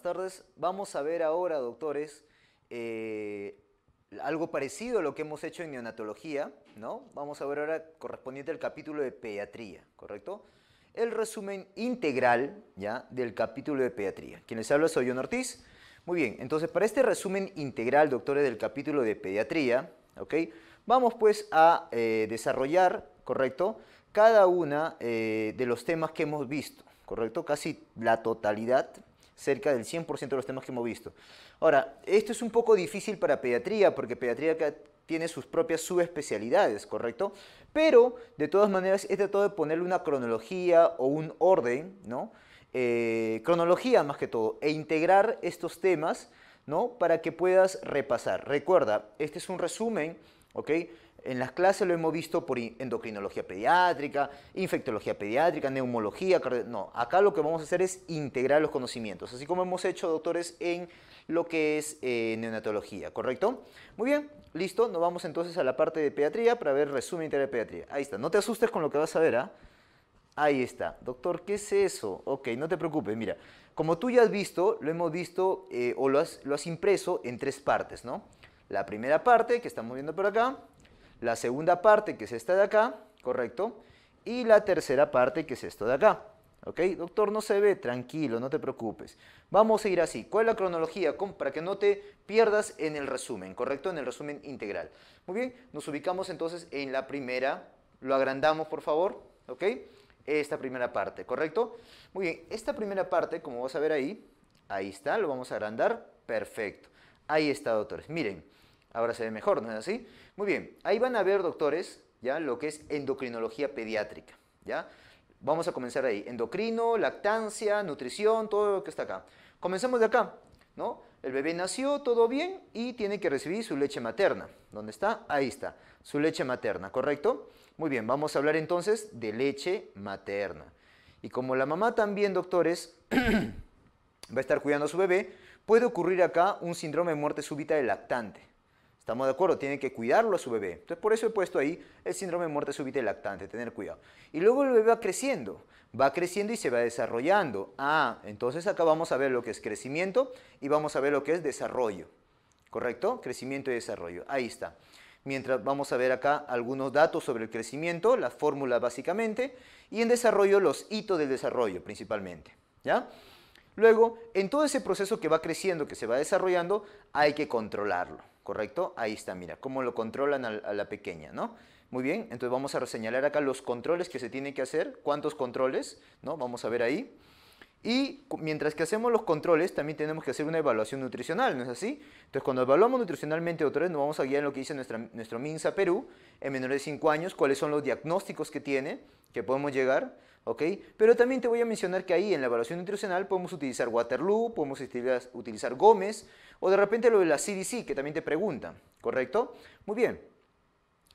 tardes. Vamos a ver ahora, doctores, eh, algo parecido a lo que hemos hecho en neonatología, ¿no? Vamos a ver ahora correspondiente al capítulo de pediatría, ¿correcto? El resumen integral, ¿ya? Del capítulo de pediatría. Quien les habla soy John Ortiz. Muy bien, entonces para este resumen integral, doctores, del capítulo de pediatría, ¿ok? Vamos pues a eh, desarrollar, ¿correcto? Cada una eh, de los temas que hemos visto, ¿correcto? Casi la totalidad, cerca del 100% de los temas que hemos visto. Ahora, esto es un poco difícil para pediatría, porque pediatría tiene sus propias subespecialidades, ¿correcto? Pero, de todas maneras, he tratado de ponerle una cronología o un orden, ¿no? Eh, cronología más que todo, e integrar estos temas, ¿no? Para que puedas repasar. Recuerda, este es un resumen, ¿ok? En las clases lo hemos visto por endocrinología pediátrica, infectología pediátrica, neumología. No, acá lo que vamos a hacer es integrar los conocimientos, así como hemos hecho, doctores, en lo que es eh, neonatología, ¿correcto? Muy bien, listo. Nos vamos entonces a la parte de pediatría para ver resumen de pediatría. Ahí está. No te asustes con lo que vas a ver, ¿ah? Ahí está. Doctor, ¿qué es eso? Ok, no te preocupes. Mira, como tú ya has visto, lo hemos visto eh, o lo has, lo has impreso en tres partes, ¿no? La primera parte que estamos viendo por acá, la segunda parte que es esta de acá, ¿correcto? Y la tercera parte que es esto de acá. ¿Ok? Doctor, no se ve, tranquilo, no te preocupes. Vamos a ir así. ¿Cuál es la cronología? Para que no te pierdas en el resumen, ¿correcto? En el resumen integral. Muy bien, nos ubicamos entonces en la primera. Lo agrandamos, por favor. ¿Ok? Esta primera parte, ¿correcto? Muy bien, esta primera parte, como vas a ver ahí, ahí está, lo vamos a agrandar. Perfecto. Ahí está, doctores. Miren, ahora se ve mejor, ¿no es así? Muy bien, ahí van a ver, doctores, ya lo que es endocrinología pediátrica, ¿ya? Vamos a comenzar ahí, endocrino, lactancia, nutrición, todo lo que está acá. Comencemos de acá, ¿no? El bebé nació, todo bien y tiene que recibir su leche materna. ¿Dónde está? Ahí está, su leche materna, ¿correcto? Muy bien, vamos a hablar entonces de leche materna. Y como la mamá también, doctores, va a estar cuidando a su bebé, puede ocurrir acá un síndrome de muerte súbita de lactante. Estamos de acuerdo, tiene que cuidarlo a su bebé. Entonces, por eso he puesto ahí el síndrome de muerte súbita y lactante, tener cuidado. Y luego el bebé va creciendo, va creciendo y se va desarrollando. Ah, entonces acá vamos a ver lo que es crecimiento y vamos a ver lo que es desarrollo. ¿Correcto? Crecimiento y desarrollo. Ahí está. Mientras vamos a ver acá algunos datos sobre el crecimiento, la fórmula básicamente, y en desarrollo los hitos del desarrollo principalmente. ¿Ya? Luego, en todo ese proceso que va creciendo, que se va desarrollando, hay que controlarlo. ¿correcto? Ahí está, mira, cómo lo controlan a la pequeña, ¿no? Muy bien, entonces vamos a reseñar acá los controles que se tienen que hacer, cuántos controles, ¿no? Vamos a ver ahí. Y mientras que hacemos los controles, también tenemos que hacer una evaluación nutricional, ¿no es así? Entonces, cuando evaluamos nutricionalmente otra vez, nos vamos a guiar en lo que dice nuestra, nuestro MINSA Perú, en menores de 5 años, cuáles son los diagnósticos que tiene, que podemos llegar, pero también te voy a mencionar que ahí en la evaluación nutricional podemos utilizar Waterloo, podemos utilizar Gómez o de repente lo de la CDC que también te preguntan, ¿correcto? Muy bien,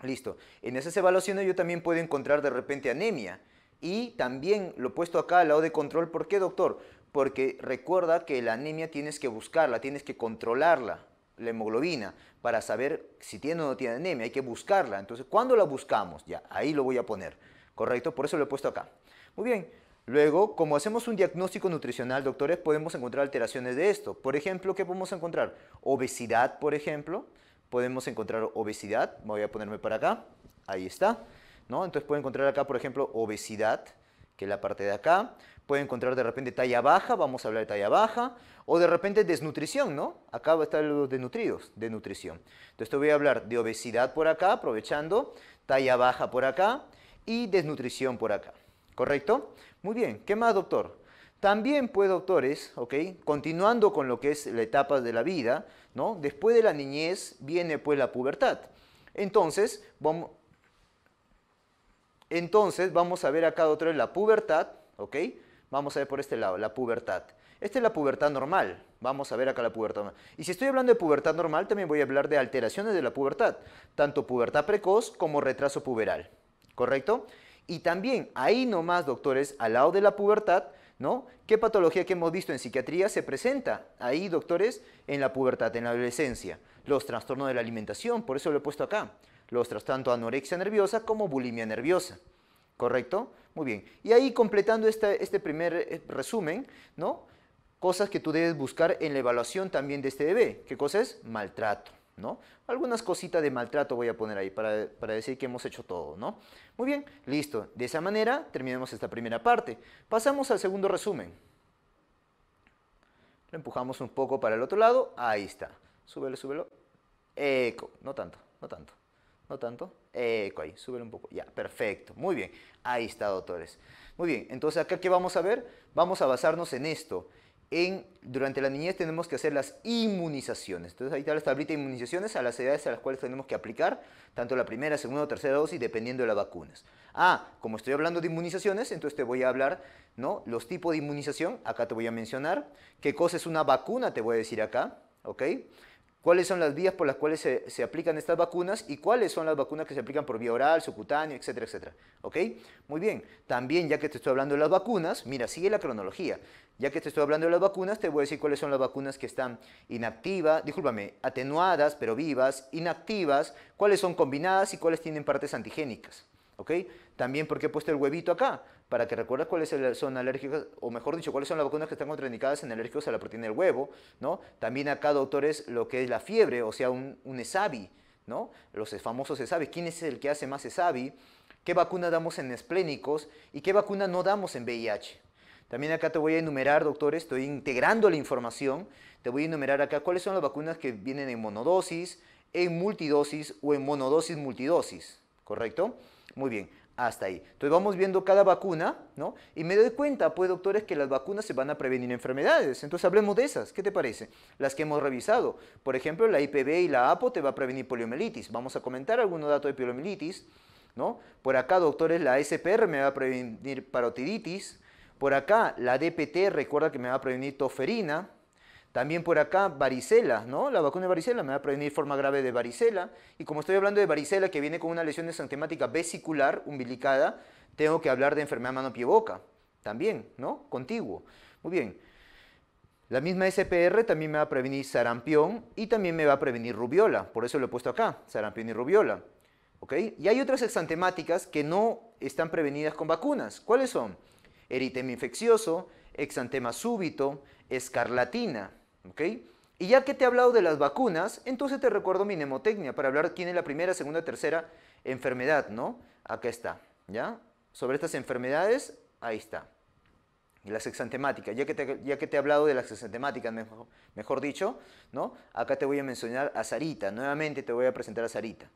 listo. En esas evaluaciones yo también puedo encontrar de repente anemia y también lo he puesto acá al lado de control. ¿Por qué, doctor? Porque recuerda que la anemia tienes que buscarla, tienes que controlarla, la hemoglobina para saber si tiene o no tiene anemia, hay que buscarla. Entonces, ¿cuándo la buscamos? Ya, ahí lo voy a poner, ¿correcto? Por eso lo he puesto acá. Muy bien. Luego, como hacemos un diagnóstico nutricional, doctores, podemos encontrar alteraciones de esto. Por ejemplo, ¿qué podemos encontrar? Obesidad, por ejemplo. Podemos encontrar obesidad. Voy a ponerme para acá. Ahí está. ¿no? Entonces puedo encontrar acá, por ejemplo, obesidad, que es la parte de acá. Puedo encontrar de repente talla baja, vamos a hablar de talla baja. O de repente desnutrición, ¿no? Acá va a estar los desnutridos, desnutrición. Entonces te voy a hablar de obesidad por acá, aprovechando. Talla baja por acá y desnutrición por acá. ¿Correcto? Muy bien. ¿Qué más, doctor? También, pues, doctores, ¿ok? Continuando con lo que es la etapa de la vida, ¿no? Después de la niñez viene, pues, la pubertad. Entonces, vamos... Entonces, vamos a ver acá, vez la pubertad, ¿ok? Vamos a ver por este lado, la pubertad. Esta es la pubertad normal. Vamos a ver acá la pubertad normal. Y si estoy hablando de pubertad normal, también voy a hablar de alteraciones de la pubertad, tanto pubertad precoz como retraso puberal. ¿Correcto? Y también, ahí nomás, doctores, al lado de la pubertad, ¿no? ¿Qué patología que hemos visto en psiquiatría se presenta ahí, doctores, en la pubertad, en la adolescencia? Los trastornos de la alimentación, por eso lo he puesto acá. Los tanto anorexia nerviosa como bulimia nerviosa. ¿Correcto? Muy bien. Y ahí completando este primer eh, resumen, ¿no? Cosas que tú debes buscar en la evaluación también de este bebé. ¿Qué cosa es? Maltrato. ¿no? Algunas cositas de maltrato voy a poner ahí para, decir que hemos hecho todo, ¿no? Muy bien, listo. De esa manera terminamos esta primera parte. Pasamos al segundo resumen. Lo empujamos un poco para el otro lado. Ahí está. Súbelo, súbelo. Eco. No tanto, no tanto. No tanto. Eco ahí. Súbelo un poco. Ya, perfecto. Muy bien. Ahí está, doctores. Muy bien. Entonces, acá, ¿qué vamos a ver? Vamos a basarnos en esto durante la niñez tenemos que hacer las inmunizaciones. Entonces ahí está la tablita de inmunizaciones a las edades a las cuales tenemos que aplicar, tanto la primera, segunda o tercera dosis, dependiendo de las vacunas. Ah, como estoy hablando de inmunizaciones, entonces te voy a hablar, Los tipos de inmunización, acá te voy a mencionar, qué cosa es una vacuna, te voy a decir acá, ¿ok? cuáles son las vías por las cuales se, aplican estas vacunas y cuáles son las vacunas que se aplican por vía oral, subcutánea, etcétera, etcétera. ¿Ok? Muy bien. También, ya que te estoy hablando de las vacunas, mira, sigue la cronología. Ya que te estoy hablando de las vacunas, te voy a decir cuáles son las vacunas que están inactivas, discúlpame, atenuadas pero vivas, inactivas, cuáles son combinadas y cuáles tienen partes antigénicas. ¿Ok? También porque he puesto el huevito acá para que recuerdes cuáles son alérgicas, o mejor dicho, cuáles son las vacunas que están contraindicadas en alérgicos a la proteína del huevo, ¿no? También acá, doctores, lo que es la fiebre, o sea, un, un ¿no? Los famosos ESAVI. ¿Quién es el que hace más esabi ¿Qué vacuna damos en esplénicos? ¿Y qué vacuna no damos en VIH? También acá te voy a enumerar, doctores, estoy integrando la información. Te voy a enumerar acá cuáles son las vacunas que vienen en monodosis, en multidosis o en monodosis multidosis, ¿correcto? Muy bien. Hasta ahí. Entonces vamos viendo cada vacuna, ¿no? Y me doy cuenta, pues, doctores, que las vacunas se van a prevenir enfermedades. Entonces hablemos de esas. ¿Qué te parece? Las que hemos revisado. Por ejemplo, la IPV y la APO te va a prevenir poliomielitis. Vamos a comentar algunos datos de poliomielitis, ¿no? Por acá, doctores, la SPR me va a prevenir parotiditis. Por acá, la DPT, recuerda que me va a prevenir toferina. También por acá, varicela, ¿no? La vacuna de varicela me va a prevenir forma grave de varicela. Y como estoy hablando de varicela, que viene con una lesión exantemática vesicular, umbilicada, tengo que hablar de enfermedad mano, pie, boca. También, ¿no? Contiguo. Muy bien. La misma SPR también me va a prevenir sarampión y también me va a prevenir rubiola. Por eso lo he puesto acá, sarampión y rubiola. ¿Ok? Y hay otras exantemáticas que no están prevenidas con vacunas. ¿Cuáles son? Eritema infeccioso, exantema súbito, escarlatina. Y ya que te he hablado de las vacunas, entonces te recuerdo mi mnemotecnia para hablar quién es la primera, segunda, tercera enfermedad, ¿no? Acá está, ¿ya? Sobre estas enfermedades, ahí está. Y las exantemáticas, ya que, te, ya que te he hablado de las exantemáticas, mejor, dicho, ¿no? Acá te voy a mencionar a Sarita, nuevamente te voy a presentar a Sarita,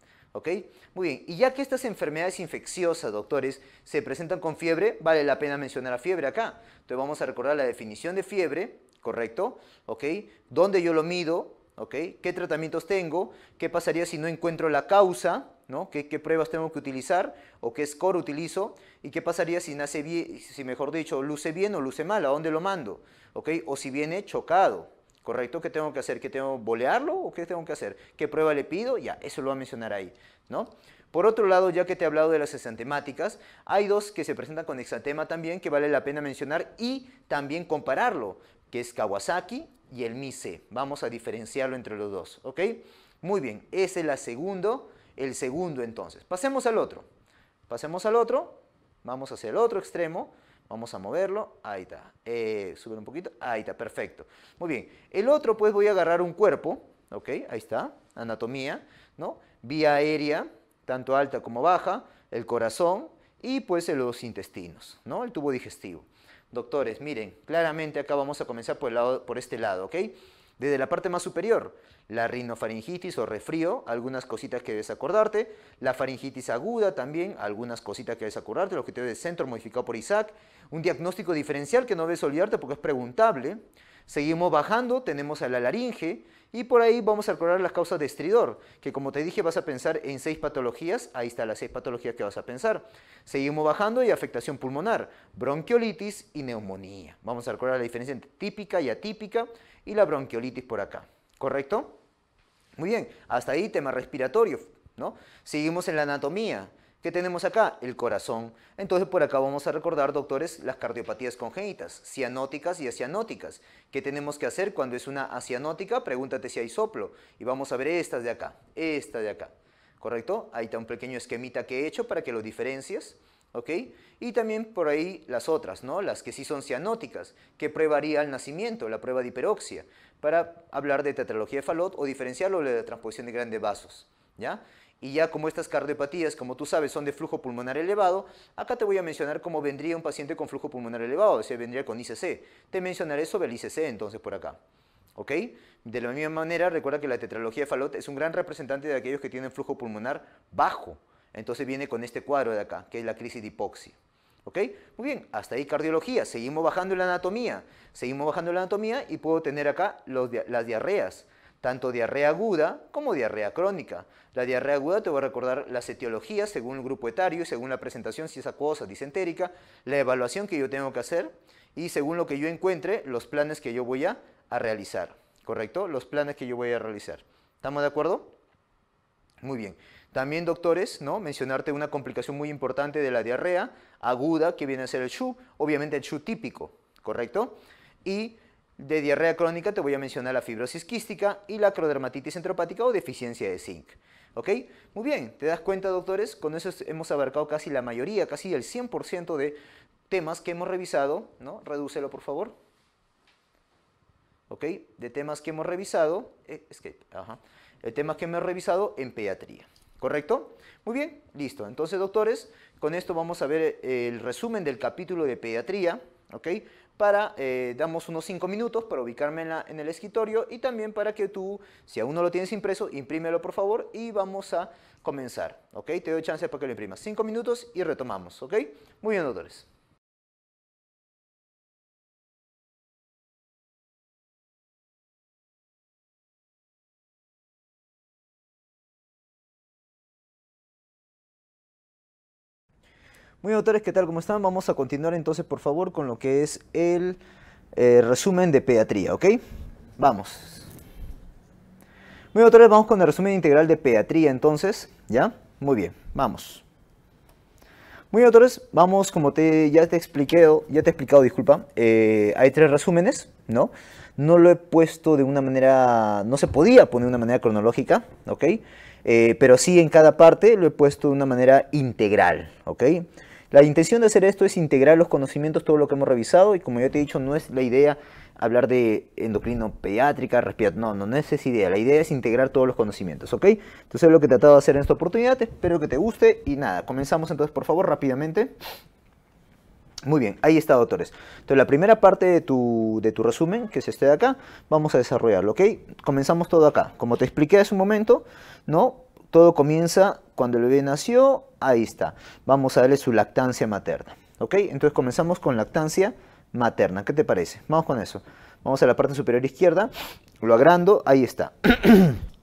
Muy bien, y ya que estas enfermedades infecciosas, doctores, se presentan con fiebre, vale la pena mencionar a fiebre acá. Entonces vamos a recordar la definición de fiebre, ¿correcto? ¿Ok? ¿Dónde yo lo mido? ¿Ok? ¿Qué tratamientos tengo? ¿Qué pasaría si no encuentro la causa? ¿no? ¿Qué, pruebas tengo que utilizar? ¿O qué score utilizo? ¿Y qué pasaría si nace bien, si mejor dicho, luce bien o luce mal? ¿A dónde lo mando? ¿Ok? O si viene chocado, ¿correcto? ¿Qué tengo que hacer? ¿Qué tengo que bolearlo o qué tengo que hacer? ¿Qué prueba le pido? Ya, eso lo voy a mencionar ahí, ¿no? Por otro lado, ya que te he hablado de las exantemáticas, hay dos que se presentan con exantema también que vale la pena mencionar y también compararlo, que es Kawasaki, y el MISE. Vamos a diferenciarlo entre los dos, ¿ok? Muy bien, ese es el segundo, el segundo entonces. Pasemos al otro. Pasemos al otro. Vamos hacia el otro extremo. Vamos a moverlo. Ahí está. Eh, sube un poquito. Ahí está, perfecto. Muy bien. El otro pues voy a agarrar un cuerpo, ¿ok? Ahí está, anatomía, ¿no? Vía aérea, tanto alta como baja, el corazón y pues los intestinos, ¿no? El tubo digestivo. Doctores, miren, claramente acá vamos a comenzar por, el lado, por este lado, ¿ok? Desde la parte más superior, la rinofaringitis o refrío, algunas cositas que debes acordarte. La faringitis aguda también, algunas cositas que debes acordarte. El objetivo de centro modificado por Isaac. Un diagnóstico diferencial que no debes olvidarte porque es preguntable. Seguimos bajando, tenemos a la laringe y por ahí vamos a recordar las causas de estridor, que como te dije vas a pensar en seis patologías, ahí están las seis patologías que vas a pensar. Seguimos bajando y afectación pulmonar, bronquiolitis y neumonía. Vamos a recordar la diferencia entre típica y atípica y la bronquiolitis por acá, ¿correcto? Muy bien, hasta ahí tema respiratorio, ¿no? Seguimos en la anatomía. ¿Qué tenemos acá? El corazón. Entonces por acá vamos a recordar, doctores, las cardiopatías congénitas, cianóticas y asianóticas. ¿Qué tenemos que hacer cuando es una asianótica? Pregúntate si hay soplo. Y vamos a ver estas de acá, esta de acá. ¿Correcto? Ahí está un pequeño esquemita que he hecho para que lo diferencias ¿Ok? Y también por ahí las otras, ¿no? Las que sí son cianóticas, que pruebaría al nacimiento, la prueba de hiperoxia, para hablar de tetralogía de Fallot o diferenciarlo de la transposición de grandes vasos. ¿Ya? Y ya como estas cardiopatías, como tú sabes, son de flujo pulmonar elevado, acá te voy a mencionar cómo vendría un paciente con flujo pulmonar elevado, o sea, vendría con ICC. Te mencionaré sobre el ICC entonces por acá. ¿Ok? De la misma manera, recuerda que la tetralogía de Fallot es un gran representante de aquellos que tienen flujo pulmonar bajo. Entonces viene con este cuadro de acá, que es la crisis de hipoxia. ¿Ok? Muy bien, hasta ahí cardiología. Seguimos bajando la anatomía. Seguimos bajando la anatomía y puedo tener acá las diarreas tanto diarrea aguda como diarrea crónica. La diarrea aguda te voy a recordar las etiologías según el grupo etario según la presentación, si es acuosa, disentérica, la evaluación que yo tengo que hacer y según lo que yo encuentre, los planes que yo voy a, realizar. ¿Correcto? Los planes que yo voy a realizar. ¿Estamos de acuerdo? Muy bien. También, doctores, ¿no? mencionarte una complicación muy importante de la diarrea aguda, que viene a ser el SHU, obviamente el SHU típico, ¿correcto? Y de diarrea crónica te voy a mencionar la fibrosis quística y la acrodermatitis entropática o deficiencia de zinc. ¿Ok? Muy bien, ¿te das cuenta, doctores? Con eso hemos abarcado casi la mayoría, casi el 100% de temas que hemos revisado, ¿no? Redúcelo, por favor. ¿Ok? De temas que hemos revisado, eh, Es escape, ajá. El tema que hemos revisado en pediatría. ¿Correcto? Muy bien, listo. Entonces, doctores, con esto vamos a ver eh, el resumen del capítulo de pediatría. ¿Ok? para, eh, damos unos 5 minutos para ubicarme en, el escritorio y también para que tú, si aún no lo tienes impreso, imprímelo por favor y vamos a comenzar, ¿ok? Te doy chance para que lo imprimas. 5 minutos y retomamos, ¿ok? Muy bien, doctores. Muy bien, autores, ¿qué tal? ¿Cómo están? Vamos a continuar entonces, por favor, con lo que es el eh, resumen de pediatría, ¿ok? Vamos. Muy bien, autores, vamos con el resumen integral de pediatría entonces, ¿ya? Muy bien, vamos. Muy bien, autores, vamos, como te, ya te expliqué, ya te he explicado, disculpa, eh, hay tres resúmenes, ¿no? No lo he puesto de una manera, no se podía poner de una manera cronológica, ¿ok? Eh, pero sí en cada parte lo he puesto de una manera integral, ¿ok? La intención de hacer esto es integrar los conocimientos, todo lo que hemos revisado, y como ya te he dicho, no es la idea hablar de endocrino pediátrica, no, no, no es esa idea, la idea es integrar todos los conocimientos, ¿ok? Entonces es lo que he tratado de hacer en esta oportunidad, espero que te guste y nada, comenzamos entonces por favor rápidamente. Muy bien, ahí está, doctores. Entonces, la primera parte de tu, de tu resumen, que es este de acá, vamos a desarrollarlo, ¿ok? Comenzamos todo acá. Como te expliqué hace un momento, ¿no? Todo comienza cuando el bebé nació, Ahí está. Vamos a darle su lactancia materna. ¿Ok? Entonces comenzamos con lactancia materna. ¿Qué te parece? Vamos con eso. Vamos a la parte superior izquierda. Lo agrando. Ahí está.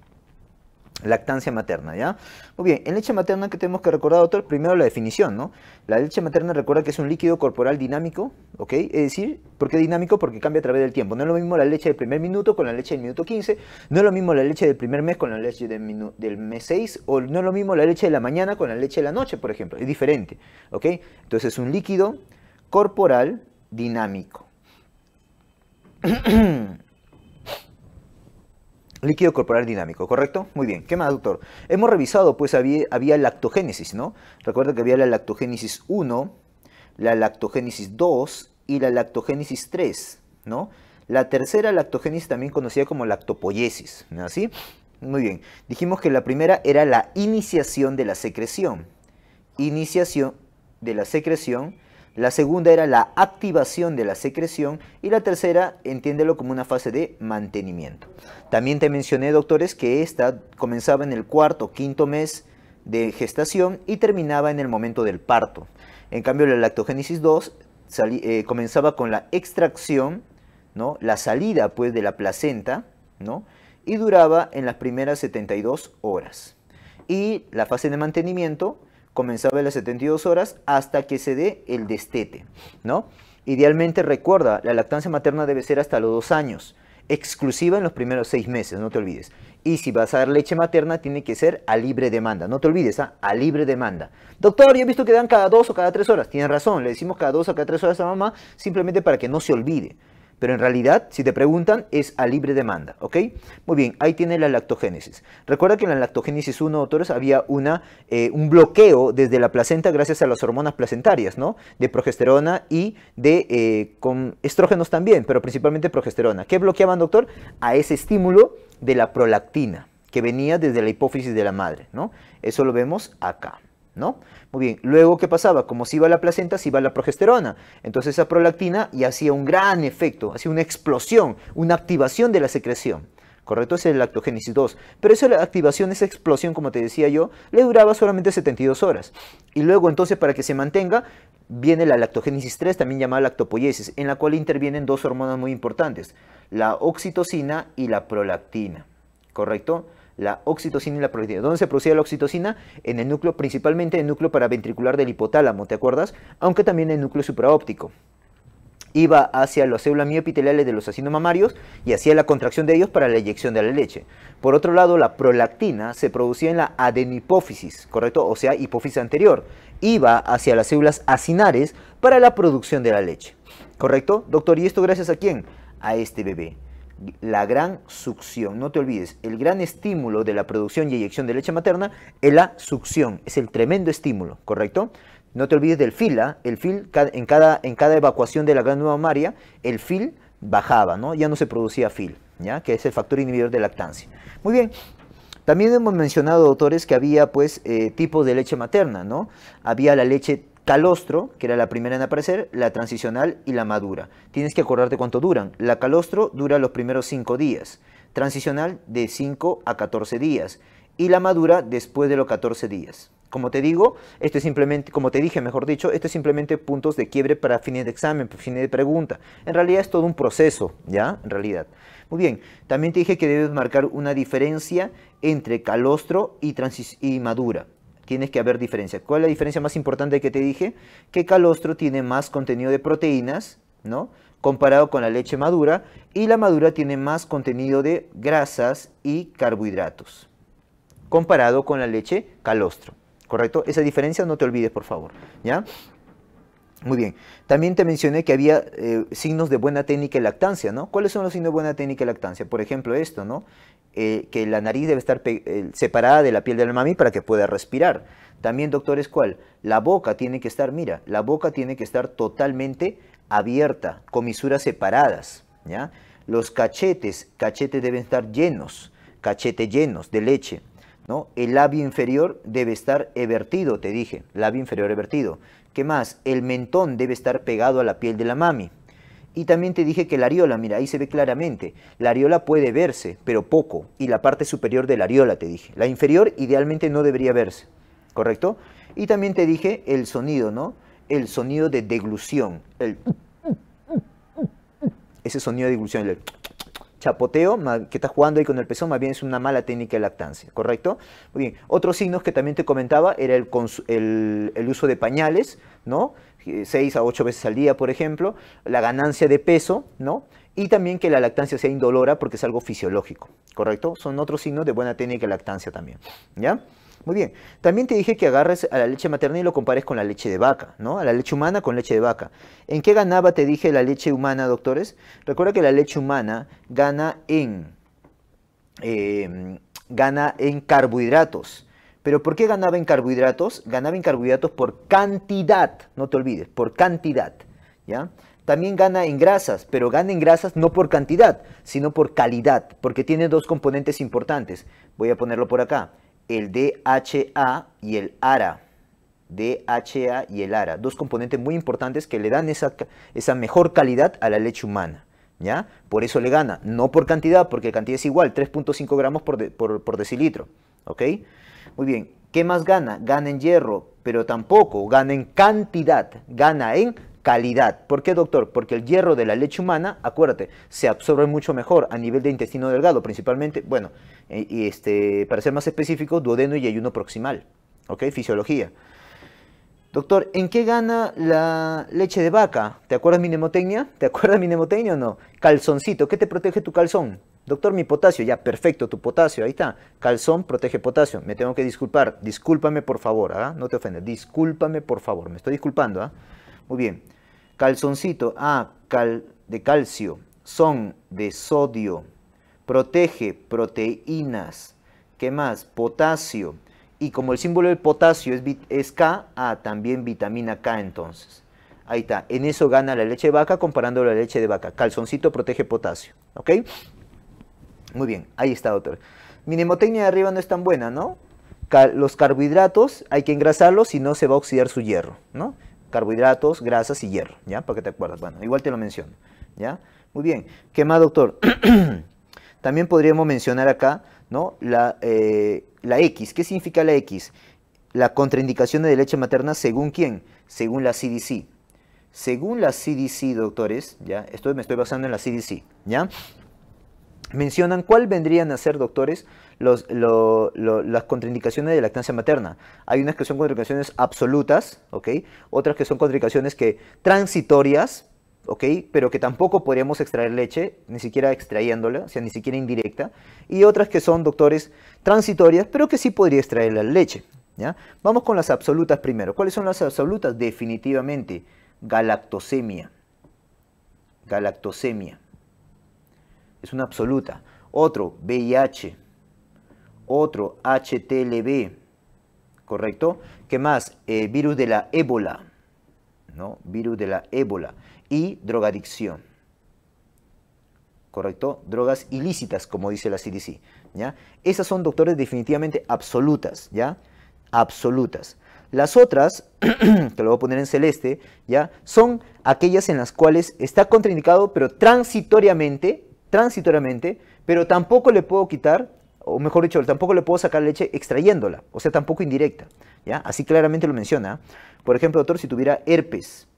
Lactancia materna, ¿ya? Muy bien, en leche materna que tenemos que recordar, doctor, primero la definición, ¿no? La leche materna recuerda que es un líquido corporal dinámico, ¿ok? Es decir, ¿por qué dinámico? Porque cambia a través del tiempo. No es lo mismo la leche del primer minuto con la leche del minuto 15, no es lo mismo la leche del primer mes con la leche del, del mes 6, o no es lo mismo la leche de la mañana con la leche de la noche, por ejemplo. Es diferente, ¿ok? Entonces es un líquido corporal dinámico. Líquido corporal dinámico, ¿correcto? Muy bien. ¿Qué más, doctor? Hemos revisado, pues había, lactogénesis, ¿no? Recuerda que había la lactogénesis 1, la lactogénesis 2 y la lactogénesis 3, ¿no? La tercera lactogénesis también conocida como lactopoyesis, ¿no? ¿Sí? Muy bien. Dijimos que la primera era la iniciación de la secreción. Iniciación de la secreción la segunda era la activación de la secreción y la tercera, entiéndelo como una fase de mantenimiento. También te mencioné, doctores, que esta comenzaba en el cuarto, quinto mes de gestación y terminaba en el momento del parto. En cambio, la lactogénesis 2 eh, comenzaba con la extracción, ¿no? la salida pues, de la placenta, ¿no? y duraba en las primeras 72 horas. Y la fase de mantenimiento comenzaba a las 72 horas hasta que se dé el destete, ¿no? Idealmente recuerda, la lactancia materna debe ser hasta los dos años, exclusiva en los primeros seis meses, no te olvides. Y si vas a dar leche materna, tiene que ser a libre demanda, no te olvides, ¿ah? a libre demanda. Doctor, yo he visto que dan cada dos o cada tres horas, tienes razón, le decimos cada dos o cada tres horas a mamá simplemente para que no se olvide pero en realidad, si te preguntan, es a libre demanda, ¿ok? Muy bien, ahí tiene la lactogénesis. Recuerda que en la lactogénesis 1, doctores, había una, eh, un bloqueo desde la placenta gracias a las hormonas placentarias, ¿no? De progesterona y de eh, con estrógenos también, pero principalmente progesterona. ¿Qué bloqueaban, doctor? A ese estímulo de la prolactina, que venía desde la hipófisis de la madre, ¿no? Eso lo vemos acá. ¿no? Muy bien, luego, ¿qué pasaba? Como si iba la placenta, si iba la progesterona. Entonces esa prolactina y hacía un gran efecto, hacía una explosión, una activación de la secreción. ¿correcto? Es la lactogénesis 2. Pero esa activación, esa explosión, como te decía yo, le duraba solamente 72 horas. Y luego entonces para que se mantenga, viene la lactogénesis 3, también llamada lactopoyesis en la cual intervienen dos hormonas muy importantes, la oxitocina y la prolactina, ¿correcto? la oxitocina y la prolactina. ¿Dónde se producía la oxitocina? En el núcleo, principalmente en el núcleo paraventricular del hipotálamo, ¿te acuerdas? Aunque también en el núcleo supraóptico. Iba hacia las células mioepiteliales de los mamarios y hacía la contracción de ellos para la eyección de la leche. Por otro lado, la prolactina se producía en la adenipófisis, ¿correcto? O sea, hipófisis anterior. Iba hacia las células acinares para la producción de la leche, ¿correcto? Doctor, ¿y esto gracias a quién? A este bebé la gran succión. No te olvides, el gran estímulo de la producción y eyección de leche materna es la succión, es el tremendo estímulo, ¿correcto? No te olvides del fila, ¿ah? el fil en cada, en cada evacuación de la gran nueva mamaria, el fil bajaba, ¿no? Ya no se producía fil, ¿ya? Que es el factor inhibidor de lactancia. Muy bien. También hemos mencionado, doctores, que había pues eh, tipos de leche materna, ¿no? Había la leche calostro, que era la primera en aparecer, la transicional y la madura. Tienes que acordarte cuánto duran. La calostro dura los primeros 5 días, transicional de 5 a 14 días y la madura después de los 14 días. Como te digo, esto es simplemente, como te dije, mejor dicho, esto es simplemente puntos de quiebre para fines de examen, para fines de pregunta. En realidad es todo un proceso, ¿ya? En realidad. Muy bien, también te dije que debes marcar una diferencia entre calostro y, y madura tienes que haber diferencia. ¿Cuál es la diferencia más importante que te dije? Que calostro tiene más contenido de proteínas, ¿no? Comparado con la leche madura, y la madura tiene más contenido de grasas y carbohidratos, comparado con la leche calostro, ¿correcto? Esa diferencia no te olvides, por favor, ¿ya? Muy bien. También te mencioné que había eh, signos de buena técnica y lactancia, ¿no? ¿Cuáles son los signos de buena técnica y lactancia? Por ejemplo, esto, ¿no? Eh, que la nariz debe estar eh, separada de la piel de la mami para que pueda respirar. También, doctor, cuál? La boca tiene que estar, mira, la boca tiene que estar totalmente abierta, comisuras separadas, ¿ya? Los cachetes, cachetes deben estar llenos, cachetes llenos de leche, ¿no? El labio inferior debe estar evertido, te dije, labio inferior evertido. ¿Qué más? El mentón debe estar pegado a la piel de la mami, y también te dije que la areola, mira, ahí se ve claramente. La areola puede verse, pero poco. Y la parte superior de la areola, te dije. La inferior idealmente no debería verse, ¿correcto? Y también te dije el sonido, ¿no? El sonido de deglución. El... Ese sonido de deglución, el chapoteo que estás jugando ahí con el pezón, más bien es una mala técnica de lactancia, ¿correcto? Muy bien. Otros signos que también te comentaba era el uso de pañales, ¿no? 6 a 8 veces al día, por ejemplo, la ganancia de peso, ¿no? Y también que la lactancia sea indolora porque es algo fisiológico, ¿correcto? Son otros signos de buena técnica de lactancia también, ¿ya? Muy bien. También te dije que agarres a la leche materna y lo compares con la leche de vaca, ¿no? A la leche humana con leche de vaca. ¿En qué ganaba, te dije, la leche humana, doctores? Recuerda que la leche humana gana en, eh, gana en carbohidratos, pero ¿por qué ganaba en carbohidratos? Ganaba en carbohidratos por cantidad, no te olvides, por cantidad, ¿ya? También gana en grasas, pero gana en grasas no por cantidad, sino por calidad, porque tiene dos componentes importantes. Voy a ponerlo por acá, el DHA y el ARA. DHA y el ARA, dos componentes muy importantes que le dan esa, mejor calidad a la leche humana. ¿Ya? Por eso le gana, no por cantidad, porque cantidad es igual, 3.5 gramos por, por decilitro, ¿ok? Muy bien, ¿qué más gana? Gana en hierro, pero tampoco gana en cantidad, gana en calidad. ¿Por qué, doctor? Porque el hierro de la leche humana, acuérdate, se absorbe mucho mejor a nivel de intestino delgado, principalmente, bueno, eh, y este, para ser más específico, duodeno y ayuno proximal, ¿ok? Fisiología. Doctor, ¿en qué gana la leche de vaca? ¿Te acuerdas mi mnemotecnia? ¿Te acuerdas mi mnemotecnia o no? Calzoncito, ¿qué te protege tu calzón? Doctor, mi potasio, ya perfecto, tu potasio, ahí está. Calzón protege potasio. Me tengo que disculpar. Discúlpame por favor, ¿ah? no te ofendas. Discúlpame por favor, me estoy disculpando. ¿ah? Muy bien. Calzoncito, ah, cal, de calcio. Son de sodio. Protege proteínas. ¿Qué más? Potasio. Y como el símbolo del potasio es, K, ah, también vitamina K entonces. Ahí está. En eso gana la leche de vaca comparando la leche de vaca. Calzoncito protege potasio. ¿Ok? Muy bien, ahí está, doctor. Mi de arriba no es tan buena, ¿no? los carbohidratos hay que engrasarlos si no se va a oxidar su hierro, ¿no? Carbohidratos, grasas y hierro, ¿ya? Para que te acuerdas. Bueno, igual te lo menciono, ¿ya? Muy bien. ¿Qué más, doctor? También podríamos mencionar acá, ¿no? La, eh, la X. ¿Qué significa la X? La contraindicación de leche materna según quién? Según la CDC. Según la CDC, doctores, ¿ya? Esto me estoy basando en la CDC, ¿ya? mencionan cuál vendrían a ser, doctores, las contraindicaciones de lactancia materna. Hay unas que son contraindicaciones absolutas, ¿ok? Otras que son contraindicaciones que transitorias, ¿ok? Pero que tampoco podríamos extraer leche, ni siquiera extrayéndola, o sea, ni siquiera indirecta. Y otras que son, doctores, transitorias, pero que sí podría extraer la leche, ¿ya? Vamos con las absolutas primero. ¿Cuáles son las absolutas? Definitivamente, galactosemia. Galactosemia es una absoluta. Otro, VIH. Otro, HTLV. ¿Correcto? ¿Qué más? Eh, virus de la ébola. ¿No? Virus de la ébola. Y drogadicción. ¿Correcto? Drogas ilícitas, como dice la CDC. ¿ya? Esas son, doctores, definitivamente absolutas. ¿Ya? Absolutas. Las otras, que lo voy a poner en celeste, ¿ya? son aquellas en las cuales está contraindicado, pero transitoriamente transitoriamente, pero tampoco le puedo quitar, o mejor dicho, tampoco le puedo sacar leche extrayéndola, o sea, tampoco indirecta. ¿ya? Así claramente lo menciona. Por ejemplo, doctor, si tuviera herpes,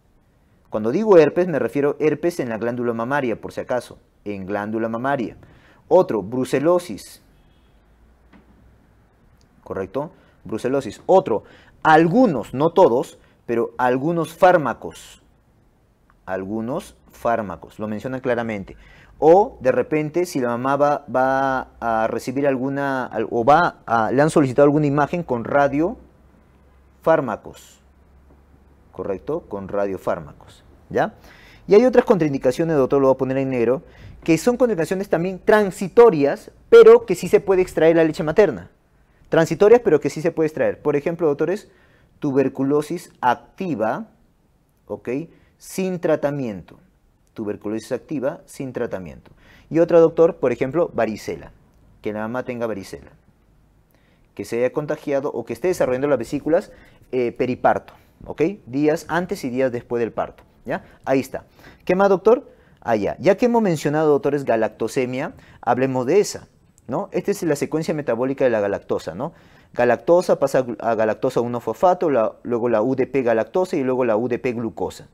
cuando digo herpes me refiero herpes en la glándula mamaria, por si acaso, en glándula mamaria. Otro, brucelosis. ¿Correcto? Brucelosis. Otro, algunos, no todos, pero algunos fármacos. Algunos fármacos, lo menciona claramente o de repente si la mamá va, a recibir alguna o va le han solicitado alguna imagen con radiofármacos, ¿correcto? Con radiofármacos, ¿ya? Y hay otras contraindicaciones, doctor, lo voy a poner en negro, que son contraindicaciones también transitorias, pero que sí se puede extraer la leche materna. Transitorias, pero que sí se puede extraer. Por ejemplo, doctores, tuberculosis activa, ¿ok? Sin tratamiento tuberculosis activa sin tratamiento. Y otra, doctor, por ejemplo, varicela, que la mamá tenga varicela, que se haya contagiado o que esté desarrollando las vesículas eh, periparto, ¿ok? Días antes y días después del parto, ¿ya? Ahí está. ¿Qué más, doctor? Allá. Ya que hemos mencionado, doctores, galactosemia, hablemos de esa, ¿no? Esta es la secuencia metabólica de la galactosa, ¿no? galactosa pasa a galactosa 1-fosfato, luego la UDP galactosa y luego la UDP glucosa.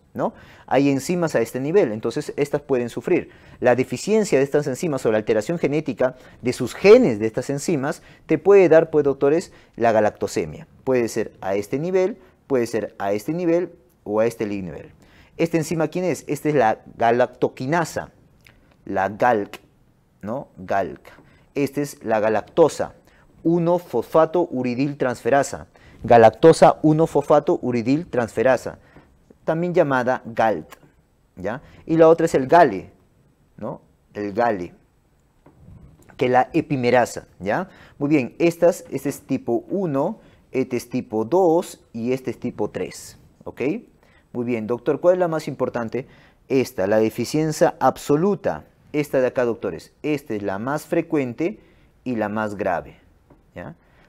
Hay enzimas a este nivel, entonces estas pueden sufrir. La deficiencia de estas enzimas o la alteración genética de sus genes de estas enzimas te puede dar, pues doctores, la galactosemia. Puede ser a este nivel, puede ser a este nivel o a este nivel. ¿Esta enzima quién es? Esta es la galactoquinasa, la GALC, ¿no? GALC. Esta es la galactosa 1-fosfato uridil transferasa, galactosa 1-fosfato uridil transferasa, también llamada GALT. ¿ya? Y la otra es el GALE, ¿no? el GALE, que es la epimerasa. ¿ya? Muy bien, estas, este es tipo 1, este es tipo 2 y este es tipo 3. ¿ok? Muy bien, doctor, ¿cuál es la más importante? Esta, la deficiencia absoluta. Esta de acá, doctores. Esta es la más frecuente y la más grave.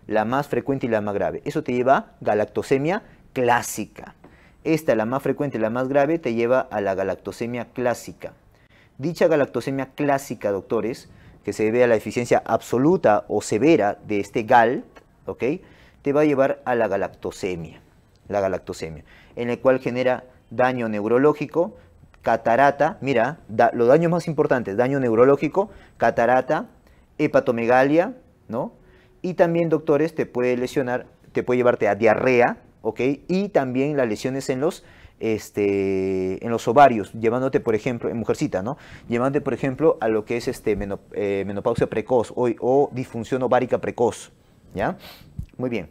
La más frecuente y la más grave. Eso te lleva a galactosemia clásica. Esta, la más frecuente y la más grave, te lleva a la galactosemia clásica. Dicha galactosemia clásica, doctores, que se debe a la deficiencia absoluta o severa de este GAL, te va a llevar a la galactosemia, la galactosemia, en la cual genera daño neurológico, catarata, mira, los daños más importantes, daño neurológico, catarata, hepatomegalia, ¿no? y también, doctores, te puede lesionar, te puede llevarte a diarrea, ¿ok? Y también las lesiones en los, este, en los ovarios, llevándote, por ejemplo, en mujercita, ¿no? Llevándote, por ejemplo, a lo que es este eh, menopausia precoz o, o, disfunción ovárica precoz, ¿ya? Muy bien.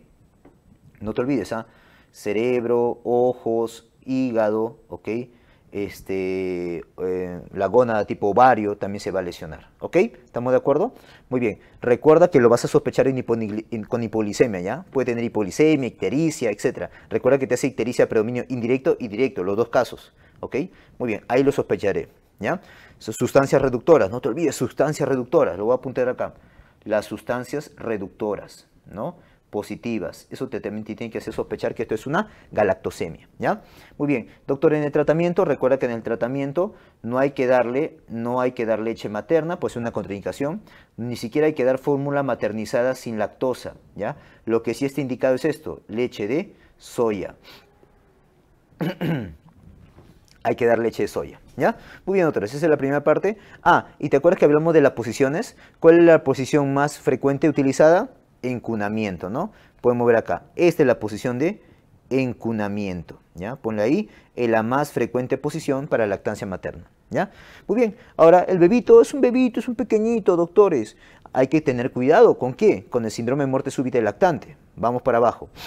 No te olvides, ¿ah? Cerebro, ojos, hígado, ¿ok? este, eh, la gónada tipo ovario también se va a lesionar. ¿Ok? ¿Estamos de acuerdo? Muy bien. Recuerda que lo vas a sospechar con hipoglicemia, ¿ya? Puede tener hipoglicemia, ictericia, etc. Recuerda que te hace ictericia predominio indirecto y directo, los dos casos. ¿Ok? Muy bien, ahí lo sospecharé, ¿ya? Sustancias reductoras, no te olvides, sustancias reductoras, lo voy a apuntar acá. Las sustancias reductoras, ¿no? positivas. Eso te, también te tiene que hacer sospechar que esto es una galactosemia. ¿ya? Muy bien, doctor, en el tratamiento, recuerda que en el tratamiento no hay que darle, no hay que dar leche materna, pues es una contraindicación, ni siquiera hay que dar fórmula maternizada sin lactosa. ¿ya? Lo que sí está indicado es esto, leche de soya. hay que dar leche de soya. ¿Ya? Muy bien, otra esa es la primera parte. Ah, y te acuerdas que hablamos de las posiciones. ¿Cuál es la posición más frecuente utilizada? encunamiento, ¿no? Podemos ver acá, esta es la posición de encunamiento, ¿ya? Ponle ahí, es eh, la más frecuente posición para lactancia materna, ¿ya? Muy bien, ahora el bebito es un bebito, es un pequeñito, doctores. Hay que tener cuidado, ¿con qué? Con el síndrome de muerte súbita del lactante. Vamos para abajo.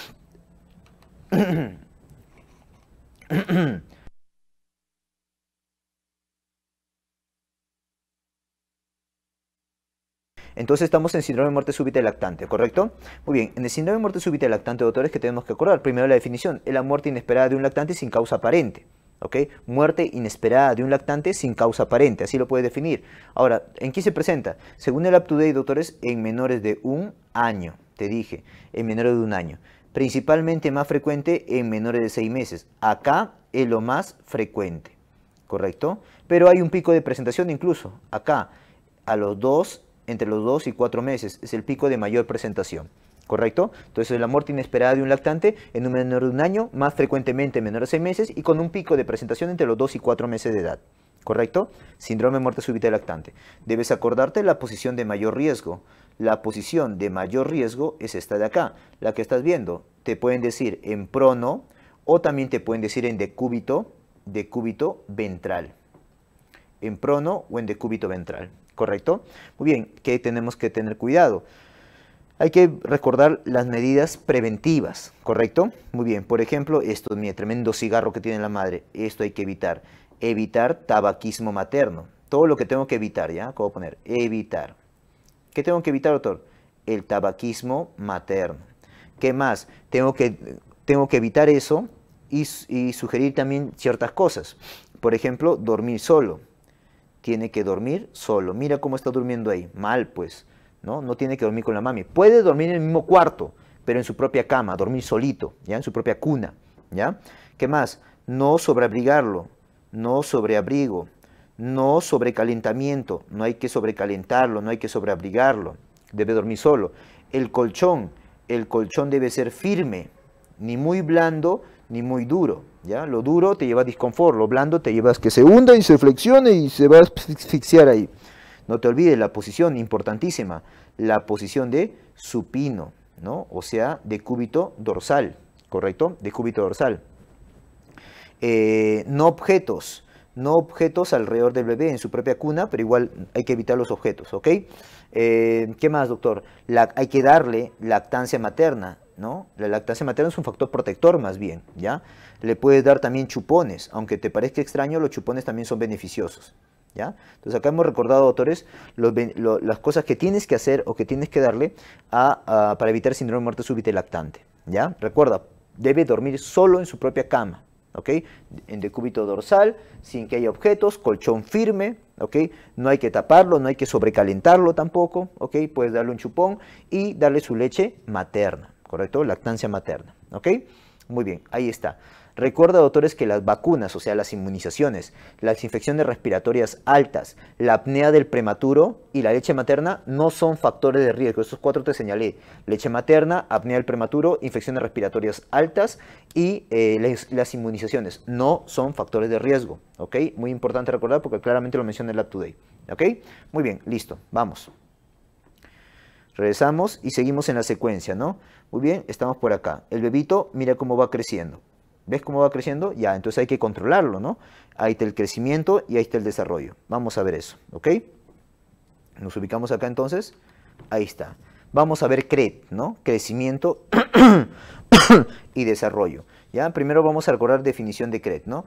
Entonces estamos en síndrome de muerte súbita y lactante, ¿correcto? Muy bien, en el síndrome de muerte súbita del lactante, doctores, que tenemos que acordar. Primero la definición, es la muerte inesperada de un lactante sin causa aparente. ¿ok? Muerte inesperada de un lactante sin causa aparente, así lo puede definir. Ahora, ¿en qué se presenta? Según el UpToDate, doctores, en menores de un año, te dije, en menores de un año. Principalmente más frecuente en menores de seis meses. Acá es lo más frecuente, ¿correcto? Pero hay un pico de presentación incluso acá, a los dos entre los 2 y 4 meses, es el pico de mayor presentación. ¿Correcto? Entonces, la muerte inesperada de un lactante en un menor de un año, más frecuentemente menor de 6 meses y con un pico de presentación entre los 2 y 4 meses de edad. ¿Correcto? Síndrome de muerte súbita de lactante. Debes acordarte la posición de mayor riesgo. La posición de mayor riesgo es esta de acá, la que estás viendo. Te pueden decir en prono o también te pueden decir en decúbito, decúbito ventral. En prono o en decúbito ventral. ¿correcto? Muy bien, ¿Qué tenemos que tener cuidado? Hay que recordar las medidas preventivas, ¿correcto? Muy bien, por ejemplo, esto, es mi tremendo cigarro que tiene la madre, esto hay que evitar. Evitar tabaquismo materno. Todo lo que tengo que evitar, ¿ya? ¿Cómo poner? Evitar. ¿Qué tengo que evitar, doctor? El tabaquismo materno. ¿Qué más? Tengo que, tengo que evitar eso y sugerir también ciertas cosas. Por ejemplo, dormir solo tiene que dormir solo. Mira cómo está durmiendo ahí. Mal, pues. ¿no? no tiene que dormir con la mami. Puede dormir en el mismo cuarto, pero en su propia cama, dormir solito, ¿ya? En su propia cuna, ¿ya? ¿Qué más? No sobreabrigarlo, no sobreabrigo, no sobrecalentamiento, no hay que sobrecalentarlo, no hay que sobreabrigarlo, debe dormir solo. El colchón, el colchón debe ser firme, ni muy blando, ni muy duro, lo duro te lleva a disconfort, lo blando te llevas que se hunda y se flexione y se va a asfixiar ahí. No te olvides la posición importantísima, la posición de supino, ¿no? O sea, de cúbito dorsal, ¿correcto? De cúbito dorsal. Eh, no objetos, no objetos alrededor del bebé en su propia cuna, pero igual hay que evitar los objetos, ¿ok? Eh, ¿Qué más, doctor? hay que darle lactancia materna, ¿no? La lactancia materna es un factor protector más bien, ¿ya? le puedes dar también chupones. Aunque te parezca extraño, los chupones también son beneficiosos. ¿Ya? Entonces acá hemos recordado, doctores, las cosas que tienes que hacer o que tienes que darle para evitar síndrome de muerte súbita y lactante. ¿ya? Recuerda, debe dormir solo en su propia cama, ¿ok? En decúbito dorsal, sin que haya objetos, colchón firme, ¿ok? No hay que taparlo, no hay que sobrecalentarlo tampoco, ¿ok? Puedes darle un chupón y darle su leche materna, ¿correcto? Lactancia materna, ¿ok? Muy bien, ahí está. Recuerda, doctores, que las vacunas, o sea, las inmunizaciones, las infecciones respiratorias altas, la apnea del prematuro y la leche materna no son factores de riesgo. Estos cuatro te señalé. Leche materna, apnea del prematuro, infecciones respiratorias altas y eh, las inmunizaciones no son factores de riesgo. ¿Ok? Muy importante recordar porque claramente lo menciona el Lab Today. ¿Ok? Muy bien, listo. Vamos. Regresamos y seguimos en la secuencia, ¿no? Muy bien, estamos por acá. El bebito, mira cómo va creciendo. ¿Ves cómo va creciendo? Ya, entonces hay que controlarlo, ¿no? Ahí está el crecimiento y ahí está el desarrollo. Vamos a ver eso, ¿ok? Nos ubicamos acá entonces. Ahí está. Vamos a ver CRED, ¿no? Crecimiento y desarrollo. ¿Ya? Primero vamos a recordar definición de CRED, ¿no?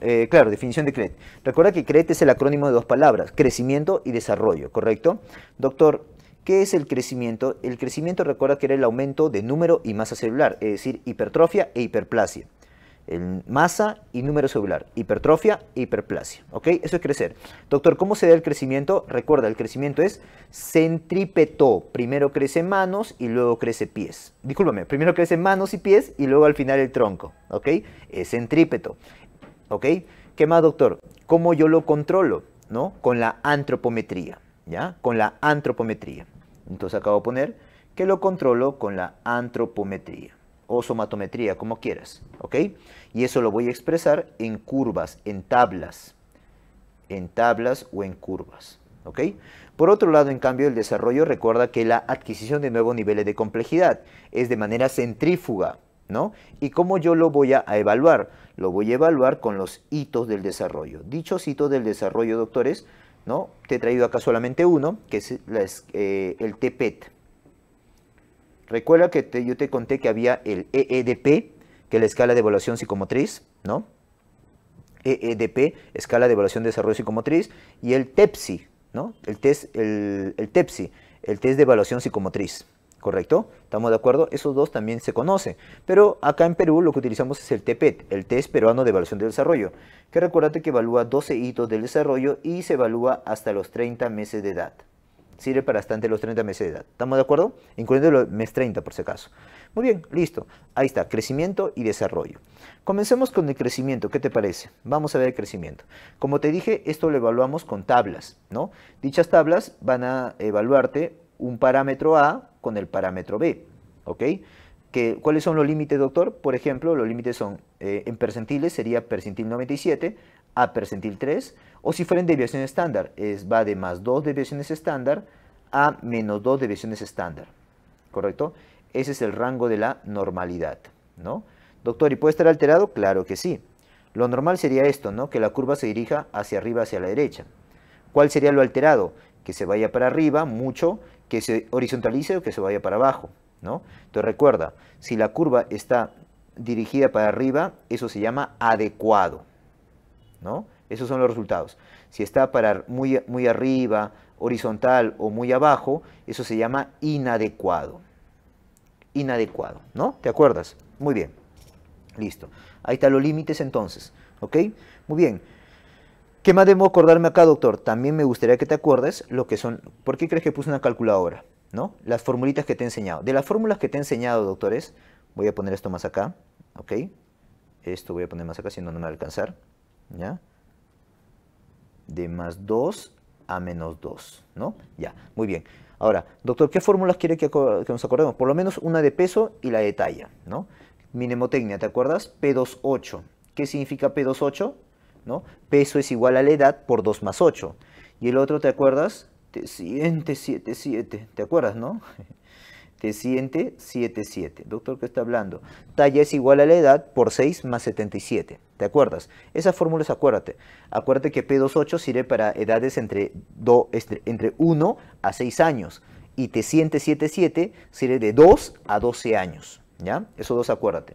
Eh, claro, definición de CRED. Recuerda que CRED es el acrónimo de dos palabras, crecimiento y desarrollo, ¿correcto? Doctor, ¿Qué es el crecimiento? El crecimiento recuerda que era el aumento de número y masa celular, es decir, hipertrofia e hiperplasia. El masa y número celular, hipertrofia e hiperplasia. ¿Ok? Eso es crecer. Doctor, ¿cómo se da el crecimiento? Recuerda, el crecimiento es centrípeto. Primero crece manos y luego crece pies. Discúlpame, primero crecen manos y pies y luego al final el tronco. ¿Ok? Es centrípeto. ¿Ok? ¿Qué más, doctor? ¿Cómo yo lo controlo? ¿No? Con la antropometría. Con la antropometría. Entonces acabo de poner que lo controlo con la antropometría o somatometría, como quieras, Y eso lo voy a expresar en curvas, en tablas, en tablas o en curvas, Por otro lado, en cambio, el desarrollo recuerda que la adquisición de nuevos niveles de complejidad es de manera centrífuga, ¿no? ¿Y cómo yo lo voy a evaluar? Lo voy a evaluar con los hitos del desarrollo. Dichos hitos del desarrollo, doctores, te he traído acá solamente uno, que es eh, el TPET. E Recuerda que yo te conté que había el EEDP, que es la escala de evaluación psicomotriz, ¿no? EEDP, escala de evaluación de desarrollo psicomotriz, y el TEPSI, ¿no? El el TEPSI, el test de evaluación psicomotriz. ¿correcto? ¿Estamos de acuerdo? Esos dos también se conocen. Pero acá en Perú lo que utilizamos es el TEPET, e el Test Peruano de Evaluación del Desarrollo, que recuérdate que evalúa 12 hitos del desarrollo y se evalúa hasta los 30 meses de edad. Sirve para hasta los 30 meses de edad. ¿Estamos de acuerdo? Incluyendo el mes 30 por si acaso. Muy bien, listo. Ahí está, crecimiento y desarrollo. Comencemos con el crecimiento, ¿qué te parece? Vamos a ver el crecimiento. Como te dije, esto lo evaluamos con tablas, ¿no? Dichas tablas van a evaluarte un parámetro A con el parámetro B. ¿ok? ¿Cuáles son los límites, doctor? Por ejemplo, los límites son eh, en percentiles, sería percentil 97 a percentil 3, o si fuera en deviación estándar, es, va de más 2 deviaciones estándar a menos 2 deviaciones estándar, ¿correcto? Ese es el rango de la normalidad, ¿no? Doctor, ¿y puede estar alterado? Claro que sí. Lo normal sería esto, ¿no? Que la curva se dirija hacia arriba, hacia la derecha. ¿Cuál sería lo alterado? Que se vaya para arriba mucho que se horizontalice o que se vaya para abajo. ¿no? Entonces recuerda, si la curva está dirigida para arriba, eso se llama adecuado. ¿no? Esos son los resultados. Si está para muy, muy arriba, horizontal o muy abajo, eso se llama inadecuado. Inadecuado, ¿no? ¿Te acuerdas? Muy bien. Listo. Ahí están los límites entonces. ¿Ok? Muy bien. ¿Qué más debo acordarme acá, doctor? También me gustaría que te acuerdes lo que son... ¿Por qué crees que puse una calculadora? ¿No? Las formulitas que te he enseñado. De las fórmulas que te he enseñado, doctores, voy a poner esto más acá, ¿ok? Esto voy a poner más acá, si no, no me va a alcanzar, ¿ya? De más 2 a menos 2, ¿no? Ya, muy bien. Ahora, doctor, ¿qué fórmulas quiere que, nos acordemos? Por lo menos una de peso y la de talla, ¿no? Mnemotecnia, ¿te acuerdas? P28. ¿Qué significa P28? Peso es igual a la edad por 2 más 8. Y el otro, ¿te acuerdas? Te siente ¿Te acuerdas, no? Te siente Doctor, ¿qué está hablando? Talla es igual a la edad por 6 más 77. ¿Te acuerdas? Esas fórmulas, acuérdate. Acuérdate que P28 sirve para edades entre, este, entre 1 a 6 años. Y te siente sirve de 2 a 12 años. ¿Ya? Eso dos, acuérdate.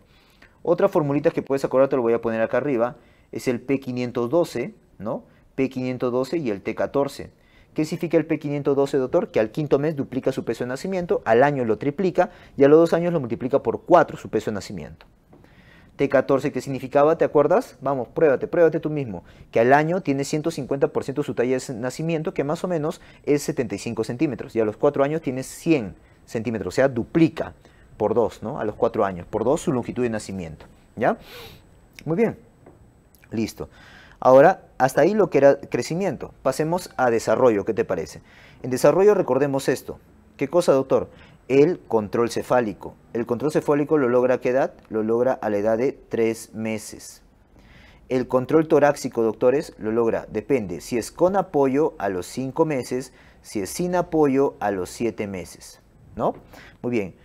Otra formulita que puedes acordarte, lo voy a poner acá arriba es el P512, ¿no? P512 y el T14. ¿Qué significa el P512, doctor? Que al quinto mes duplica su peso de nacimiento, al año lo triplica y a los dos años lo multiplica por 4 su peso de nacimiento. T14, ¿qué significaba? ¿Te acuerdas? Vamos, pruébate, pruébate tú mismo. Que al año tiene 150% su talla de nacimiento, que más o menos es 75 centímetros. Y a los cuatro años tiene 100 centímetros, o sea, duplica por dos, ¿no? A los cuatro años, por 2 su longitud de nacimiento. ¿Ya? Muy bien. Listo. Ahora, hasta ahí lo que era crecimiento. Pasemos a desarrollo, ¿qué te parece? En desarrollo recordemos esto. ¿Qué cosa, doctor? El control cefálico. El control cefálico lo logra a qué edad? Lo logra a la edad de 3 meses. El control torácico, doctores, lo logra, depende, si es con apoyo a los 5 meses, si es sin apoyo a los 7 meses, ¿no? Muy bien.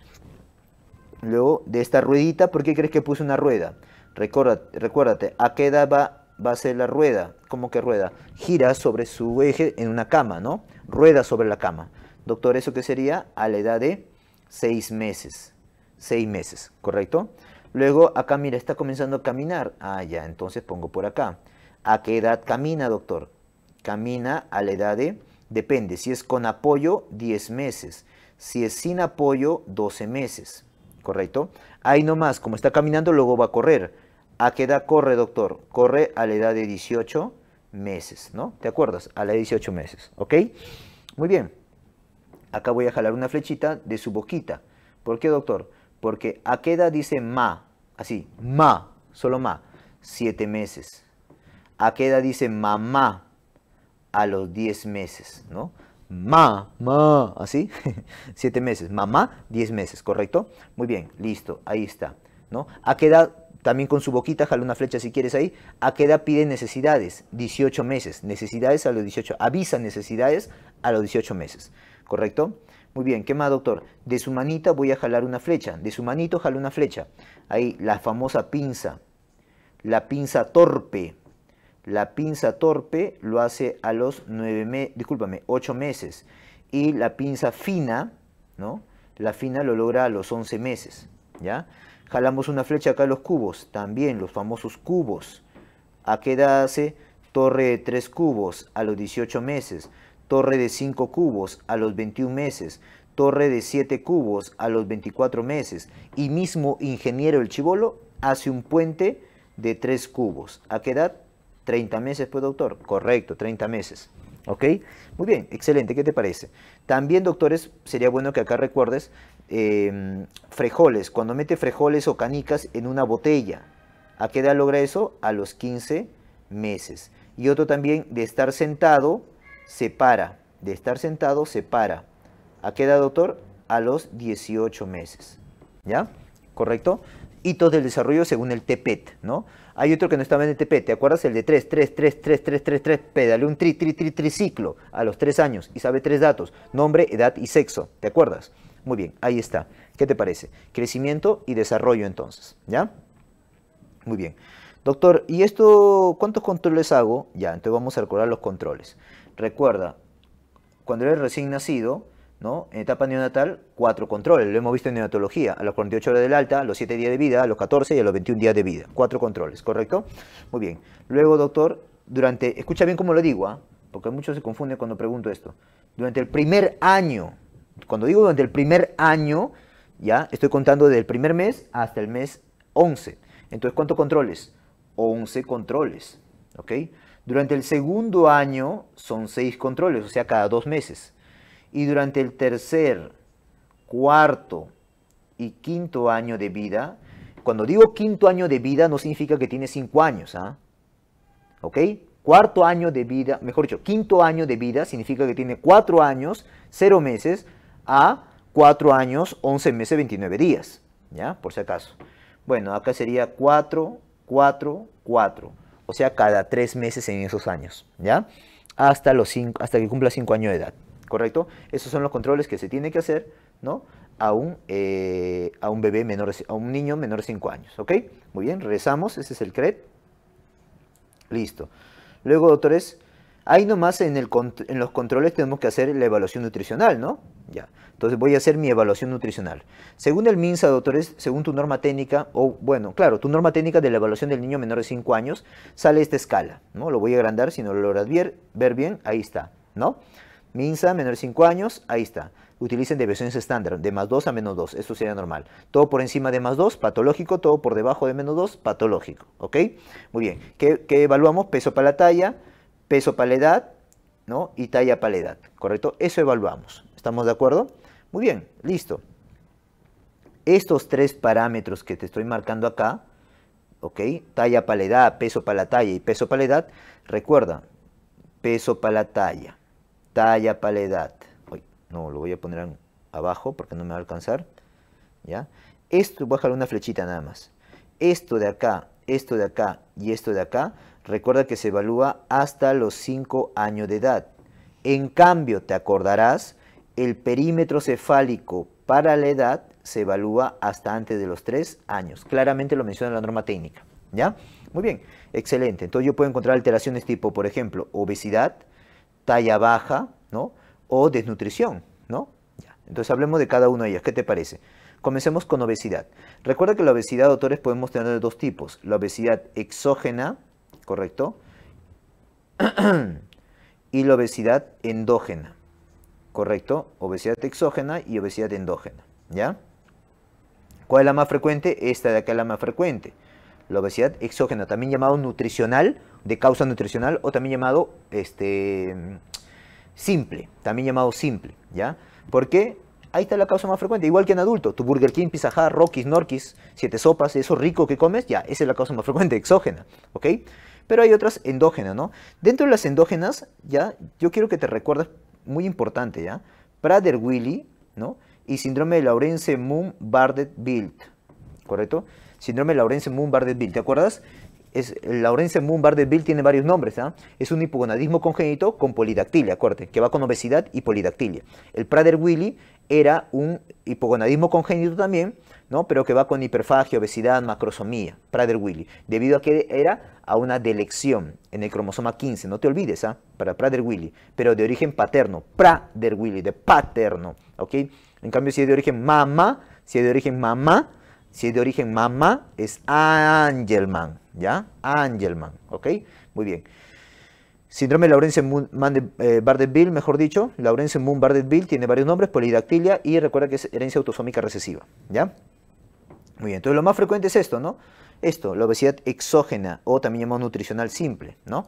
Luego de esta ruedita, ¿por qué crees que puse una rueda? Recuérdate, recuérdate ¿a qué edad va, va a ser la rueda? ¿Cómo que rueda? Gira sobre su eje en una cama, ¿no? Rueda sobre la cama. Doctor, ¿eso qué sería? A la edad de seis meses. seis meses, ¿correcto? Luego, acá mira, está comenzando a caminar. Ah, ya, entonces pongo por acá. ¿A qué edad camina, doctor? Camina a la edad de, depende, si es con apoyo, 10 meses. Si es sin apoyo, 12 meses, ¿correcto? Ahí nomás, como está caminando, luego va a correr. ¿A qué edad corre, doctor? Corre a la edad de 18 meses, ¿no? ¿Te acuerdas? A la de 18 meses, ¿ok? Muy bien. Acá voy a jalar una flechita de su boquita. ¿Por qué, doctor? Porque a qué edad dice ma, así, ma, solo ma, 7 meses. ¿A qué edad dice mamá? A los 10 meses, ¿no? ma, ma, así, siete meses, mamá, diez meses, ¿correcto? Muy bien, listo, ahí está, ¿no? ¿A qué edad, también con su boquita, jala una flecha si quieres ahí, ¿a qué edad pide necesidades? 18 meses, necesidades a los 18, avisa necesidades a los 18 meses, ¿correcto? Muy bien, ¿qué más, doctor? De su manita voy a jalar una flecha, de su manito jala una flecha, ahí, la famosa pinza, la pinza torpe, la pinza torpe lo hace a los nueve me, discúlpame, ocho meses. Y la pinza fina, ¿no? La fina lo logra a los 11 meses, ¿ya? Jalamos una flecha acá a los cubos, también los famosos cubos. ¿A qué edad hace? Torre de 3 cubos a los 18 meses, torre de 5 cubos a los 21 meses, torre de 7 cubos a los 24 meses. Y mismo ingeniero el chivolo hace un puente de 3 cubos. ¿A qué edad? 30 meses, pues doctor. Correcto, 30 meses. ¿Ok? Muy bien, excelente, ¿qué te parece? También, doctores, sería bueno que acá recuerdes eh, frejoles, cuando mete frejoles o canicas en una botella. ¿A qué edad logra eso? A los 15 meses. Y otro también, de estar sentado, se para. De estar sentado, se para. ¿A qué edad, doctor? A los 18 meses. ¿Ya? ¿Correcto? Hitos del desarrollo según el TPET, e ¿no? Hay otro que no estaba en el TP, ¿te acuerdas? El de 3, 3, 3, 3, 3, 3, 3, pedale un tri, tri, tri, triciclo a los 3 años y sabe tres datos, nombre, edad y sexo, ¿te acuerdas? Muy bien, ahí está. ¿Qué te parece? Crecimiento y desarrollo entonces, ¿ya? Muy bien. Doctor, ¿y esto cuántos controles hago? Ya, entonces vamos a recordar los controles. Recuerda, cuando eres recién nacido, en etapa neonatal, cuatro controles, lo hemos visto en neonatología, a los 48 horas del alta, a los 7 días de vida, a los 14 y a los 21 días de vida. Cuatro controles, ¿correcto? Muy bien. Luego, doctor, durante, escucha bien cómo lo digo, ¿ah? porque muchos se confunden cuando pregunto esto. Durante el primer año, cuando digo durante el primer año, ya estoy contando desde el primer mes hasta el mes 11. Entonces, ¿cuántos controles? 11 controles, ¿ok? Durante el segundo año son 6 controles, o sea, cada dos meses y durante el tercer, cuarto y quinto año de vida, cuando digo quinto año de vida no significa que tiene cinco años, ¿ah? ¿Ok? Cuarto año de vida, mejor dicho, quinto año de vida significa que tiene cuatro años, cero meses, a cuatro años, once meses, veintinueve días, ¿ya? Por si acaso. Bueno, acá sería cuatro, cuatro, cuatro. O sea, cada tres meses en esos años, ¿ya? Hasta, los hasta que cumpla cinco años de edad. ¿correcto? Esos son los controles que se tiene que hacer, ¿no? A un, eh, a un bebé menor, a un niño menor de 5 años, ¿ok? Muy bien, regresamos, ese es el CRED. Listo. Luego, doctores, ahí nomás en, los controles tenemos que hacer la evaluación nutricional, ¿no? Ya. Entonces voy a hacer mi evaluación nutricional. Según el MINSA, doctores, según tu norma técnica, o bueno, claro, tu norma técnica de la evaluación del niño menor de 5 años, sale esta escala, ¿no? Lo voy a agrandar si no lo logras ver, ver bien, ahí está, ¿no? Minsa menor de 5 años, ahí está. Utilicen deviaciones estándar, de más 2 a menos 2, eso sería normal. Todo por encima de más 2, patológico, todo por debajo de menos 2, patológico. ¿Ok? Muy bien. ¿Qué, ¿Qué, evaluamos? Peso para la talla, peso para la edad, ¿no? Y talla para la edad, ¿correcto? Eso evaluamos. ¿Estamos de acuerdo? Muy bien, listo. Estos tres parámetros que te estoy marcando acá, ¿ok? Talla para la edad, peso para la talla y peso para la edad, recuerda, peso para la talla talla para la edad. no, lo voy a poner abajo porque no me va a alcanzar. ¿ya? Esto, voy a dejar una flechita nada más. Esto de acá, esto de acá y esto de acá, recuerda que se evalúa hasta los 5 años de edad. En cambio, te acordarás, el perímetro cefálico para la edad se evalúa hasta antes de los 3 años. Claramente lo menciona la norma técnica. ¿Ya? Muy bien, excelente. Entonces yo puedo encontrar alteraciones tipo, por ejemplo, obesidad, talla baja, ¿no? O desnutrición, ¿no? Entonces hablemos de cada una de ellas. ¿Qué te parece? Comencemos con obesidad. Recuerda que la obesidad, doctores, podemos tener de dos tipos. La obesidad exógena, ¿correcto? y la obesidad endógena, ¿correcto? Obesidad exógena y obesidad endógena, ¿ya? ¿Cuál es la más frecuente? Esta de acá es la más frecuente la obesidad exógena, también llamado nutricional, de causa nutricional, o también llamado este, simple, también llamado simple, ¿ya? Porque ahí está la causa más frecuente, igual que en adulto, tu Burger King, Pizza Hut, Rockies, Norquis, siete sopas, eso rico que comes, ya, esa es la causa más frecuente, exógena, ¿ok? Pero hay otras endógenas, ¿no? Dentro de las endógenas, ya, yo quiero que te recuerdes, muy importante, ¿ya? Willy ¿no? Y síndrome de laurence Moon Bardet-Bild, ¿correcto? síndrome de Laurence Moon Bardet-Bill, ¿te acuerdas? Es, el Laurence Moon Bardet-Bill tiene varios nombres, ¿ah? Es un hipogonadismo congénito con polidactilia, acuérdate, que va con obesidad y polidactilia. El Prader-Willi era un hipogonadismo congénito también, ¿no? Pero que va con hiperfagia, obesidad, macrosomía, Prader-Willi, debido a que era a una delección en el cromosoma 15, no te olvides, ¿ah? Para Prader-Willi, pero de origen paterno, Prader-Willi, de paterno, ¿ok? En cambio, si es de origen mamá, si es de origen mamá, si es de origen mamá, es Angelman, ¿ya? Angelman, ¿ok? Muy bien. Síndrome de Laurence Moon eh, bill mejor dicho, Laurence moon Bardetville tiene varios nombres, polidactilia y recuerda que es herencia autosómica recesiva, ¿ya? Muy bien, entonces lo más frecuente es esto, ¿no? Esto, la obesidad exógena o también llamado nutricional simple, ¿no?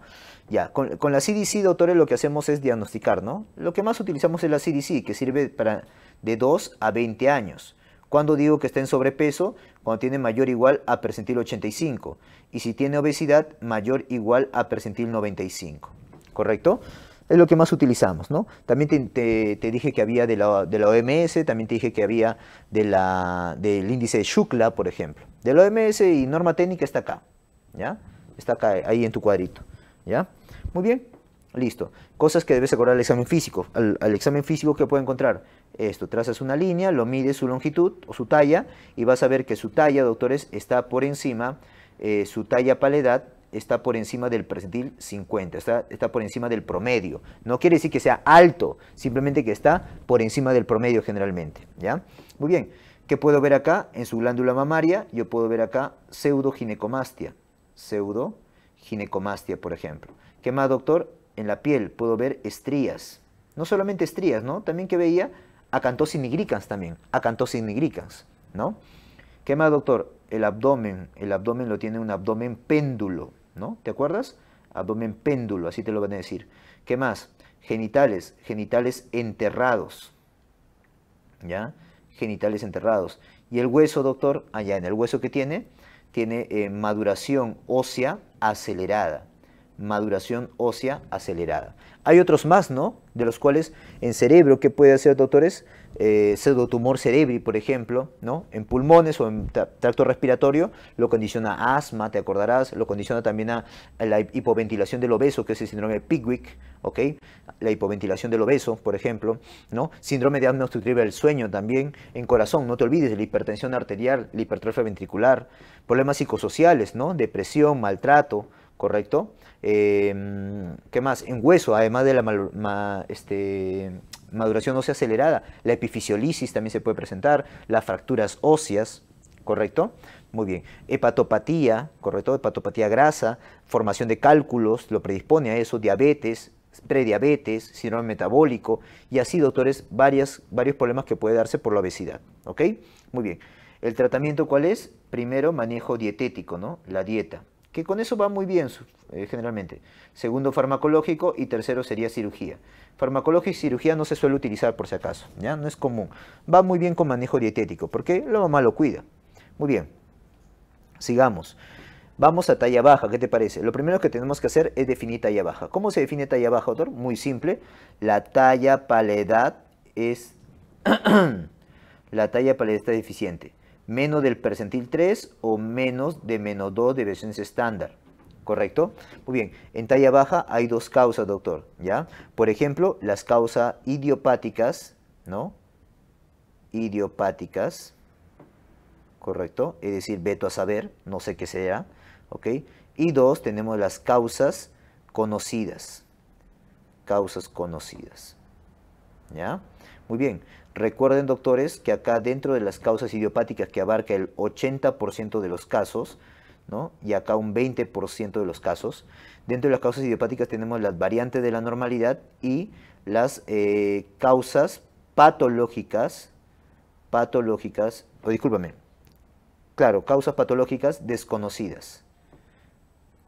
Ya, con, con la CDC, doctores, lo que hacemos es diagnosticar, ¿no? Lo que más utilizamos es la CDC, que sirve para de 2 a 20 años. Cuando digo que está en sobrepeso, cuando tiene mayor o igual a percentil 85. Y si tiene obesidad, mayor o igual a percentil 95. ¿Correcto? Es lo que más utilizamos, ¿no? También te, dije que había de la, de OMS, también te dije que había de la, del índice de Shukla, por ejemplo. De la OMS y norma técnica está acá, ¿ya? Está acá, ahí en tu cuadrito, ¿ya? Muy bien, listo. Cosas que debes acordar al examen físico. Al, examen físico que puedo encontrar esto, trazas una línea, lo mides su longitud o su talla y vas a ver que su talla, doctores, está por encima, eh, su talla paledad está por encima del percentil 50, está, está por encima del promedio. No quiere decir que sea alto, simplemente que está por encima del promedio generalmente. ¿ya? Muy bien, ¿qué puedo ver acá? En su glándula mamaria yo puedo ver acá pseudoginecomastia, pseudoginecomastia por ejemplo. ¿Qué más, doctor? En la piel puedo ver estrías, no solamente estrías, ¿no? También que veía Acantosis nigricans también, acantosis nigricans, ¿no? ¿Qué más, doctor? El abdomen, el abdomen lo tiene un abdomen péndulo, ¿no? ¿Te acuerdas? Abdomen péndulo, así te lo van a decir. ¿Qué más? Genitales, genitales enterrados, ¿ya? Genitales enterrados. Y el hueso, doctor, allá en el hueso que tiene, tiene eh, maduración ósea acelerada maduración ósea acelerada. Hay otros más, ¿no? De los cuales en cerebro, ¿qué puede hacer, doctores? Eh, pseudotumor cerebri, por ejemplo, ¿no? En pulmones o en tracto respiratorio, lo condiciona a asma, te acordarás, lo condiciona también a, la hipoventilación del obeso, que es el síndrome de Pickwick, ¿ok? La hipoventilación del obeso, por ejemplo, ¿no? Síndrome de apnea obstructiva del sueño también, en corazón, no te olvides la hipertensión arterial, la hipertrofia ventricular, problemas psicosociales, ¿no? Depresión, maltrato, ¿correcto? Em, ¿Qué más? En hueso, además de la este, maduración ósea acelerada, la epifisiolisis también se puede presentar, las fracturas óseas, ¿correcto? Muy bien. Hepatopatía, ¿correcto? Hepatopatía grasa, formación de cálculos, lo predispone a eso, diabetes, prediabetes, síndrome metabólico y así, doctores, varias, varios problemas que puede darse por la obesidad, ¿ok? Muy bien. ¿El tratamiento cuál es? Primero, manejo dietético, ¿no? La dieta, que con eso va muy bien eh, generalmente. Segundo, farmacológico y tercero sería cirugía. Farmacológico y cirugía no se suele utilizar por si acaso, ya no es común. Va muy bien con manejo dietético porque la mamá lo cuida. Muy bien, sigamos. Vamos a talla baja, ¿qué te parece? Lo primero que tenemos que hacer es definir talla baja. ¿Cómo se define talla baja, doctor? Muy simple. La talla paledad es... la talla para deficiente menos del percentil 3 o menos de menos 2 de versiones estándar. ¿Correcto? Muy bien, en talla baja hay dos causas, doctor, ¿ya? Por ejemplo, las causas idiopáticas, ¿no? Idiopáticas, ¿correcto? Es decir, veto a saber, no sé qué sea, ¿ok? Y dos, tenemos las causas conocidas, causas conocidas, ¿ya? Muy bien, recuerden doctores que acá dentro de las causas idiopáticas que abarca el 80% de los casos, y acá un 20% de los casos, dentro de las causas idiopáticas tenemos las variantes de la normalidad y las eh, causas patológicas, patológicas, o claro, causas patológicas desconocidas.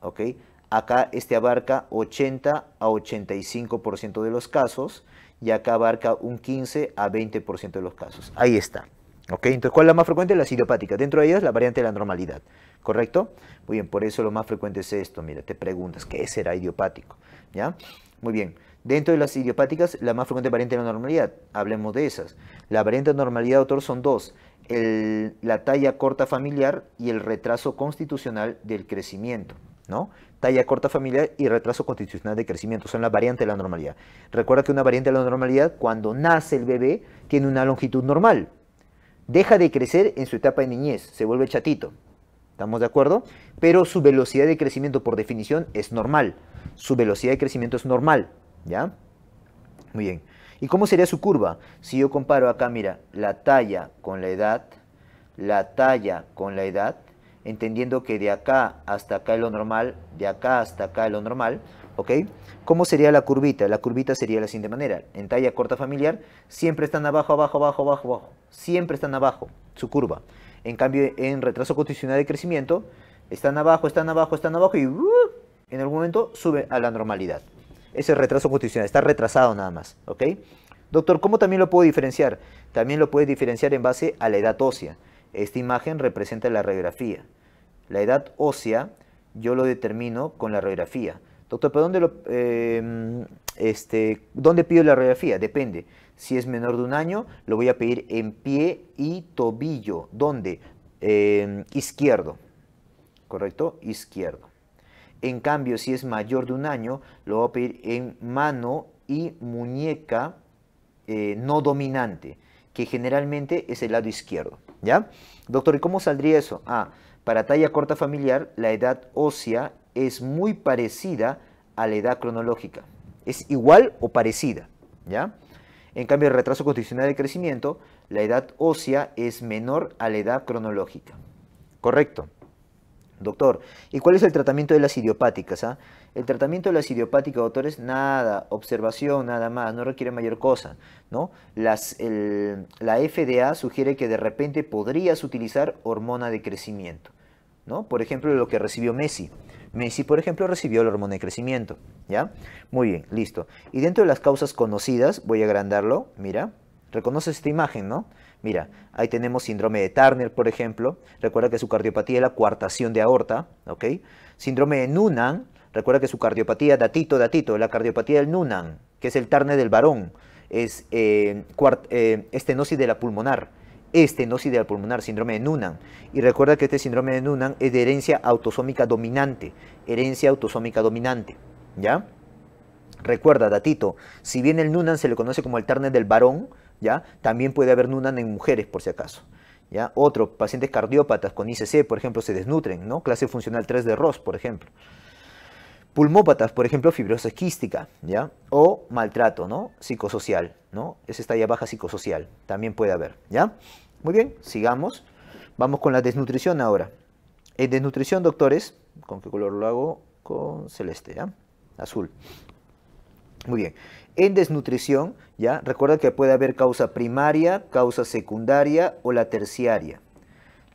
¿ok? Acá este abarca 80 a 85% de los casos y acá abarca un 15 a 20% de los casos. Ahí está. ¿Ok? Entonces, ¿cuál es la más frecuente? La idiopática. Dentro de ellas, la variante de la normalidad. ¿Correcto? Muy bien, por eso lo más frecuente es esto. Mira, te preguntas, ¿qué será idiopático? ¿Ya? Muy bien. Dentro de las idiopáticas, la más frecuente variante de la normalidad. Hablemos de esas. La variante de normalidad, doctor, son dos. la talla corta familiar y el retraso constitucional del crecimiento, ¿no? talla corta familiar y retraso constitucional de crecimiento. Son la variante de la normalidad. Recuerda que una variante de la normalidad, cuando nace el bebé, tiene una longitud normal. Deja de crecer en su etapa de niñez, se vuelve chatito. ¿Estamos de acuerdo? Pero su velocidad de crecimiento, por definición, es normal. Su velocidad de crecimiento es normal. ¿Ya? Muy bien. ¿Y cómo sería su curva? Si yo comparo acá, mira, la talla con la edad, la talla con la edad, entendiendo que de acá hasta acá es lo normal, de acá hasta acá es lo normal, ¿ok? ¿Cómo sería la curvita? La curvita sería de la siguiente manera. En talla corta familiar, siempre están abajo, abajo, abajo, abajo, abajo. Siempre están abajo, su curva. En cambio, en retraso constitucional de crecimiento, están abajo, están abajo, están abajo y uh, en algún momento sube a la normalidad. Ese retraso constitucional, está retrasado nada más, ¿ok? Doctor, ¿cómo también lo puedo diferenciar? También lo puedes diferenciar en base a la edad ósea. Esta imagen representa la radiografía. La edad ósea yo lo determino con la radiografía. Doctor, ¿pero dónde, em, este, dónde pido la radiografía? Depende. Si es menor de un año, lo voy a pedir en pie y tobillo. ¿Dónde? Em, izquierdo. ¿Correcto? Izquierdo. En cambio, si es mayor de un año, lo voy a pedir en mano y muñeca eh, no dominante, que generalmente es el lado izquierdo. ¿Ya? Doctor, ¿y cómo saldría eso? Ah, para talla corta familiar, la edad ósea es muy parecida a la edad cronológica. Es igual o parecida, ¿ya? En cambio, el retraso constitucional de crecimiento, la edad ósea es menor a la edad cronológica. Correcto. Doctor, ¿y cuál es el tratamiento de las idiopáticas? Ah? El tratamiento de las idiopáticas, doctor, es nada, observación, nada más, no requiere mayor cosa. ¿no? la FDA sugiere que de repente podrías utilizar hormona de crecimiento. ¿no? Por ejemplo, lo que recibió Messi. Messi, por ejemplo, recibió la hormona de crecimiento. ¿ya? Muy bien, listo. Y dentro de las causas conocidas, voy a agrandarlo, mira, reconoces esta imagen, ¿no? Mira, ahí tenemos síndrome de Turner, por ejemplo. Recuerda que su cardiopatía es la coartación de aorta, ¿ok? Síndrome de Nunan. recuerda que su cardiopatía, datito, datito, la cardiopatía del Nunan, que es el Turner del varón, es eh, eh, estenosis de la pulmonar, estenosis de la pulmonar, síndrome de Nunan. Y recuerda que este síndrome de Nunan es de herencia autosómica dominante, herencia autosómica dominante, ¿ya? Recuerda, datito, si bien el Nunan se le conoce como el Turner del varón, ¿ya? También puede haber NUNAN en mujeres, por si acaso. ¿Ya? Otro, pacientes cardiópatas con ICC, por ejemplo, se desnutren, ¿no? Clase funcional 3 de ROS, por ejemplo. Pulmópatas, por ejemplo, fibrosis quística, ¿ya? O maltrato, ¿no? Psicosocial, ¿no? Es ya baja psicosocial, también puede haber, ¿ya? Muy bien, sigamos. Vamos con la desnutrición ahora. En desnutrición, doctores, ¿con qué color lo hago? Con celeste, ¿ya? Azul. Muy bien en desnutrición, ¿ya? Recuerda que puede haber causa primaria, causa secundaria o la terciaria.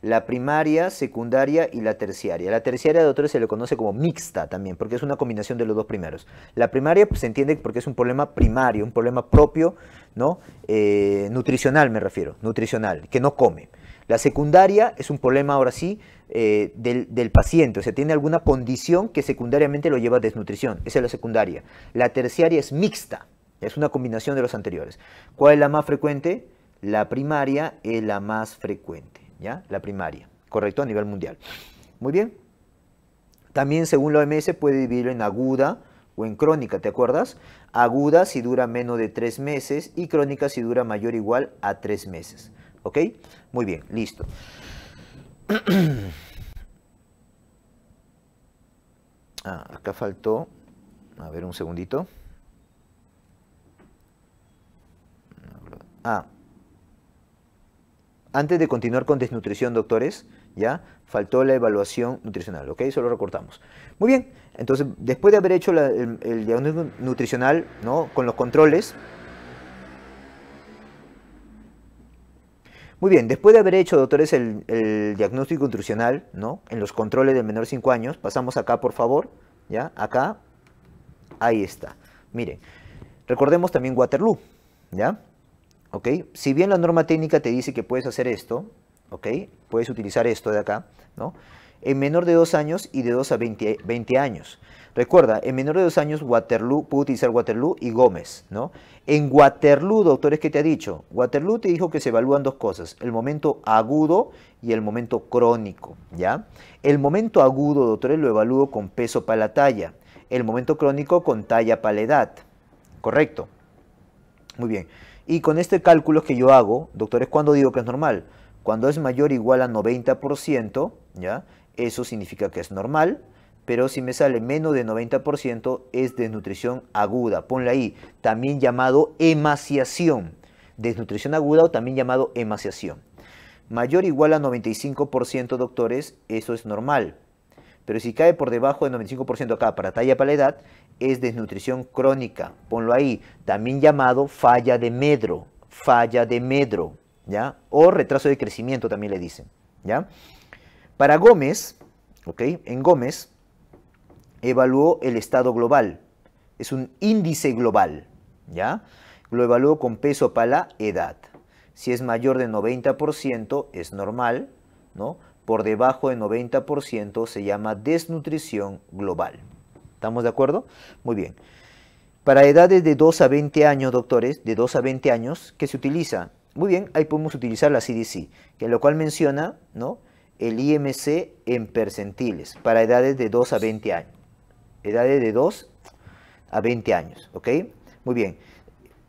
La primaria, secundaria y la terciaria. La terciaria de se le conoce como mixta también, porque es una combinación de los dos primeros. La primaria pues, se entiende porque es un problema primario, un problema propio, ¿no? Eh, nutricional me refiero, nutricional, que no come. La secundaria es un problema ahora sí eh, del, del, paciente, o sea, tiene alguna condición que secundariamente lo lleva a desnutrición, esa es la secundaria. La terciaria es mixta, es una combinación de los anteriores. ¿Cuál es la más frecuente? La primaria es la más frecuente, ¿ya? La primaria, correcto, a nivel mundial. Muy bien. También, según la OMS, puede dividirlo en aguda o en crónica, ¿te acuerdas? Aguda si dura menos de tres meses y crónica si dura mayor o igual a tres meses. ¿Ok? Muy bien, listo. Ah, acá faltó. A ver, un segundito. Ah, antes de continuar con desnutrición, doctores, ¿ya? Faltó la evaluación nutricional, ¿ok? lo recortamos. Muy bien, entonces, después de haber hecho el, diagnóstico nutricional, ¿no? Con los controles. Muy bien, después de haber hecho, doctores, el, diagnóstico nutricional, ¿no? En los controles del menor 5 años, pasamos acá, por favor, ¿ya? Acá, ahí está. Miren, recordemos también Waterloo, ¿ya? ¿ok? Si bien la norma técnica te dice que puedes hacer esto, ¿ok? Puedes utilizar esto de acá, ¿no? En menor de dos años y de 2 a 20, años. Recuerda, en menor de dos años Waterloo, puedo utilizar Waterloo y Gómez, ¿no? En Waterloo, doctores, ¿qué te ha dicho? Waterloo te dijo que se evalúan dos cosas, el momento agudo y el momento crónico, ¿ya? El momento agudo, doctores, lo evalúo con peso para la talla, el momento crónico con talla para la edad, ¿correcto? Muy bien. Y con este cálculo que yo hago, doctores, cuando digo que es normal? Cuando es mayor o igual a 90%, ¿ya? Eso significa que es normal, pero si me sale menos de 90% es desnutrición aguda. Ponle ahí, también llamado emaciación. Desnutrición aguda o también llamado emaciación. Mayor o igual a 95%, doctores, eso es normal. Pero si cae por debajo de 95% acá para talla para la edad, es desnutrición crónica, ponlo ahí, también llamado falla de medro, falla de medro, ¿ya? O retraso de crecimiento también le dicen, ¿ya? Para Gómez, ¿ok? En Gómez evaluó el estado global, es un índice global, ¿ya? Lo evaluó con peso para la edad. Si es mayor de 90% es normal, ¿no? Por debajo de 90% se llama desnutrición global. ¿Estamos de acuerdo? Muy bien. Para edades de 2 a 20 años, doctores, de 2 a 20 años, ¿qué se utiliza? Muy bien, ahí podemos utilizar la CDC, que lo cual menciona ¿no? el IMC en percentiles para edades de 2 a 20 años. Edades de 2 a 20 años, ¿ok? Muy bien,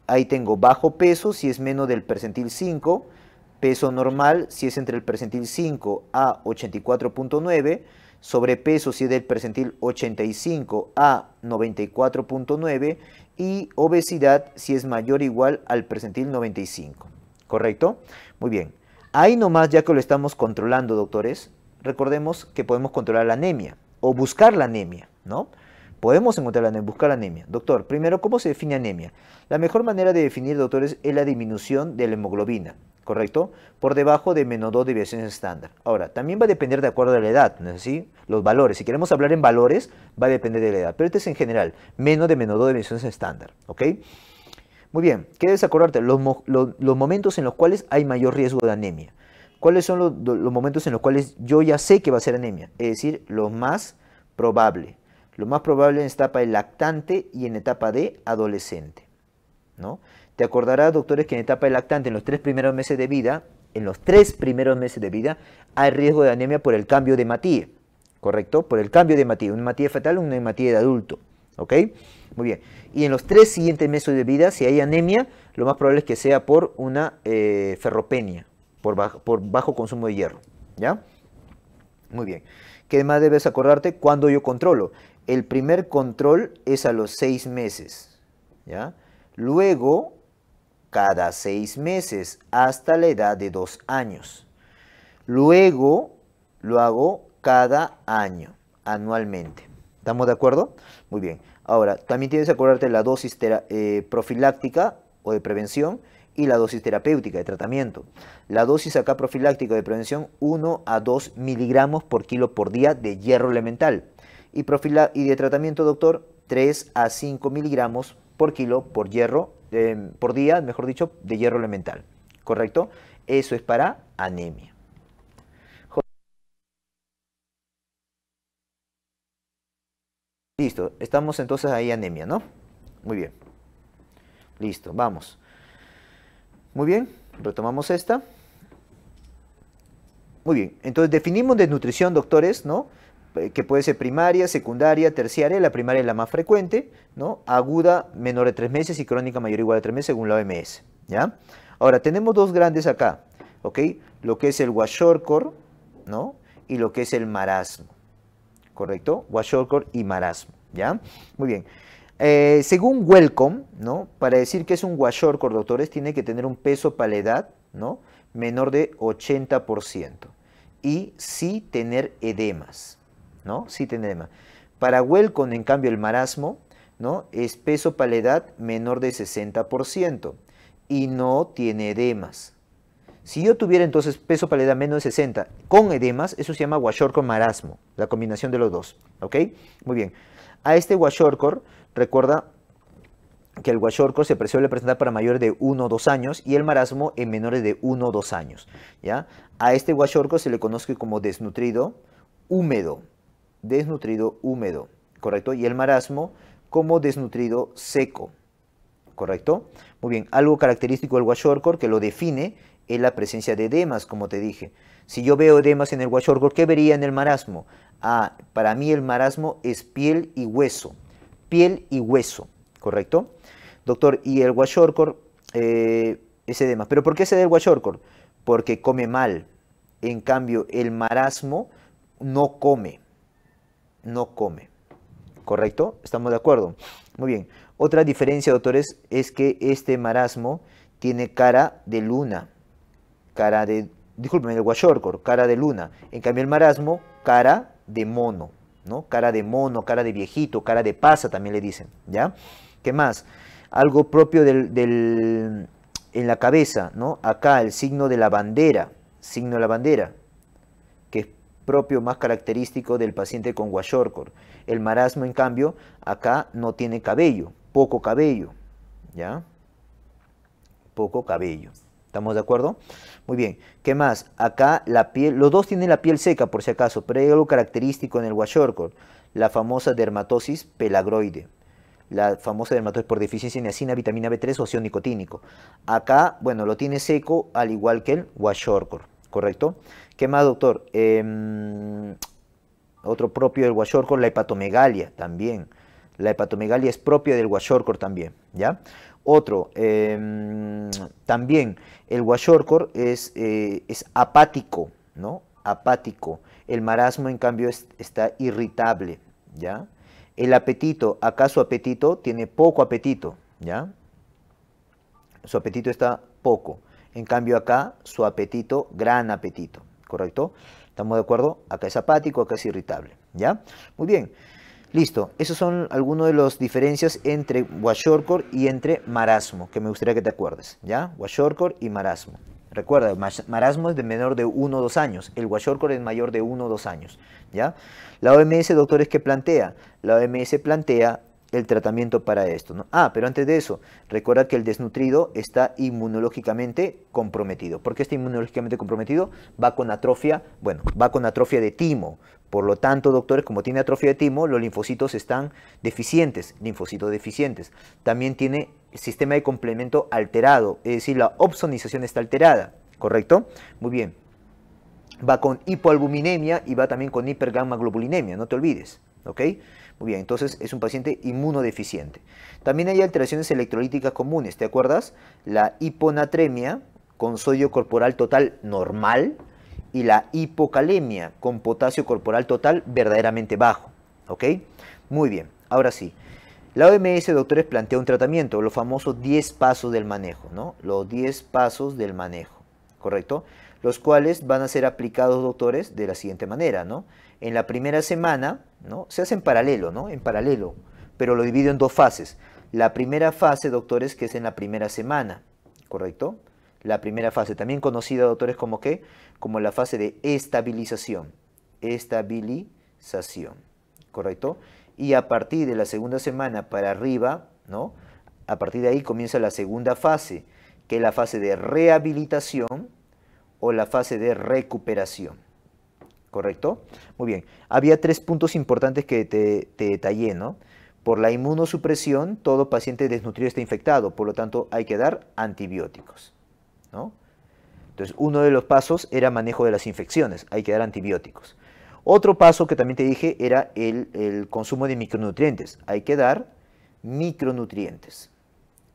ahí tengo bajo peso si es menos del percentil 5, peso normal si es entre el percentil 5 a 84.9, sobrepeso si es del percentil 85 a 94.9 y obesidad si es mayor o igual al percentil 95. ¿Correcto? Muy bien. Ahí nomás, ya que lo estamos controlando, doctores, recordemos que podemos controlar la anemia o buscar la anemia, ¿no? Podemos encontrar la anemia, buscar la anemia. Doctor, primero, ¿cómo se define anemia? La mejor manera de definir, doctores, es la disminución de la hemoglobina. ¿correcto? Por debajo de menos 2 deviaciones estándar. Ahora, también va a depender de acuerdo a la edad, ¿no es así? Los valores, si queremos hablar en valores, va a depender de la edad, pero este es en general, menos de menos 2 deviaciones estándar, ¿ok? Muy bien, Quieres acordarte? Los, momentos en los cuales hay mayor riesgo de anemia. ¿Cuáles son los, los momentos en los cuales yo ya sé que va a ser anemia? Es decir, lo más probable. Lo más probable en etapa de lactante y en etapa de adolescente, ¿no? Te acordarás, doctores, que en etapa de lactante, en los tres primeros meses de vida, en los tres primeros meses de vida, hay riesgo de anemia por el cambio de matía, ¿correcto? Por el cambio de matía, una matía fetal, una matía de adulto, ¿ok? Muy bien. Y en los tres siguientes meses de vida, si hay anemia, lo más probable es que sea por una eh, ferropenia, por bajo, por bajo consumo de hierro, ¿ya? Muy bien. ¿Qué más debes acordarte? Cuando yo controlo? El primer control es a los seis meses, ¿ya? Luego cada seis meses hasta la edad de dos años. Luego lo hago cada año, anualmente. ¿Estamos de acuerdo? Muy bien. Ahora, también tienes que acordarte de la dosis eh, profiláctica o de prevención y la dosis terapéutica de tratamiento. La dosis acá profiláctica de prevención 1 a 2 miligramos por kilo por día de hierro elemental. Y, y de tratamiento, doctor, 3 a 5 miligramos por kilo por hierro Em, por día, mejor dicho, de hierro elemental. ¿Correcto? Eso es para anemia. Listo, estamos entonces ahí anemia, ¿no? Muy bien. Listo, vamos. Muy bien, retomamos esta. Muy bien, entonces definimos desnutrición, doctores, ¿no? Eh, que puede ser primaria, secundaria, terciaria, la primaria es la más frecuente, ¿no? aguda menor de tres meses y crónica mayor o igual a tres meses según la OMS. ¿ya? Ahora, tenemos dos grandes acá, ¿ok? lo que es el kwashiorkor ¿no? y lo que es el marasmo, ¿correcto? Kwashiorkor y marasmo. ¿ya? Muy bien. Eh, según Welcome, ¿no? para decir que es un kwashiorkor, doctores, tiene que tener un peso para la edad ¿no? menor de 80% y sí tener edemas. ¿no? Sí tiene edema. Para Welcon, en cambio, el marasmo, ¿no? Es peso para la edad menor de 60% y no tiene edemas. Si yo tuviera entonces peso para la edad menos de 60 con edemas, eso se llama guachorcor marasmo, la combinación de los dos, ¿ok? Muy bien. A este Washorcor, recuerda que el Washorkor se prescribe presentar para mayores de 1 o 2 años y el marasmo en menores de 1 o 2 años, ¿ya? A este guachorcor se le conoce como desnutrido húmedo, desnutrido húmedo, ¿correcto? Y el marasmo como desnutrido seco, ¿correcto? Muy bien, algo característico del Washorkor que lo define es la presencia de edemas, como te dije. Si yo veo edemas en el Washorkor, ¿qué vería en el marasmo? Ah, para mí el marasmo es piel y hueso, piel y hueso, ¿correcto? Doctor, y el Washorkor ese eh, es edema. ¿Pero por qué se da el Washorkor? Porque come mal. En cambio, el marasmo no come no come. ¿Correcto? ¿Estamos de acuerdo? Muy bien. Otra diferencia, doctores, es que este marasmo tiene cara de luna. Cara de, disculpen, el guachorcor, cara de luna. En cambio, el marasmo, cara de mono. ¿no? Cara de mono, cara de viejito, cara de pasa también le dicen. ¿Ya? ¿Qué más? Algo propio del, del en la cabeza, ¿no? Acá el signo de la bandera, signo de la bandera, propio más característico del paciente con guayorcor. El marasmo, en cambio, acá no tiene cabello, poco cabello, ¿ya? Poco cabello. ¿Estamos de acuerdo? Muy bien. ¿Qué más? Acá la piel, los dos tienen la piel seca por si acaso, pero hay algo característico en el guayorcor, la famosa dermatosis pelagroide la famosa dermatosis por deficiencia de niacina, vitamina B3 o ácido nicotínico. Acá, bueno, lo tiene seco al igual que el Kwashiorkor, ¿correcto? ¿Qué más, doctor? Em, otro propio del con la hepatomegalia también. La hepatomegalia es propia del Huachorcor también, ¿ya? Otro, em, también el Huachorcor eh, es, apático, ¿no? Apático. El marasmo, en cambio, está irritable, ¿ya? El apetito, acá su apetito tiene poco apetito, ¿ya? Su apetito está poco. En cambio acá, su apetito, gran apetito. ¿correcto? ¿Estamos de acuerdo? Acá es apático, acá es irritable, ¿ya? Muy bien, listo. Esas son algunas de las diferencias entre Washorkor y entre marasmo, que me gustaría que te acuerdes, ¿ya? Washorkor y marasmo. Recuerda, marasmo es de menor de 1 o 2 años, el Washorkor es mayor de 1 o 2 años, ¿ya? La OMS, doctores, ¿qué plantea? La OMS plantea el tratamiento para esto. ¿no? Ah, pero antes de eso, recuerda que el desnutrido está inmunológicamente comprometido. ¿Por qué está inmunológicamente comprometido? Va con atrofia, bueno, va con atrofia de timo. Por lo tanto, doctores, como tiene atrofia de timo, los linfocitos están deficientes, linfocitos deficientes. También tiene sistema de complemento alterado, es decir, la opsonización está alterada, ¿correcto? Muy bien. Va con hipoalbuminemia y va también con hipergamma globulinemia, no te olvides, ¿ok? bien, entonces es un paciente inmunodeficiente. También hay alteraciones electrolíticas comunes, ¿te acuerdas? La hiponatremia con sodio corporal total normal y la hipocalemia con potasio corporal total verdaderamente bajo. ¿Ok? Muy bien, ahora sí. La OMS, doctores, plantea un tratamiento, los famosos 10 pasos del manejo, ¿no? Los 10 pasos del manejo, ¿correcto? Los cuales van a ser aplicados, doctores, de la siguiente manera, ¿no? En la primera semana se hace en paralelo, ¿no? En paralelo, pero lo divido en dos fases. La primera fase, doctores, que es en la primera semana, ¿correcto? La primera fase, también conocida, doctores, como Como la fase de estabilización. Estabilización, ¿correcto? Y a partir de la segunda semana para arriba, ¿no? A partir de ahí comienza la segunda fase, que es la fase de rehabilitación o la fase de recuperación. ¿correcto? Muy bien. Había tres puntos importantes que te, te detallé, ¿no? Por la inmunosupresión, todo paciente desnutrido está infectado, por lo tanto hay que dar antibióticos, ¿no? Entonces, uno de los pasos era manejo de las infecciones, hay que dar antibióticos. Otro paso que también te dije era el, el consumo de micronutrientes, hay que dar micronutrientes,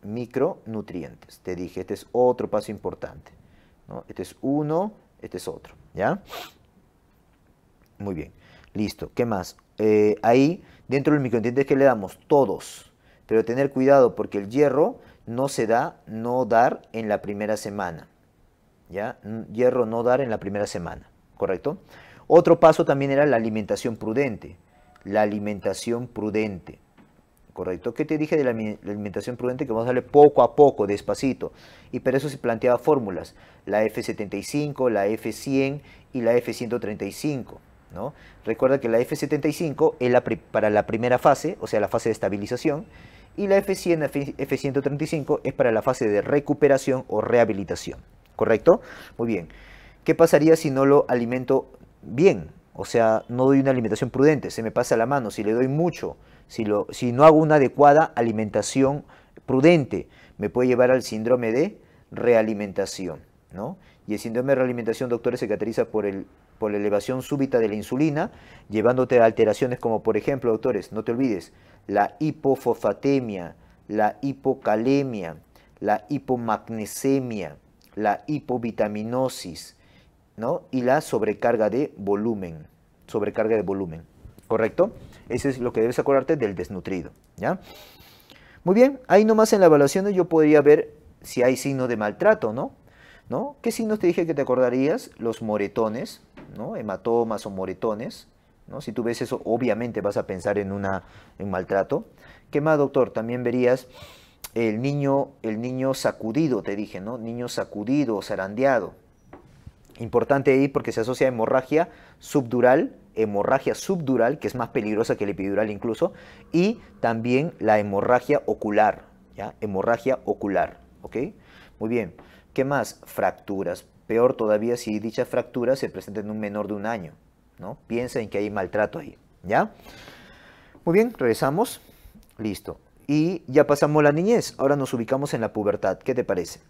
micronutrientes, te dije, este es otro paso importante, ¿no? Este es uno, este es otro, ¿ya? Muy bien. Listo. ¿Qué más? Eh, ahí, dentro del micronutrientes que le damos, todos. Pero tener cuidado porque el hierro no se da no dar en la primera semana. ¿Ya? Mm, hierro no dar en la primera semana. ¿Correcto? Otro paso también era la alimentación prudente. La alimentación prudente. ¿Correcto? ¿Qué te dije de la alimentación prudente? Que vamos a darle poco a poco, despacito. Y para eso se planteaba fórmulas. La F75, la F100 y la F135. Recuerda que la F75 es para la primera fase, o sea, la fase de estabilización, y la F100, F135 es para la fase de recuperación o rehabilitación, ¿correcto? Muy bien. ¿Qué pasaría si no lo alimento bien? O sea, no doy una alimentación prudente, se me pasa la mano, si le doy mucho, si, no hago una adecuada alimentación prudente, me puede llevar al síndrome de realimentación, ¿no? Y el síndrome de realimentación, doctores, se caracteriza por el por la elevación súbita de la insulina, llevándote a alteraciones como, por ejemplo, doctores, no te olvides, la hipofosfatemia, la hipocalemia, la hipomagnesemia, la hipovitaminosis, ¿no? Y la sobrecarga de volumen, sobrecarga de volumen, ¿correcto? Eso es lo que debes acordarte del desnutrido, ¿ya? Muy bien, ahí nomás en la evaluación yo podría ver si hay signos de maltrato, ¿no? ¿No? ¿Qué signos te dije que te acordarías? Los moretones, hematomas o moretones. ¿no? Si tú ves eso, obviamente vas a pensar en, una, maltrato. ¿Qué más, doctor? También verías el niño, el niño sacudido, te dije, ¿no? Niño sacudido, zarandeado. Importante ahí porque se asocia a hemorragia subdural, hemorragia subdural, que es más peligrosa que el epidural incluso, y también la hemorragia ocular, ¿ya? Hemorragia ocular, ¿ok? Muy bien. ¿Qué más? Fracturas. Peor todavía si dicha fractura se presenta en un menor de un año. ¿no? Piensa en que hay maltrato ahí. ¿Ya? Muy bien, regresamos. Listo. Y ya pasamos la niñez. Ahora nos ubicamos en la pubertad. ¿Qué te parece?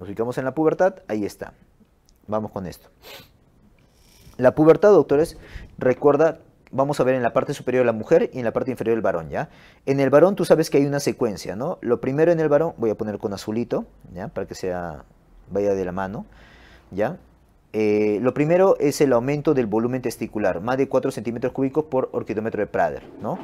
Nos ubicamos en la pubertad. Ahí está. Vamos con esto. La pubertad, doctores, recuerda, vamos a ver en la parte superior la mujer y en la parte inferior el varón, ¿ya? En el varón tú sabes que hay una secuencia, ¿no? Lo primero en el varón, voy a poner con azulito, ¿ya? Para que sea, vaya de la mano. ¿ya? Eh, lo primero es el aumento del volumen testicular, más de 4 centímetros cúbicos por orquidómetro de Prader, ¿no?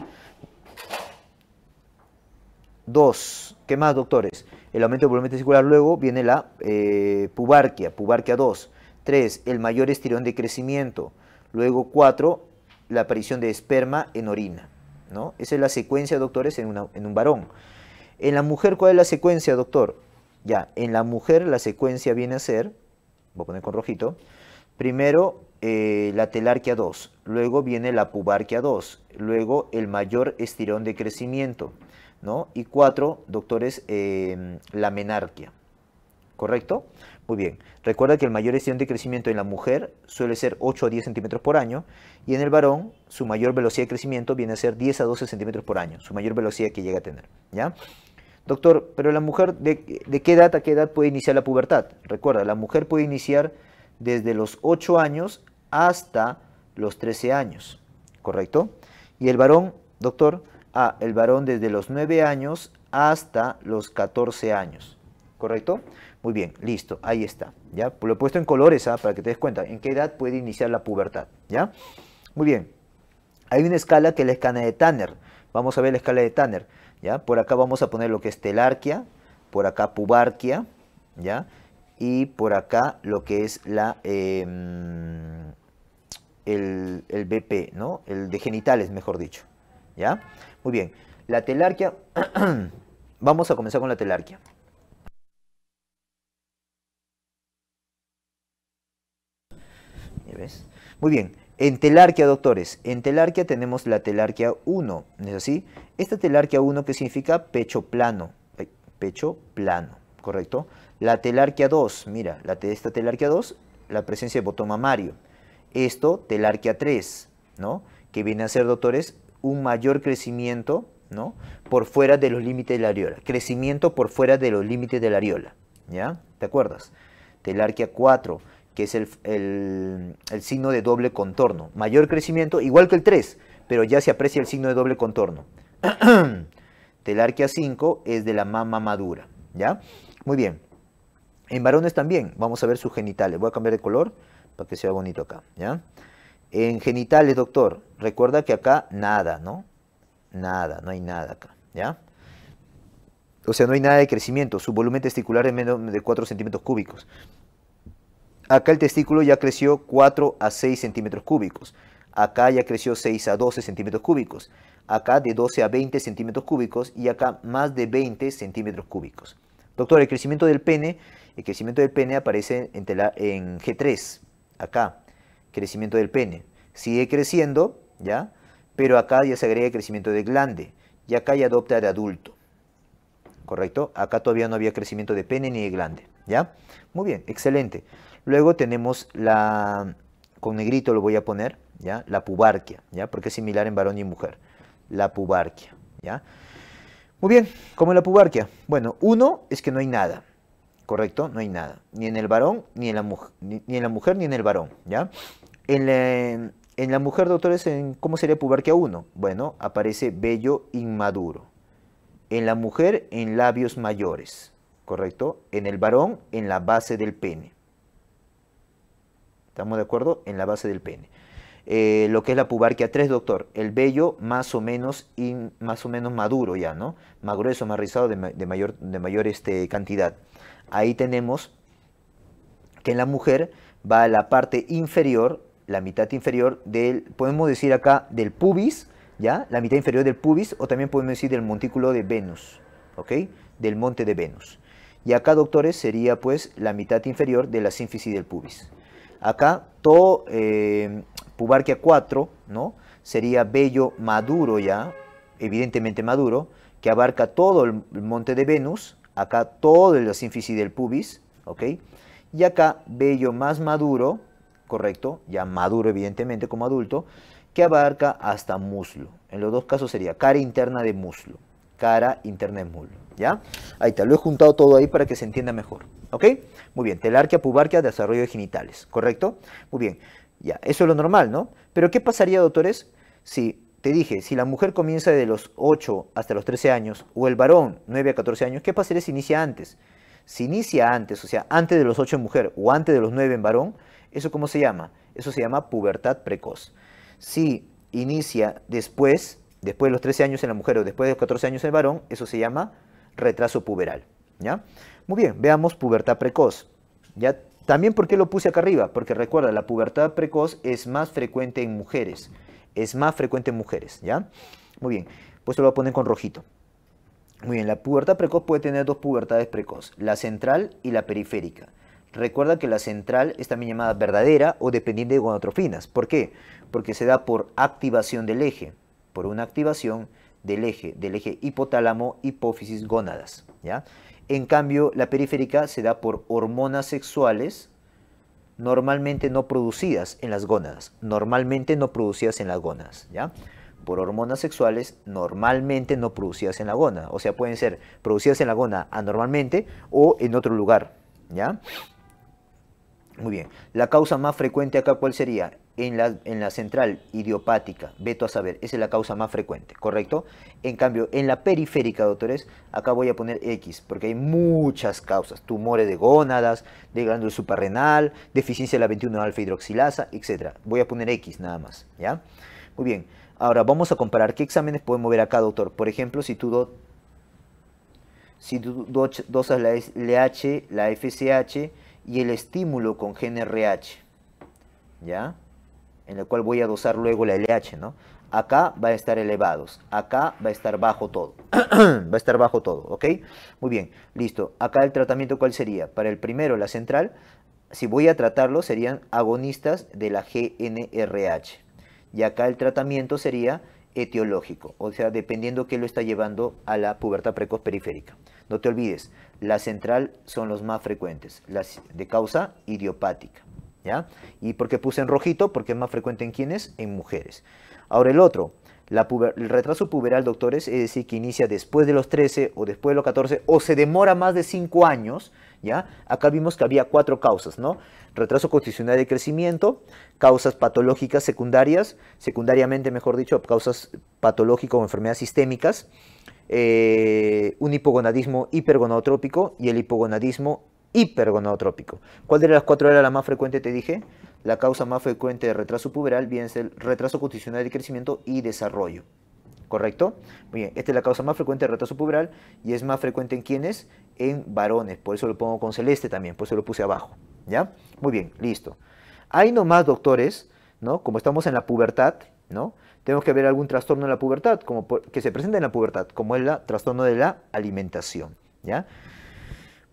Dos, ¿qué más, doctores? El aumento del volumen testicular, luego viene la eh, pubarquia, pubarquia 2. 3. El mayor estirón de crecimiento. Luego 4. La aparición de esperma en orina. ¿no? Esa es la secuencia, doctores, en un varón. En la mujer, ¿cuál es la secuencia, doctor? Ya, en la mujer la secuencia viene a ser voy a poner con rojito, primero eh, la telarquia 2, luego viene la pubarquia 2, luego el mayor estirón de crecimiento, ¿no? Y cuatro, doctores, em, la menarquia, ¿correcto? Muy bien, recuerda que el mayor estirón de crecimiento en la mujer suele ser 8 a 10 centímetros por año y en el varón su mayor velocidad de crecimiento viene a ser 10 a 12 centímetros por año, su mayor velocidad que llega a tener, ¿ya? Doctor, pero la mujer, de, qué edad a qué edad puede iniciar la pubertad? Recuerda, la mujer puede iniciar desde los 8 años hasta los 13 años, ¿correcto? Y el varón, doctor, ah, el varón desde los 9 años hasta los 14 años, ¿correcto? Muy bien, listo, ahí está, ¿ya? Lo he puesto en colores ah, para que te des cuenta, en qué edad puede iniciar la pubertad, ¿ya? Muy bien, hay una escala que es la escala de Tanner, vamos a ver la escala de Tanner. ¿ya? Por acá vamos a poner lo que es telarquia, por acá pubarquia, ¿ya? Y por acá lo que es la, em, el, BP, ¿no? El de genitales, mejor dicho, ¿ya? Muy bien, la telarquia, vamos a comenzar con la telarquia. Muy bien, en telarquia, doctores, en telarquia tenemos la telarquia 1, ¿no es así? Esta telarquia 1 que significa pecho plano, pecho plano, ¿correcto? La telarquia 2, mira, esta telarquia 2, la presencia de botón mamario. Esto, telarquia 3, ¿no? Que viene a ser, doctores, un mayor crecimiento, ¿no? Por fuera de los límites de la areola. Crecimiento por fuera de los límites de la areola, ¿ya? ¿Te acuerdas? Telarquia 4, que es el, signo de doble contorno. Mayor crecimiento, igual que el 3, pero ya se aprecia el signo de doble contorno. Telarquia 5 es de la mama madura, ¿ya? Muy bien. En varones también, vamos a ver sus genitales. Voy a cambiar de color para que sea bonito acá, ¿ya? En genitales, doctor, recuerda que acá nada, ¿no? Nada, no hay nada acá, ¿ya? O sea, no hay nada de crecimiento. Su volumen testicular es menos de 4 centímetros cúbicos. Acá el testículo ya creció 4 a 6 centímetros cúbicos. Acá ya creció 6 a 12 centímetros cúbicos. Acá de 12 a 20 centímetros cúbicos y acá más de 20 centímetros cúbicos. Doctor, el crecimiento del pene, el crecimiento del pene aparece en, G3, acá, crecimiento del pene. Sigue creciendo, ¿ya? Pero acá ya se agrega el crecimiento de glande y acá ya adopta de adulto. ¿Correcto? Acá todavía no había crecimiento de pene ni de glande, ¿ya? Muy bien, excelente. Luego tenemos la, con negrito lo voy a poner, ¿ya? La pubarquia, ¿ya? Porque es similar en varón y mujer. La pubarquia, ¿ya? Muy bien, ¿cómo es la pubarquia? Bueno, uno es que no hay nada, ¿correcto? No hay nada, ni en el varón, ni en la, mujer, ni, en la mujer, ni en el varón, ¿ya? En la, mujer, doctores, en, ¿cómo sería pubarquia uno? Bueno, aparece bello inmaduro. En la mujer, en labios mayores, ¿correcto? En el varón, en la base del pene. ¿Estamos de acuerdo? En la base del pene. Eh, lo que es la pubarquia 3, doctor, el vello más o menos, más o menos maduro ya, ¿no? Más grueso, más rizado, de, mayor, de mayor este, cantidad. Ahí tenemos que en la mujer va a la parte inferior, la mitad inferior del, podemos decir acá, del pubis, ¿ya? La mitad inferior del pubis, o también podemos decir del montículo de Venus, ¿ok? Del monte de Venus. Y acá, doctores, sería pues la mitad inferior de la sínfisis del pubis. Acá to eh, pubarquia 4, ¿no? Sería bello maduro ya, evidentemente maduro, que abarca todo el monte de Venus, acá todo el sínfisis del pubis, ¿ok? Y acá bello más maduro, correcto, ya maduro evidentemente como adulto, que abarca hasta muslo. En los dos casos sería cara interna de muslo, cara interna de muslo. ¿ya? Ahí te lo he juntado todo ahí para que se entienda mejor, ¿ok? Muy bien, telarquia, pubarquia, desarrollo de genitales, ¿correcto? Muy bien, ya, eso es lo normal, ¿no? Pero ¿qué pasaría, doctores, si te dije, si la mujer comienza de los 8 hasta los 13 años, o el varón 9 a 14 años, ¿qué pasaría si inicia antes? Si inicia antes, o sea, antes de los 8 en mujer o antes de los 9 en varón, ¿eso cómo se llama? Eso se llama pubertad precoz. Si inicia después, después de los 13 años en la mujer o después de los 14 años en el varón, eso se llama retraso puberal. ¿ya? Muy bien, veamos pubertad precoz. ¿ya? También, ¿por qué lo puse acá arriba? Porque recuerda, la pubertad precoz es más frecuente en mujeres. Es más frecuente en mujeres, ¿ya? Muy bien, pues lo voy a poner con rojito. Muy bien, la pubertad precoz puede tener dos pubertades precoz, la central y la periférica. Recuerda que la central es también llamada verdadera o dependiente de gonadotrofinas. ¿Por qué? Porque se da por activación del eje, por una activación del eje, del eje hipotálamo, hipófisis, mm. gónadas. ¿ya? En cambio, la periférica se da por hormonas sexuales normalmente no producidas en las gónadas, normalmente no producidas en las gónadas, ¿ya? Por hormonas sexuales normalmente no producidas en la gónada, o sea, pueden ser producidas en la gónada anormalmente o en otro lugar, ¿ya? Muy bien, la causa más frecuente acá, ¿cuál sería? en la, central idiopática, veto a saber, esa es la causa más frecuente, ¿correcto? En cambio, en la periférica, doctores, acá voy a poner X, porque hay muchas causas, tumores de gónadas, de glándula suprarrenal, deficiencia de la 21 alfa hidroxilasa, etc. Voy a poner X nada más, ¿ya? Muy bien, ahora vamos a comparar qué exámenes podemos ver acá, doctor. Por ejemplo, si tú si tú dosas la LH, la FSH y el estímulo con GNRH, ¿ya? en el cual voy a dosar luego la LH, ¿no? Acá va a estar elevados, acá va a estar bajo todo, va a estar bajo todo, ¿ok? Muy bien, listo. Acá el tratamiento, ¿cuál sería? Para el primero, la central, si voy a tratarlo, serían agonistas de la GNRH. Y acá el tratamiento sería etiológico, o sea, dependiendo qué lo está llevando a la pubertad precoz periférica. No te olvides, la central son los más frecuentes, las de causa idiopática. ¿Y por qué puse en rojito? Porque es más frecuente en quiénes? En mujeres. Ahora el otro, el retraso puberal, doctores, es decir, que inicia después de los 13 o después de los 14 o se demora más de 5 años, ¿ya? Acá vimos que había cuatro causas, ¿no? Retraso constitucional de crecimiento, causas patológicas secundarias, secundariamente, mejor dicho, causas patológicas o enfermedades sistémicas, eh, un hipogonadismo hipergonotrópico y el hipogonadismo hipergonadotrópico. ¿Cuál de las cuatro era la más frecuente, te dije? La causa más frecuente de retraso puberal bien es el retraso constitucional de crecimiento y desarrollo. ¿Correcto? Muy bien, esta es la causa más frecuente de retraso puberal y es más frecuente en quienes? En varones, por eso lo pongo con celeste también, por eso lo puse abajo. ¿Ya? Muy bien, listo. Hay nomás, doctores, ¿no? Como estamos en la pubertad, ¿no? Tenemos que ver algún trastorno en la pubertad, como que se presenta en la pubertad, como es el trastorno de la alimentación, ¿ya?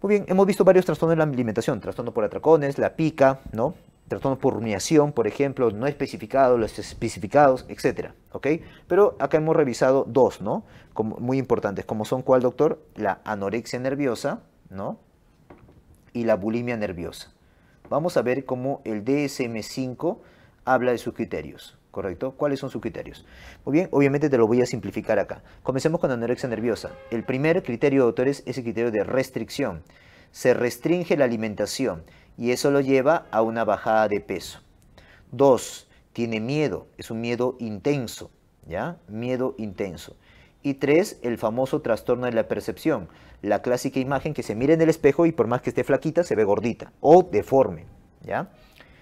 Muy bien, hemos visto varios trastornos de la alimentación, trastorno por atracones, la pica, ¿no? trastornos por rumiación, por ejemplo, no especificados, los especificados, etc. ¿ok? Pero acá hemos revisado dos, ¿no? muy importantes, como son cuál, doctor? La anorexia nerviosa, ¿no? Y la bulimia nerviosa. Vamos a ver cómo el DSM-5 habla de sus criterios. ¿correcto? ¿Cuáles son sus criterios? Muy bien, obviamente te lo voy a simplificar acá. Comencemos con la anorexia nerviosa. El primer criterio de autores es el criterio de restricción. Se restringe la alimentación y eso lo lleva a una bajada de peso. Dos, tiene miedo, es un miedo intenso, ¿ya? Miedo intenso. Y tres, el famoso trastorno de la percepción, la clásica imagen que se mira en el espejo y por más que esté flaquita se ve gordita o deforme, ¿ya?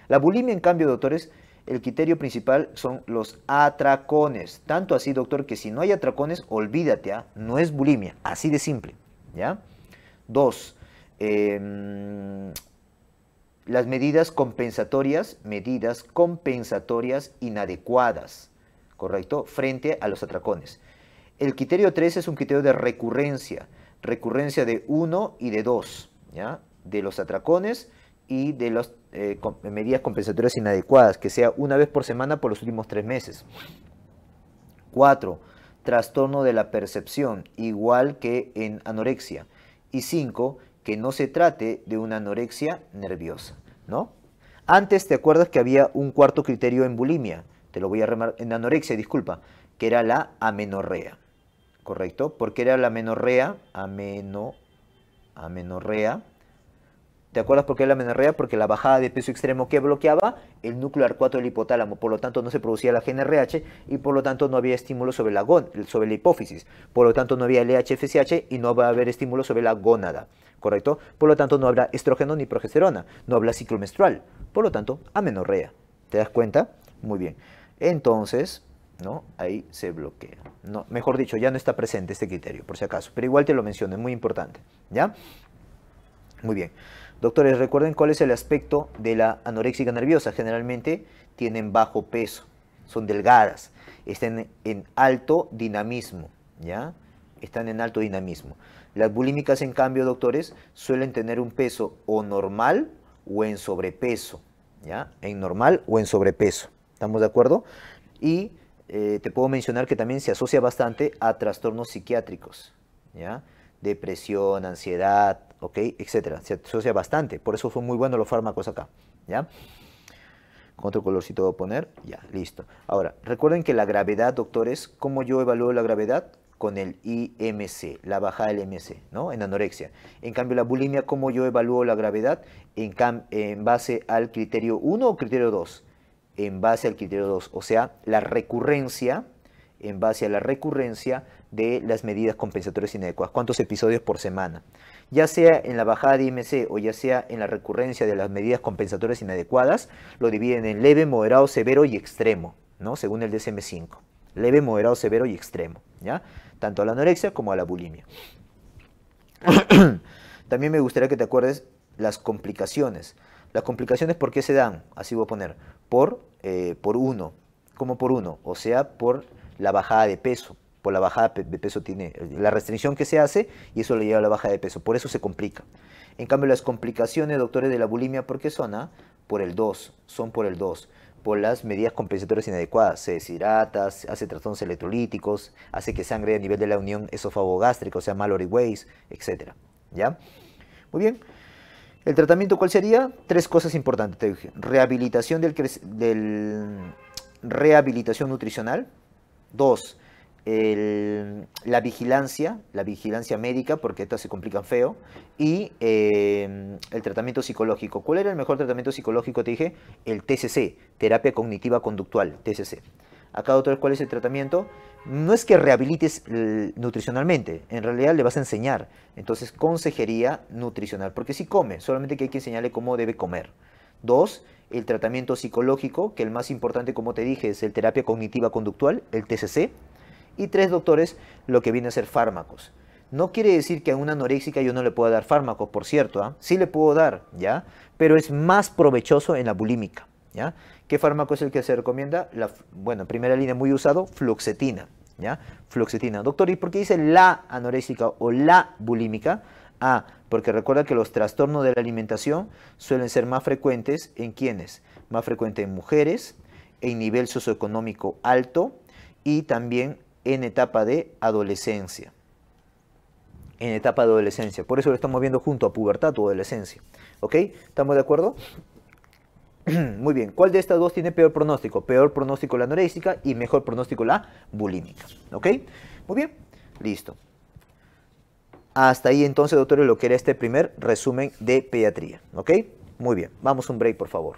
La bulimia, en cambio, doctores el criterio principal son los atracones. Tanto así, doctor, que si no hay atracones, olvídate, ¿ah? no es bulimia, así de simple. ¿ya? Dos, em, las medidas compensatorias, medidas compensatorias inadecuadas, ¿correcto? Frente a los atracones. El criterio 3 es un criterio de recurrencia, recurrencia de uno y de dos, ¿ya? De los atracones y de las eh, medidas compensatorias inadecuadas, que sea una vez por semana por los últimos tres meses. Cuatro, Trastorno de la percepción, igual que en anorexia. Y cinco, Que no se trate de una anorexia nerviosa, ¿no? Antes te acuerdas que había un cuarto criterio en bulimia, te lo voy a remarcar, en anorexia, disculpa, que era la amenorrea, ¿correcto? Porque era la amenorrea, amenorrea, ¿Te acuerdas por qué la menorrea? Porque la bajada de peso extremo que bloqueaba el núcleo arcuato del hipotálamo, por lo tanto no se producía la GNRH y por lo tanto no había estímulo sobre la, sobre la hipófisis, por lo tanto no había LHFSH y no va a haber estímulo sobre la gónada, ¿correcto? Por lo tanto no habrá estrógeno ni progesterona, no habrá ciclo menstrual, por lo tanto amenorrea. ¿Te das cuenta? Muy bien. Entonces, ¿no? Ahí se bloquea. No, mejor dicho, ya no está presente este criterio, por si acaso, pero igual te lo menciono, es muy importante, ¿ya? Muy bien. Doctores, recuerden cuál es el aspecto de la anoréxica nerviosa. Generalmente tienen bajo peso, son delgadas, están en alto dinamismo, ¿ya? Están en alto dinamismo. Las bulímicas, en cambio, doctores, suelen tener un peso o normal o en sobrepeso, ¿ya? En normal o en sobrepeso. ¿Estamos de acuerdo? Y eh, te puedo mencionar que también se asocia bastante a trastornos psiquiátricos, ¿ya? Depresión, ansiedad, ¿ok? Etcétera. Se asocia bastante. Por eso fue muy bueno los fármacos acá, ¿ya? Con otro colorcito voy a poner, ya, listo. Ahora, recuerden que la gravedad, doctores, ¿cómo yo evalúo la gravedad? Con el IMC, la bajada del IMC, ¿no? En anorexia. En cambio, la bulimia, ¿cómo yo evalúo la gravedad? En, en base al criterio 1 o criterio 2? En base al criterio 2, o sea, la recurrencia, en base a la recurrencia de las medidas compensatorias inadecuadas. ¿Cuántos episodios por semana? ya sea en la bajada de IMC o ya sea en la recurrencia de las medidas compensatorias inadecuadas, lo dividen en leve, moderado, severo y extremo, ¿no? Según el DSM-5. Leve, moderado, severo y extremo, ¿ya? Tanto a la anorexia como a la bulimia. También me gustaría que te acuerdes las complicaciones. Las complicaciones, ¿por qué se dan? Así voy a poner. Por, eh, por uno. como por uno? O sea, por la bajada de peso por la bajada de peso tiene, eh, la restricción que se hace y eso le lleva a la baja de peso, por eso se complica. En cambio, las complicaciones, doctores, de la bulimia, ¿por qué son? Ah? Por el 2, son por el 2 por las medidas compensatorias inadecuadas. Se deshidrata, hace trastornos electrolíticos, hace que sangre a nivel de la unión esofagogástrica, o sea, Mallory Ways, etc. ¿Ya? Muy bien. ¿El tratamiento cuál sería? Tres cosas importantes, te dije. Rehabilitación, del, del, rehabilitación nutricional. Dos, la vigilancia, la vigilancia médica, porque estas se complican feo, y em, el tratamiento psicológico. ¿Cuál era el mejor tratamiento psicológico? Te dije, el TCC, terapia cognitiva conductual, TCC. Acá otra vez, ¿cuál es el tratamiento? No es que rehabilites nutricionalmente, en realidad le vas a enseñar. Entonces, consejería nutricional, porque si come, solamente que hay que enseñarle cómo debe comer. Dos, el tratamiento psicológico, que el más importante, como te dije, es el terapia cognitiva conductual, el TCC y tres, doctores, lo que viene a ser fármacos. No quiere decir que a una anoréxica yo no le pueda dar fármacos, por cierto, ¿ah? sí le puedo dar, ¿ya? Pero es más provechoso en la bulímica, ¿ya? ¿Qué fármaco es el que se recomienda? La, bueno, primera línea muy usado, fluoxetina, ¿ya? Fluoxetina. Doctor, ¿y por qué dice la anoréxica o la bulímica? Ah, porque recuerda que los trastornos de la alimentación suelen ser más frecuentes en quienes? Más frecuente en mujeres, en nivel socioeconómico alto y también en etapa de adolescencia. En etapa de adolescencia. Por eso lo estamos viendo junto a pubertad o adolescencia. ¿Ok? ¿Estamos de acuerdo? Muy bien, ¿cuál de estas dos tiene peor pronóstico? Peor pronóstico la norésica y mejor pronóstico la bulímica. ¿Ok? Muy bien, listo. Hasta ahí entonces, doctores, lo que era este primer resumen de pediatría. ¿Ok? Muy bien, vamos a un break, por favor.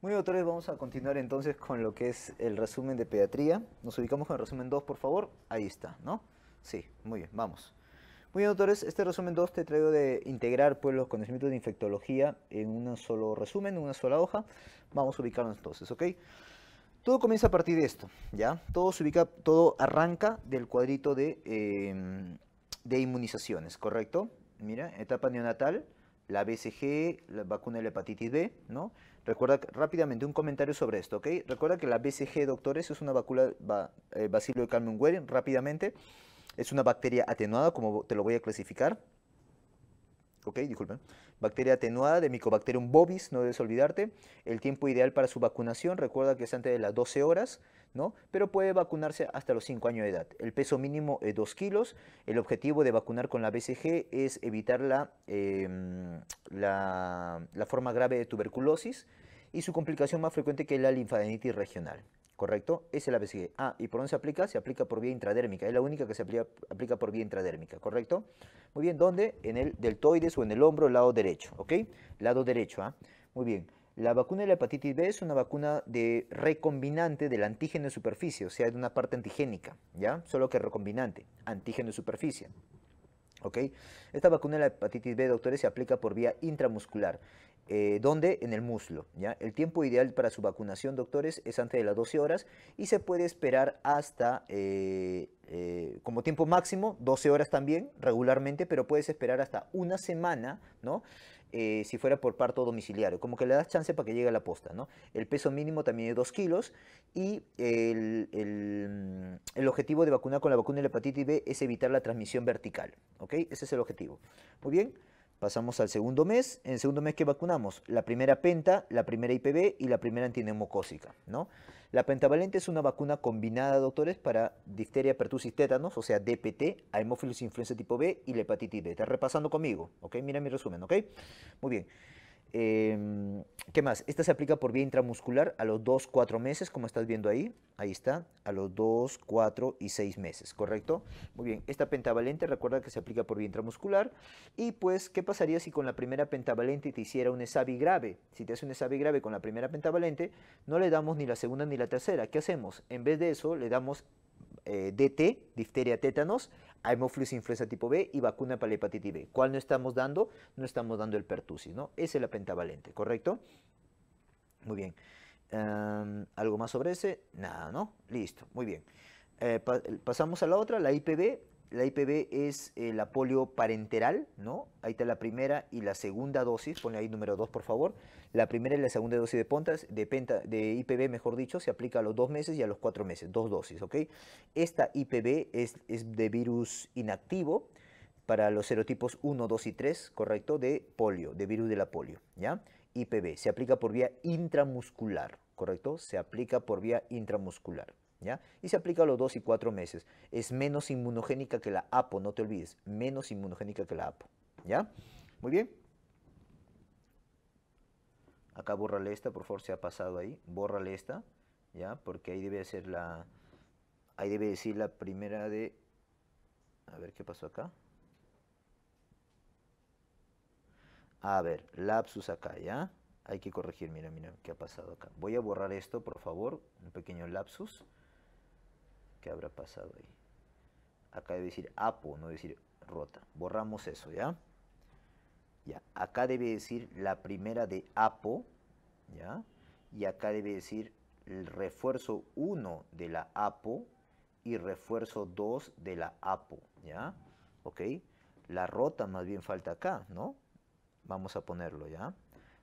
Muy bien, doctores, vamos a continuar entonces con lo que es el resumen de pediatría. Nos ubicamos con el resumen 2, por favor. Ahí está, ¿no? Sí, muy bien, vamos. Muy bien, doctores, este resumen 2 te traigo de integrar pues, los conocimientos de infectología en un solo resumen, en una sola hoja. Vamos a ubicarnos entonces, ¿ok? Todo comienza a partir de esto, ¿ya? Todo se ubica, todo arranca del cuadrito de, em, de inmunizaciones, ¿correcto? Mira, etapa neonatal, la BCG, la vacuna de la hepatitis B, ¿no? Recuerda rápidamente un comentario sobre esto, ¿ok? Recuerda que la BCG, doctores, es una vacuna eh, bacilo de Carmen guerin rápidamente. Es una bacteria atenuada, como te lo voy a clasificar. ¿ok? Disculpen. Bacteria atenuada de Mycobacterium bovis, no debes olvidarte. El tiempo ideal para su vacunación, recuerda que es antes de las 12 horas, ¿no? Pero puede vacunarse hasta los 5 años de edad. El peso mínimo es 2 kilos. El objetivo de vacunar con la BCG es evitar em, la, la forma grave de tuberculosis y su complicación más frecuente que es la linfadenitis regional. ¿correcto? es la BCG. Ah, ¿y por dónde se aplica? Se aplica por vía intradérmica, es la única que se aplica, por vía intradérmica, ¿correcto? Muy bien, ¿dónde? En el deltoides o en el hombro, lado derecho, ¿ok? Lado derecho, ¿ah? Muy bien. La vacuna de la hepatitis B es una vacuna de recombinante del antígeno de superficie, o sea, de una parte antigénica, ¿ya? Solo que recombinante, antígeno de superficie. ¿Ok? Esta vacuna de la hepatitis B, doctores, se aplica por vía intramuscular. Eh, ¿Dónde? En el muslo. ¿ya? El tiempo ideal para su vacunación, doctores, es antes de las 12 horas y se puede esperar hasta, eh, eh, como tiempo máximo, 12 horas también, regularmente, pero puedes esperar hasta una semana, ¿no? si fuera por parto domiciliario, como que le das chance para que llegue a la posta, ¿no? El peso mínimo también es 2 kilos y el, objetivo de vacunar con la vacuna de la hepatitis B es evitar la transmisión vertical, ¿ok? Ese es el objetivo. Muy bien. Pasamos al segundo mes. En el segundo mes, ¿qué vacunamos? La primera penta, la primera IPV y la primera antineumocócica, ¿no? La pentavalente es una vacuna combinada, doctores, para difteria, pertussis, tétanos, o sea, DPT, hemófilos influenza tipo B y la hepatitis B. Está repasando conmigo, ¿ok? Mira mi resumen, ¿ok? Muy bien. Em, ¿Qué más? Esta se aplica por vía intramuscular a los 2, 4 meses, como estás viendo ahí. Ahí está, a los 2, 4 y 6 meses, ¿correcto? Muy bien, esta pentavalente recuerda que se aplica por vía intramuscular. Y pues, ¿qué pasaría si con la primera pentavalente te hiciera un ESAVI grave? Si te hace un ESAVI grave con la primera pentavalente, no le damos ni la segunda ni la tercera. ¿Qué hacemos? En vez de eso, le damos eh, DT, difteria tétanos, Haemophilus influenza tipo B y vacuna para la hepatitis B. ¿Cuál no estamos dando? No estamos dando el pertusis, ¿no? Esa es la pentavalente, ¿correcto? Muy bien. Em, ¿Algo más sobre ese? Nada, ¿no? Listo, muy bien. Eh, pasamos a la otra, la IPB la IPV es eh, la polio parenteral, ¿no? Ahí está la primera y la segunda dosis, ponle ahí número dos, por favor. La primera y la segunda dosis de, pontas, de, IPV, mejor dicho, se aplica a los dos meses y a los cuatro meses, dos dosis, ¿ok? Esta IPV es, es de virus inactivo para los serotipos 1, 2 y 3, ¿correcto? De polio, de virus de la polio, ¿ya? IPV, se aplica por vía intramuscular, ¿correcto? Se aplica por vía intramuscular. Y se aplica a los 2 y 4 meses. Es menos inmunogénica que la APO, no te olvides, menos inmunogénica que la APO, ¿ya? Muy bien. Acá borrale esta, por favor, se ha pasado ahí. Bórrale esta, ¿ya? Porque ahí debe ser la... Ahí debe decir la primera de... A ver qué pasó acá. A ver, lapsus acá, ¿ya? Hay que corregir, mira, mira qué ha pasado acá. Voy a borrar esto, por favor, un pequeño lapsus. ¿Qué habrá pasado ahí? Acá debe decir apo, no decir rota. Borramos eso, ¿ya? Ya, acá debe decir la primera de apo, ¿ya? Y acá debe decir el refuerzo 1 de la apo y refuerzo 2 de la apo, ¿ya? ¿Ok? La rota más bien falta acá, ¿no? Vamos a ponerlo, ¿ya?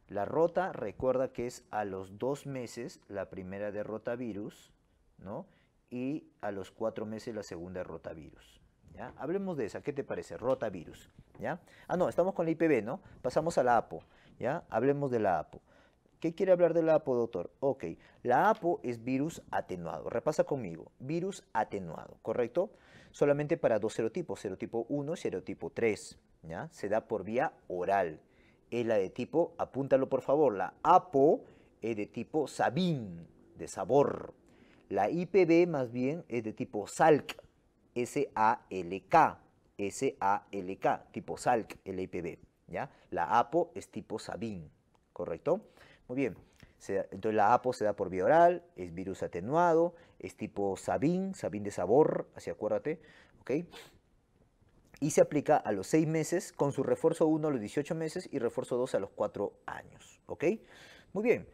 La rota recuerda que es a los dos meses la primera de virus, ¿no? y a los cuatro meses la segunda rotavirus. ¿ya? Hablemos de esa, ¿qué te parece? Rotavirus. ¿ya? Ah, no, estamos con la IPV, ¿no? Pasamos a la APO. ¿ya? Hablemos de la APO. ¿Qué quiere hablar de la APO, doctor? Ok, la APO es virus atenuado. Repasa conmigo, virus atenuado, ¿correcto? Solamente para dos serotipos, serotipo 1 y serotipo 3. ¿ya? Se da por vía oral. Es la de tipo, apúntalo por favor, la APO es de tipo sabín, de sabor, la IPB más bien es de tipo Salk, S-A-L-K, S-A-L-K, tipo Salk, el IPB. ¿ya? La APO es tipo Sabine, ¿correcto? Muy bien. entonces la APO se da por vía oral, es virus atenuado, es tipo SABIN, SABIN de sabor, así acuérdate, ¿ok? Y se aplica a los 6 meses, con su refuerzo 1 a los 18 meses y refuerzo 2 a los 4 años, ¿ok? Muy bien.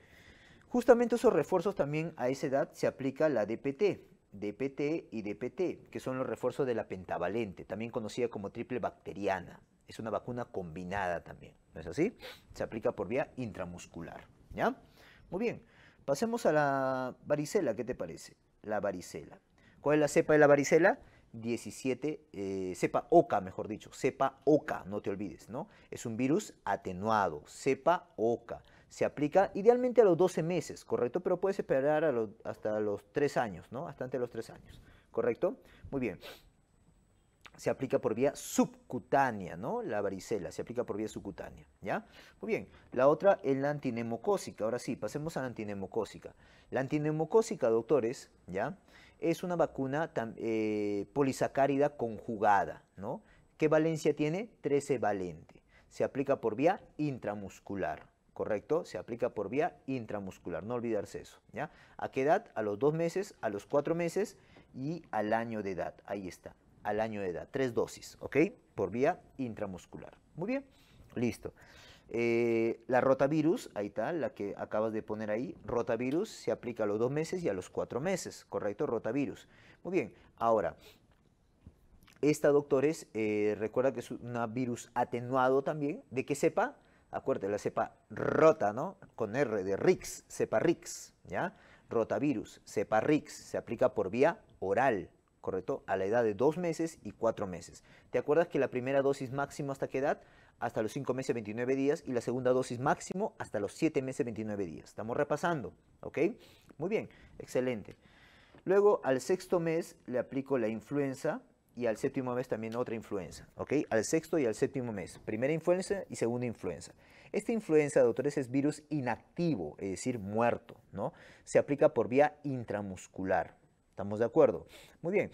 Justamente esos refuerzos también a esa edad se aplica la DPT, DPT y DPT, que son los refuerzos de la pentavalente, también conocida como triple bacteriana. Es una vacuna combinada también, ¿no es así? Se aplica por vía intramuscular, ¿ya? Muy bien, pasemos a la varicela, ¿qué te parece? La varicela. ¿Cuál es la cepa de la varicela? 17, eh, cepa oca, mejor dicho, cepa oca, no te olvides, ¿no? Es un virus atenuado, cepa oca se aplica idealmente a los 12 meses, ¿correcto? Pero puedes esperar hasta los 3 años, ¿no? Hasta antes de los 3 años, ¿correcto? Muy bien. Se aplica por vía subcutánea, ¿no? La varicela se aplica por vía subcutánea, ¿ya? Muy bien. La otra es la antinemocósica. Ahora sí, pasemos a la antinemocósica. La antinemocósica, doctores, ¿ya? Es una vacuna eh, polisacárida conjugada, ¿no? ¿Qué valencia tiene? 13 valente. Se aplica por vía intramuscular, ¿correcto? Se aplica por vía intramuscular, no olvidarse eso, ¿ya? ¿A qué edad? A los dos meses, a los cuatro meses y al año de edad, ahí está, al año de edad, tres dosis, ¿ok? Por vía intramuscular. Muy bien, listo. Eh, la rotavirus, ahí está, la que acabas de poner ahí, rotavirus se aplica a los dos meses y a los cuatro meses, ¿correcto? Rotavirus. Muy bien, ahora, esta, doctores, eh, recuerda que es un virus atenuado también, ¿de que sepa acuérdate, la cepa rota, ¿no? Con R de Rix, cepa Rix, ¿ya? Rotavirus, cepa Rix, se aplica por vía oral, ¿correcto? A la edad de dos meses y cuatro meses. ¿Te acuerdas que la primera dosis máximo hasta qué edad? Hasta los cinco meses 29 días y la segunda dosis máximo hasta los siete meses 29 días. Estamos repasando, ¿ok? Muy bien, excelente. Luego al sexto mes le aplico la influenza, y al séptimo mes también otra influenza, ¿ok? Al sexto y al séptimo mes, primera influenza y segunda influenza. Esta influenza, doctores, es virus inactivo, es decir, muerto, ¿no? Se aplica por vía intramuscular, ¿estamos de acuerdo? Muy bien.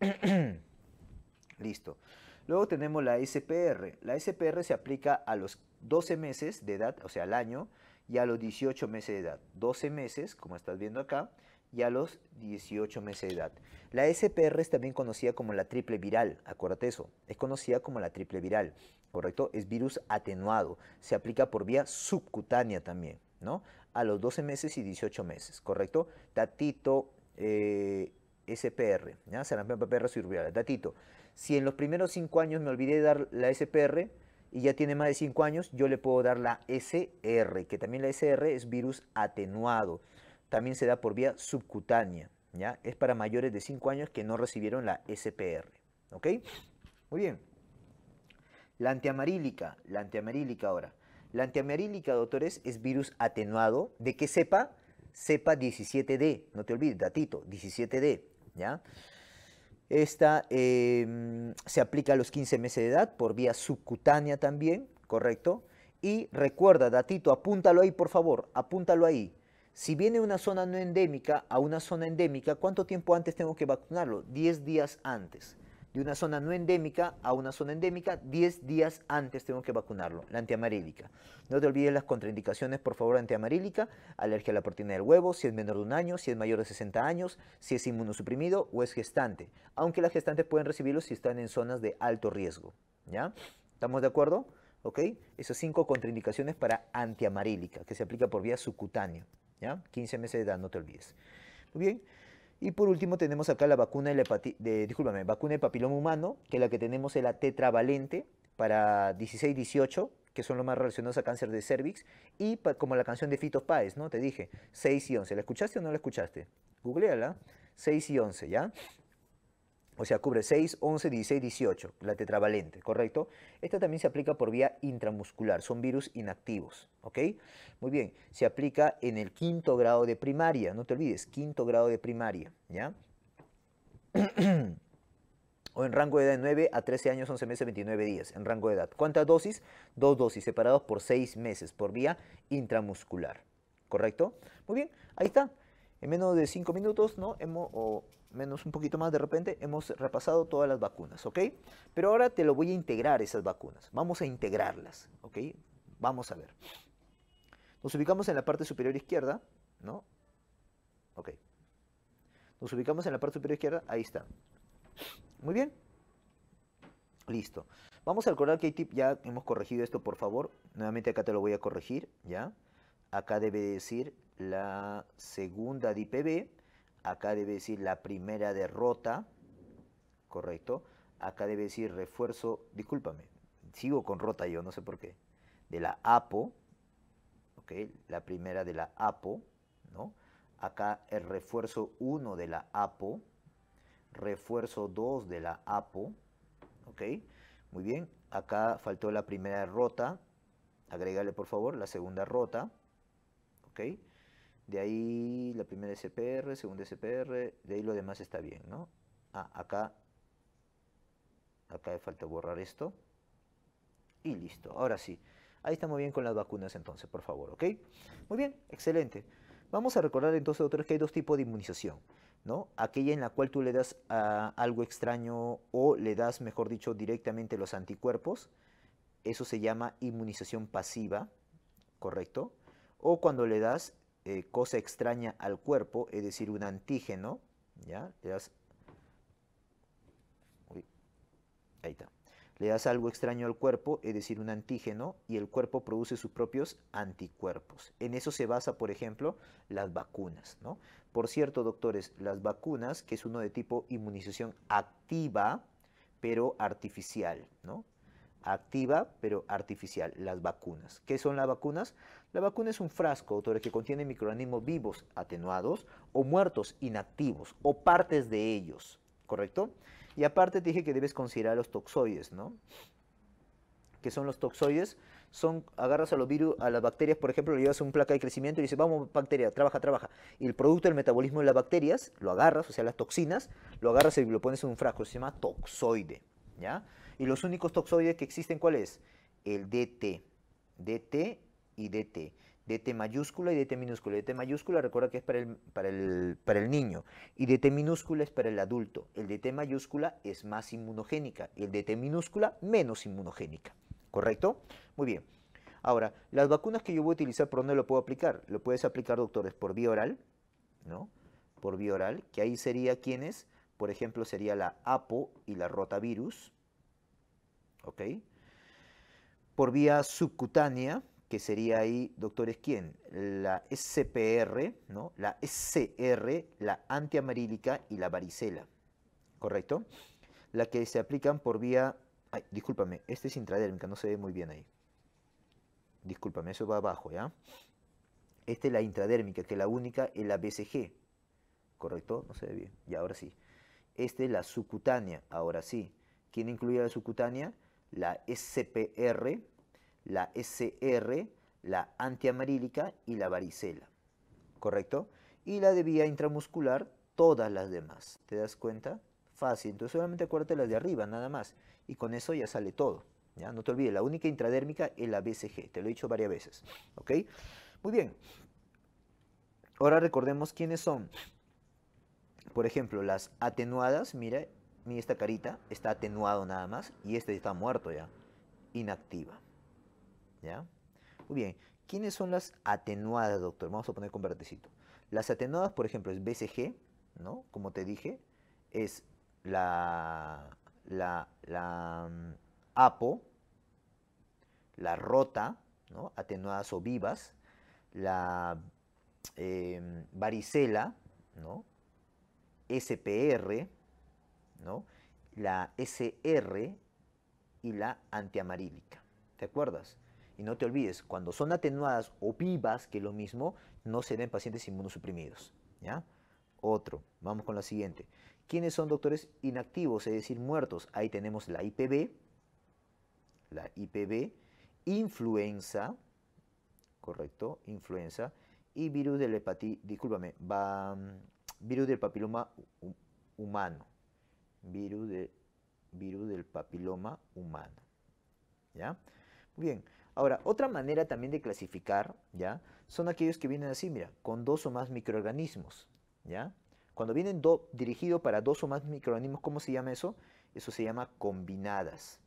Listo. Luego tenemos la SPR. La SPR se aplica a los 12 meses de edad, o sea, al año, y a los 18 meses de edad. 12 meses, como estás viendo acá, y a los 18 meses de edad. La SPR es también conocida como la triple viral, acuérdate eso, es conocida como la triple viral, ¿correcto? Es virus atenuado, se aplica por vía subcutánea también, ¿no? A los 12 meses y 18 meses, ¿correcto? Tatito eh, SPR, ¿ya? Sarampión, Datito, si en los primeros 5 años me olvidé de dar la SPR, y ya tiene más de 5 años, yo le puedo dar la SR, que también la SR es virus atenuado también se da por vía subcutánea. ¿ya? Es para mayores de 5 años que no recibieron la SPR. ¿Ok? Muy bien. La antiamarílica, la antiamarílica ahora. La antiamarílica, doctores, es virus atenuado de que sepa, cepa 17D. No te olvides, datito, 17D. ¿Ya? Esta em, se aplica a los 15 meses de edad por vía subcutánea también, ¿correcto? Y recuerda, datito, apúntalo ahí, por favor, apúntalo ahí. Si viene una zona no endémica a una zona endémica, ¿cuánto tiempo antes tengo que vacunarlo? 10 días antes. De una zona no endémica a una zona endémica, 10 días antes tengo que vacunarlo, la antiamarílica. No te olvides las contraindicaciones, por favor, antiamarílica, alergia a la proteína del huevo, si es menor de un año, si es mayor de 60 años, si es inmunosuprimido o es gestante, aunque las gestantes pueden recibirlo si están en zonas de alto riesgo. ¿Ya? ¿Estamos de acuerdo? ¿Ok? Esas cinco contraindicaciones para antiamarílica, que se aplica por vía subcutánea. ¿ya? 15 meses de edad, no te olvides. Muy bien. Y por último tenemos acá la vacuna de, vacuna de papiloma humano, que la que tenemos es la tetravalente para 16-18, que son los más relacionados a cáncer de cervix, y como la canción de Fito Páez, ¿no? Te dije, 6 y 11. ¿La escuchaste o no la escuchaste? Googleala, 6 y 11, ¿ya? O sea, cubre 6, 11, 16, 18, la tetravalente, ¿correcto? Esta también se aplica por vía intramuscular, son virus inactivos, ¿ok? Muy bien, se aplica en el quinto grado de primaria, no te olvides, quinto grado de primaria, ¿ya? o en rango de edad de 9 a 13 años, 11 meses, 29 días, en rango de edad. ¿Cuántas dosis? Dos dosis, separados por 6 meses, por vía intramuscular, ¿correcto? Muy bien, ahí está. En menos de 5 minutos, ¿no? Hemos menos un poquito más de repente, hemos repasado todas las vacunas, ¿ok? Pero ahora te lo voy a integrar esas vacunas. Vamos a integrarlas, ¿ok? Vamos a ver. Nos ubicamos en la parte superior izquierda, ¿no? Ok. Nos ubicamos en la parte superior izquierda, ahí está. Muy bien. Listo. Vamos al coral K-Tip, ya hemos corregido esto, por favor. Nuevamente acá te lo voy a corregir, ¿ya? Acá debe decir la segunda DIPB acá debe decir la primera derrota, correcto. Acá debe decir refuerzo, discúlpame, sigo con rota yo, no sé por qué, de la APO, ok, la primera de la APO, ¿no? Acá el refuerzo 1 de la APO, refuerzo 2 de la APO, ok, muy bien, acá faltó la primera derrota. agrégale por favor la segunda rota, ok, de ahí la primera SPR, segunda SPR, de ahí lo demás está bien, ¿no? Ah, acá, acá falta borrar esto. Y listo, ahora sí. Ahí estamos bien con las vacunas entonces, por favor, ¿ok? Muy bien, excelente. Vamos a recordar entonces, doctor, que hay dos tipos de inmunización, ¿no? Aquella en la cual tú le das ah, algo extraño o le das, mejor dicho, directamente los anticuerpos. Eso se llama inmunización pasiva, ¿correcto? O cuando le das eh, cosa extraña al cuerpo, es decir, un antígeno, ¿ya? Le das, ahí está. Le das algo extraño al cuerpo, es decir, un antígeno, y el cuerpo produce sus propios anticuerpos. En eso se basa, por ejemplo, las vacunas, ¿no? Por cierto, doctores, las vacunas, que es uno de tipo inmunización activa, pero artificial, ¿no? activa pero artificial, las vacunas. ¿Qué son las vacunas? La vacuna es un frasco, autores, que contiene microorganismos vivos atenuados o muertos inactivos o partes de ellos, ¿correcto? Y aparte te dije que debes considerar los toxoides, ¿no? ¿Qué son los toxoides, son, agarras a los virus, a las bacterias, por ejemplo, le llevas un placa de crecimiento y dices, vamos bacteria, trabaja, trabaja. Y el producto del metabolismo de las bacterias, lo agarras, o sea, las toxinas, lo agarras y lo pones en un frasco, se llama toxoide, ¿ya? Y los únicos toxoides que existen, ¿cuál es? El DT. DT y DT. DT mayúscula y DT minúscula. DT mayúscula recuerda que es para el, para, el, niño y DT minúscula es para el adulto. El DT mayúscula es más inmunogénica, Y el DT minúscula menos inmunogénica. ¿Correcto? Muy bien. Ahora, las vacunas que yo voy a utilizar, ¿por dónde lo puedo aplicar? Lo puedes aplicar, doctores, por vía oral, ¿no? Por vía oral, que ahí sería quienes, por ejemplo, sería la APO y la rotavirus, ¿ok? Por vía subcutánea, que sería ahí, doctores, ¿quién? La SPR, ¿no? La SCR, la antiamarílica y la varicela, ¿correcto? La que se aplican por vía... Ay, discúlpame, este es intradérmica, no se ve muy bien ahí. Discúlpame, eso va abajo, ¿ya? Esta es la intradérmica, que la única es la BCG, ¿correcto? No se ve bien, y ahora sí. Esta es la subcutánea, ahora sí. ¿Quién incluye la subcutánea? la SPR, la SR, la antiamarílica y la varicela, ¿correcto? Y la de vía intramuscular, todas las demás, ¿te das cuenta? Fácil, entonces solamente acuérdate las de arriba, nada más, y con eso ya sale todo, ¿ya? No te olvides, la única intradérmica es la BCG, te lo he dicho varias veces, ¿ok? Muy bien, ahora recordemos quiénes son. Por ejemplo, las atenuadas, mira, Mira esta carita, está atenuado nada más y este está muerto ya, inactiva. ¿Ya? Muy bien, ¿quiénes son las atenuadas, doctor? Vamos a poner con verdecito. Las atenuadas, por ejemplo, es BCG, ¿no? Como te dije, es la, la, la mm, APO, la rota, ¿no? atenuadas o vivas, la eh, varicela, ¿no? SPR, ¿no? La SR y la antiamarílica. ¿Te acuerdas? Y no te olvides, cuando son atenuadas o vivas, que es lo mismo, no se den pacientes inmunosuprimidos. ¿Ya? Otro, vamos con la siguiente. ¿Quiénes son doctores inactivos, es decir, muertos? Ahí tenemos la IPV, la IPV, influenza, correcto, influenza, y virus del hepatitis, discúlpame, mm, virus del papiloma humano, virus, virus del papiloma humano. ¿Ya? Muy bien. Ahora, otra manera también de clasificar, ¿ya? Son aquellos que vienen así, mira, con dos o más microorganismos, ¿ya? Cuando vienen dirigidos para dos o más microorganismos, ¿cómo se llama eso? Eso se llama combinadas.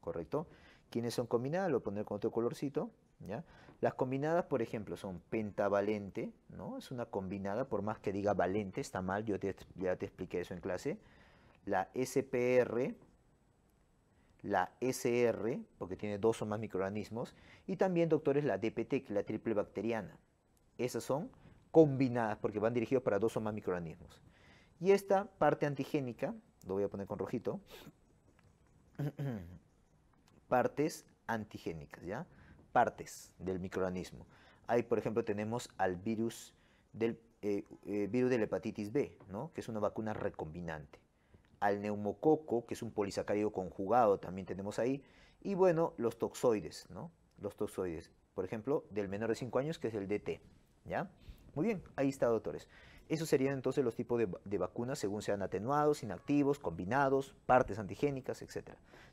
¿Correcto? ¿Quiénes son combinadas? Lo voy a poner con otro colorcito, ¿ya? Las combinadas, por ejemplo, son pentavalente, ¿no? Es una combinada, por más que diga valente, está mal, yo ya te expliqué eso en clase. La SPR, la SR, porque tiene dos o más microorganismos, y también, doctores, la DPT, que la triple bacteriana. Esas son combinadas, porque van dirigidas para dos o más microorganismos. Y esta parte antigénica, lo voy a poner con rojito, partes antigénicas, ¿ya? partes del microorganismo. Ahí, por ejemplo, tenemos al virus del, eh, eh, virus de la hepatitis B, ¿no? que es una vacuna recombinante. Al neumococo, que es un polisacárido conjugado, también tenemos ahí. Y bueno, los toxoides, ¿no? Los toxoides, por ejemplo, del menor de 5 años, que es el DT, ¿ya? Muy bien, ahí está, doctores. Esos serían entonces los tipos de, vacunas según sean atenuados, inactivos, combinados, partes antigénicas, etc.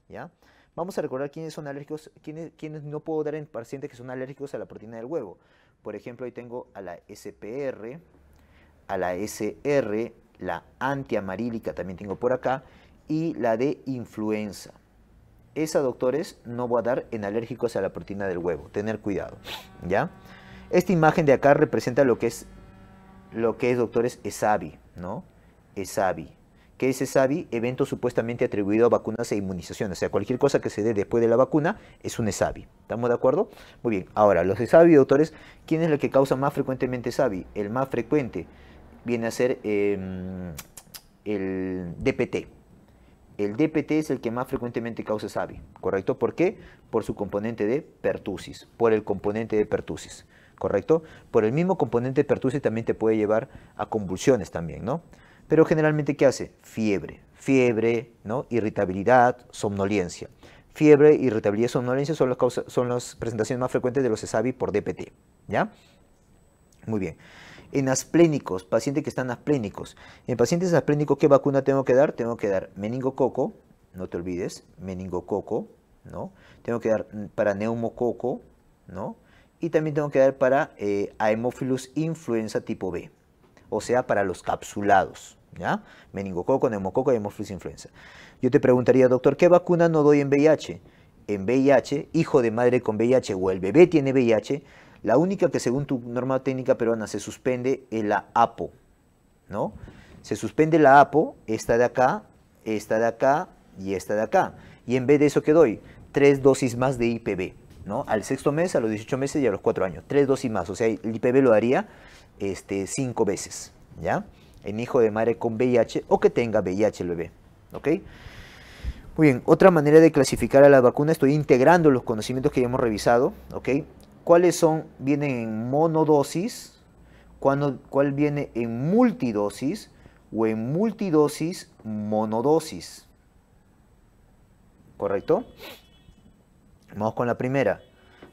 ¿ya? Vamos a recordar quiénes son alérgicos, quiénes, no puedo dar en pacientes que son alérgicos a la proteína del huevo. Por ejemplo, ahí tengo a la SPR, a la SR, la antiamarílica también tengo por acá, y la de influenza. Esa, doctores, no voy a dar en alérgicos a la proteína del huevo. Tener cuidado, ¿ya? Esta imagen de acá representa lo que es, lo que es doctores, ESABI, ¿no? ESABI que es S.A.V.I.? evento supuestamente atribuido a vacunas e inmunizaciones. O sea, cualquier cosa que se dé después de la vacuna es un ESAVI. ¿Estamos de acuerdo? Muy bien. Ahora, los ESAVI, doctores, ¿quién es el que causa más frecuentemente S.A.V.I.? El más frecuente viene a ser em, el DPT. El DPT es el que más frecuentemente causa S.A.V.I. ¿correcto? ¿Por qué? Por su componente de pertusis, por el componente de pertusis, ¿correcto? Por el mismo componente de pertusis también te puede llevar a convulsiones también, ¿no? Pero generalmente, ¿qué hace? Fiebre, fiebre, ¿no? irritabilidad, somnolencia. Fiebre, irritabilidad, somnolencia son las, son las presentaciones más frecuentes de los ESAVI por DPT. ¿Ya? Muy bien. En asplénicos, pacientes que están asplénicos. En pacientes asplénicos, ¿qué vacuna tengo que dar? Tengo que dar meningococo, no te olvides, meningococo, ¿no? Tengo que dar para neumococo, ¿no? Y también tengo que dar para eh, influenza tipo B, o sea, para los capsulados, ¿ya? Meningococo, neumococo y hemoflux influenza. Yo te preguntaría, doctor, ¿qué vacuna no doy en VIH? En VIH, hijo de madre con VIH o el bebé tiene VIH, la única que según tu norma técnica peruana se suspende es la APO, ¿no? Se suspende la APO, esta de acá, esta de acá y esta de acá. Y en vez de eso, ¿qué doy? Tres dosis más de IPV, ¿no? Al sexto mes, a los 18 meses y a los cuatro años. Tres dosis más, o sea, el IPV lo haría, este, cinco veces, ¿ya? en hijo de madre con VIH o que tenga VIH el bebé. ¿Ok? Muy bien, otra manera de clasificar a la vacuna. estoy integrando los conocimientos que ya hemos revisado, ¿ok? ¿Cuáles son? Vienen en monodosis, ¿cuál viene en multidosis o en multidosis monodosis? ¿Correcto? Vamos con la primera,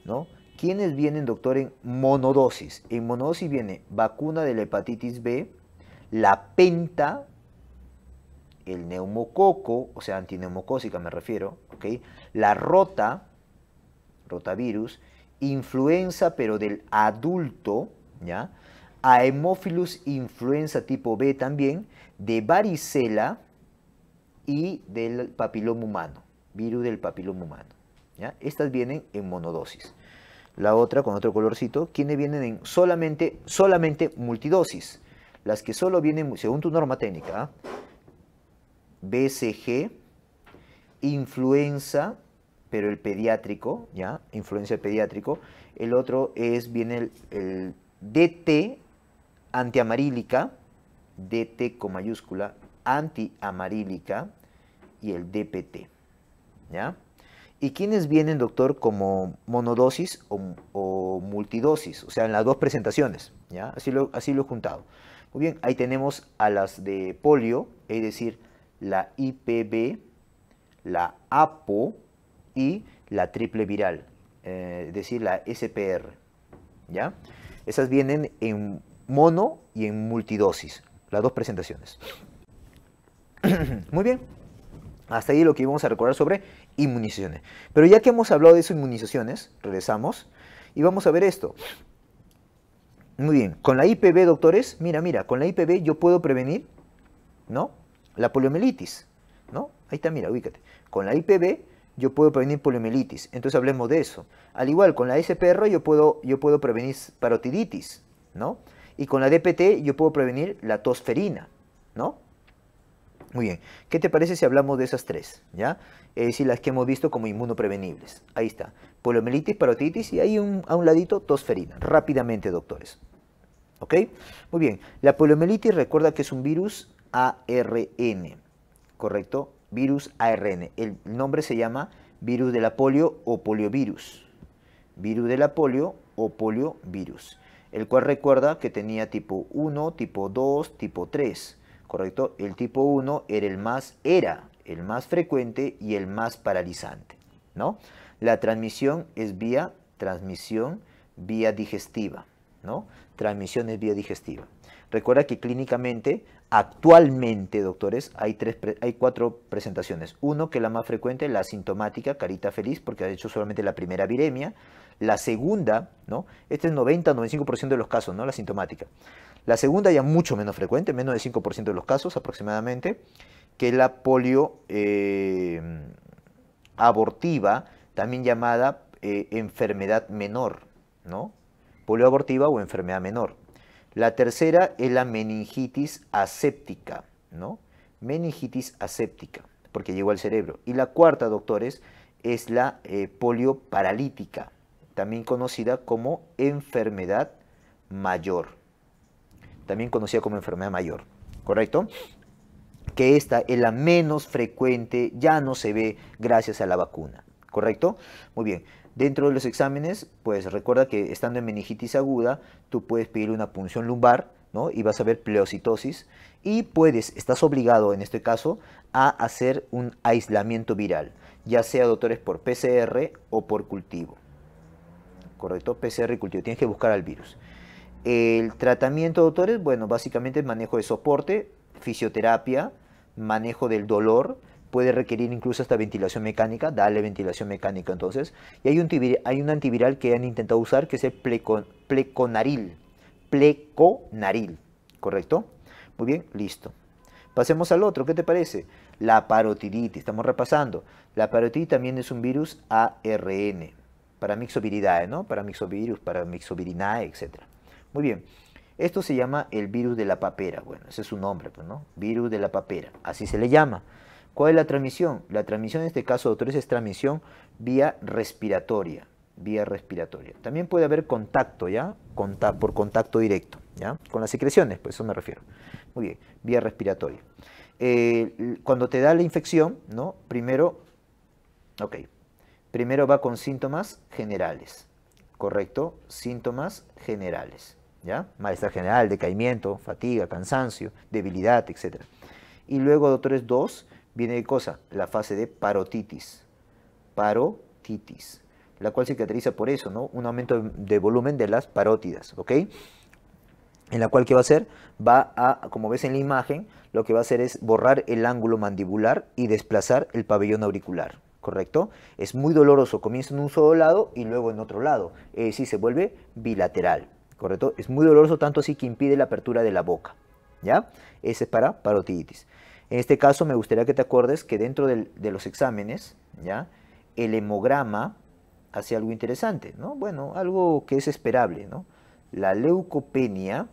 ¿no? ¿Quiénes vienen, doctor, en monodosis? En monodosis viene vacuna de la hepatitis B, la penta, el neumococo, o sea, antineumocósica me refiero, ¿okay? la rota, rotavirus, influenza pero del adulto, ¿ya? A influenza tipo B también, de varicela y del papiloma humano, virus del papiloma humano. ¿ya? Estas vienen en monodosis. La otra con otro colorcito, quienes vienen en solamente, solamente multidosis las que solo vienen, según tu norma técnica, BCG, influenza, pero el pediátrico, ¿ya? Influenza pediátrico. El otro es, viene el, DT antiamarílica, DT con mayúscula, antiamarílica, y el DPT, ¿ya? ¿Y quiénes vienen, doctor, como monodosis o, multidosis? O sea, en las dos presentaciones, ¿ya? Así así lo he juntado. Muy bien, ahí tenemos a las de polio, es decir, la IPV, la APO y la triple viral, eh, es decir, la SPR. ¿Ya? Esas vienen en mono y en multidosis, las dos presentaciones. Muy bien, hasta ahí lo que íbamos a recordar sobre inmunizaciones. Pero ya que hemos hablado de esas inmunizaciones, regresamos y vamos a ver esto. Muy bien, con la IPV, doctores, mira, mira, con la IPV yo puedo prevenir, ¿no? La poliomielitis, ¿no? Ahí está, mira, ubícate. Con la IPV yo puedo prevenir poliomielitis, entonces hablemos de eso. Al igual, con la SPR yo puedo, yo puedo prevenir parotiditis, ¿no? Y con la DPT yo puedo prevenir la tosferina, ¿no? Muy bien, ¿qué te parece si hablamos de esas tres? ¿Ya? Es eh, decir, las que hemos visto como inmunoprevenibles. Ahí está, poliomielitis, parotiditis y ahí un, a un ladito tosferina. Rápidamente, doctores. ¿Ok? Muy bien. La poliomielitis recuerda que es un virus ARN, ¿correcto? Virus ARN. El nombre se llama virus de la polio o poliovirus. Virus de la polio o poliovirus. El cual recuerda que tenía tipo 1, tipo 2, tipo 3, ¿correcto? El tipo 1 era el más, era el más frecuente y el más paralizante, ¿no? La transmisión es vía transmisión, vía digestiva, ¿no? transmisiones vía digestiva. Recuerda que clínicamente, actualmente, doctores, hay, tres, hay cuatro presentaciones. Uno, que es la más frecuente, la sintomática, carita feliz, porque ha hecho solamente la primera viremia. La segunda, ¿no? Este es 90-95% de los casos, ¿no? La sintomática. La segunda ya mucho menos frecuente, menos del 5% de los casos aproximadamente, que es la polio eh, abortiva, también llamada eh, enfermedad menor, ¿no? polio abortiva o enfermedad menor. La tercera es la meningitis aséptica, ¿no? Meningitis aséptica, porque llegó al cerebro. Y la cuarta, doctores, es la eh, polio paralítica, también conocida como enfermedad mayor. También conocida como enfermedad mayor, ¿correcto? Que esta es la menos frecuente, ya no se ve gracias a la vacuna, ¿correcto? Muy bien. Dentro de los exámenes, pues recuerda que estando en meningitis aguda, tú puedes pedir una punción lumbar, ¿no? Y vas a ver pleocitosis y puedes, estás obligado en este caso, a hacer un aislamiento viral, ya sea doctores por PCR o por cultivo. ¿Correcto? PCR y cultivo, tienes que buscar al virus. El tratamiento, doctores, bueno, básicamente manejo de soporte, fisioterapia, manejo del dolor, puede requerir incluso hasta ventilación mecánica, dale ventilación mecánica entonces. Y hay un, hay un antiviral que han intentado usar que es el pleconaril, pleconaril, ¿correcto? Muy bien, listo. Pasemos al otro, ¿qué te parece? La parotiditis, estamos repasando. La parotiditis también es un virus ARN, para mixoviridae, ¿no? Para mixovirus, para mixovirinae, etc. Muy bien, esto se llama el virus de la papera, bueno, ese es su nombre, pues, ¿no? Virus de la papera, así se le llama. ¿Cuál es la transmisión? La transmisión en este caso, doctores, es transmisión vía respiratoria. Vía respiratoria. También puede haber contacto, ¿ya? por contacto directo, ¿ya? Con las secreciones, pues eso me refiero. Muy bien, vía respiratoria. Eh, cuando te da la infección, ¿no? Primero, ok, primero va con síntomas generales, ¿correcto? Síntomas generales, ¿ya? Malestar general, decaimiento, fatiga, cansancio, debilidad, etc. Y luego, doctores, dos, viene de cosa, la fase de parotitis, parotitis, la cual se caracteriza por eso, ¿no? Un aumento de volumen de las parótidas, ¿ok? En la cual ¿qué va a hacer? Va a, como ves en la imagen, lo que va a hacer es borrar el ángulo mandibular y desplazar el pabellón auricular, ¿correcto? Es muy doloroso, comienza en un solo lado y luego en otro lado, es decir, se vuelve bilateral, ¿correcto? Es muy doloroso tanto así que impide la apertura de la boca, ¿ya? Ese es para parotitis. En este caso me gustaría que te acuerdes que dentro de los exámenes, ¿ya? El hemograma hace algo interesante, ¿no? Bueno, algo que es esperable, ¿no? La leucopenia,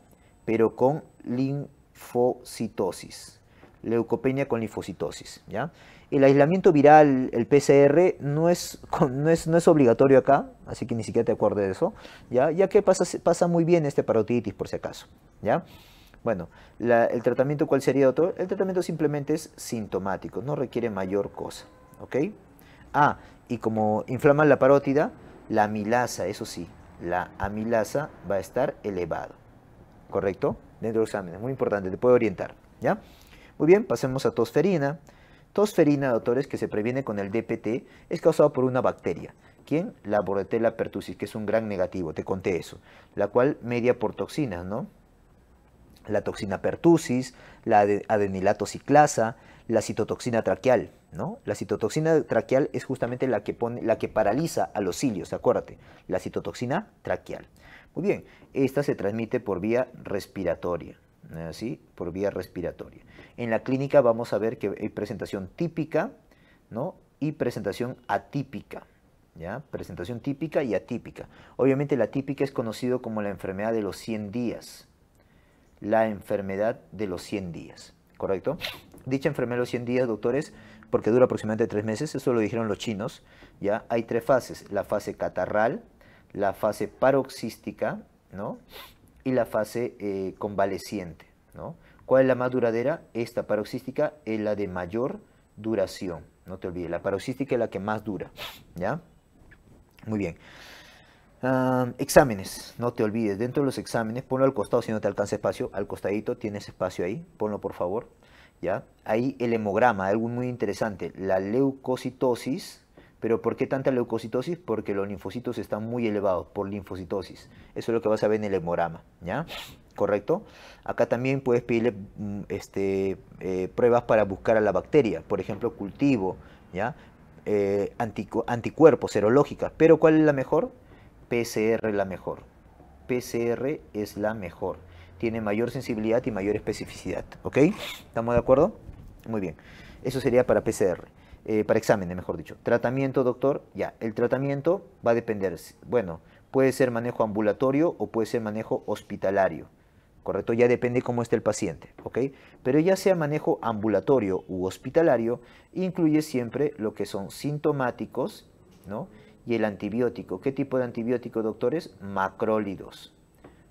pero con linfocitosis. Leucopenia con linfocitosis, ¿ya? El aislamiento viral, el PCR, no es, no es, obligatorio acá, así que ni siquiera te acuerdes de eso, ¿ya? Ya que pasa, pasa muy bien este parotitis, por si acaso, ¿ya? Bueno, ¿el tratamiento cuál sería doctor? El tratamiento simplemente es sintomático, no requiere mayor cosa, ¿ok? Ah, y como inflama la parótida, la amilasa, eso sí, la amilasa va a estar elevado, ¿correcto? Dentro del examen, muy importante, te puede orientar, ¿ya? Muy bien, pasemos a tosferina. Tosferina, doctores, que se previene con el DPT, es causado por una bacteria. ¿Quién? La Bordetella pertussis, que es un gran negativo, te conté eso, la cual media por toxinas, ¿no? la toxina pertusis, la adenilato ciclasa, la citotoxina traqueal, ¿no? La citotoxina traqueal es justamente la que, la que paraliza a los cilios, acuérdate, la citotoxina traqueal. Muy bien, esta se transmite por vía respiratoria, ¿eh? ¿sí? Por vía respiratoria. En la clínica vamos a ver que hay presentación típica, ¿no? Y presentación atípica, ¿ya? Presentación típica y atípica. Obviamente la típica es conocida como la enfermedad de los 100 días, la enfermedad de los 100 días, ¿correcto? Dicha enfermedad de los 100 días, doctores, porque dura aproximadamente tres meses, eso lo dijeron los chinos, ¿ya? Hay tres fases, la fase catarral, la fase paroxística, ¿no? Y la fase eh, convaleciente, ¿no? ¿Cuál es la más duradera? Esta paroxística es la de mayor duración, no te olvides, la paroxística es la que más dura, ¿ya? Muy bien exámenes, no te olvides, dentro de los exámenes, ponlo al costado si no te alcanza espacio, al costadito tienes espacio ahí, ponlo por favor. ¿ya? Ahí el hemograma, algo muy interesante, la leucocitosis, pero ¿por qué tanta leucocitosis? Porque los linfocitos están muy elevados por linfocitosis. Eso es lo que vas a ver en el hemograma, ¿ya? ¿Correcto? Acá también puedes pedirle mm, este, eh, pruebas para buscar a la bacteria, por ejemplo, cultivo, ¿ya? Eh, anticuerpos serológicas, pero ¿cuál es la mejor? PCR la mejor. PCR es la mejor. Tiene mayor sensibilidad y mayor especificidad. ¿Ok? ¿Estamos de acuerdo? Muy bien. Eso sería para PCR. Eh, para exámenes, mejor dicho. Tratamiento, doctor, ya. El tratamiento va a depender. Bueno, puede ser manejo ambulatorio o puede ser manejo hospitalario. ¿Correcto? Ya depende cómo esté el paciente, ¿ok? Pero ya sea manejo ambulatorio u hospitalario, incluye siempre lo que son sintomáticos, ¿no? y el antibiótico. ¿Qué tipo de antibiótico, doctores? Macrólidos.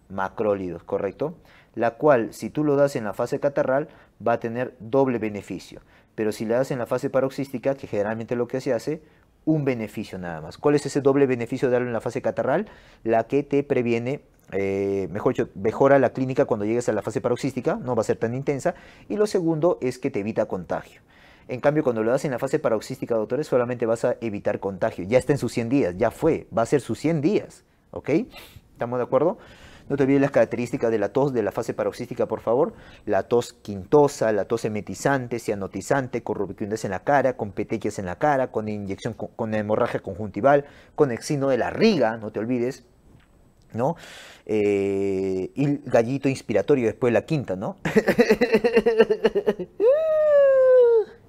Macrólidos, ¿correcto? La cual, si tú lo das en la fase catarral, va a tener doble beneficio. Pero si la das en la fase paroxística, que generalmente lo que se hace, un beneficio nada más. ¿Cuál es ese doble beneficio de darlo en la fase catarral? La que te previene eh, mejor dicho, mejora la clínica cuando llegues a la fase paroxística, no va a ser tan intensa, y lo segundo es que te evita contagio. En cambio, cuando lo das en la fase paroxística, doctores, solamente vas a evitar contagio. Ya está en sus 100 días, ya fue, va a ser sus 100 días. ¿Ok? ¿Estamos de acuerdo? No te olvides las características de la tos de la fase paroxística, por favor. La tos quintosa, la tos emetizante, cianotizante, con en la cara, con petequias en la cara, con inyección con, hemorragia conjuntival, con exino de la riga, no te olvides. ¿no? Eh, y gallito inspiratorio después de la quinta, ¿no?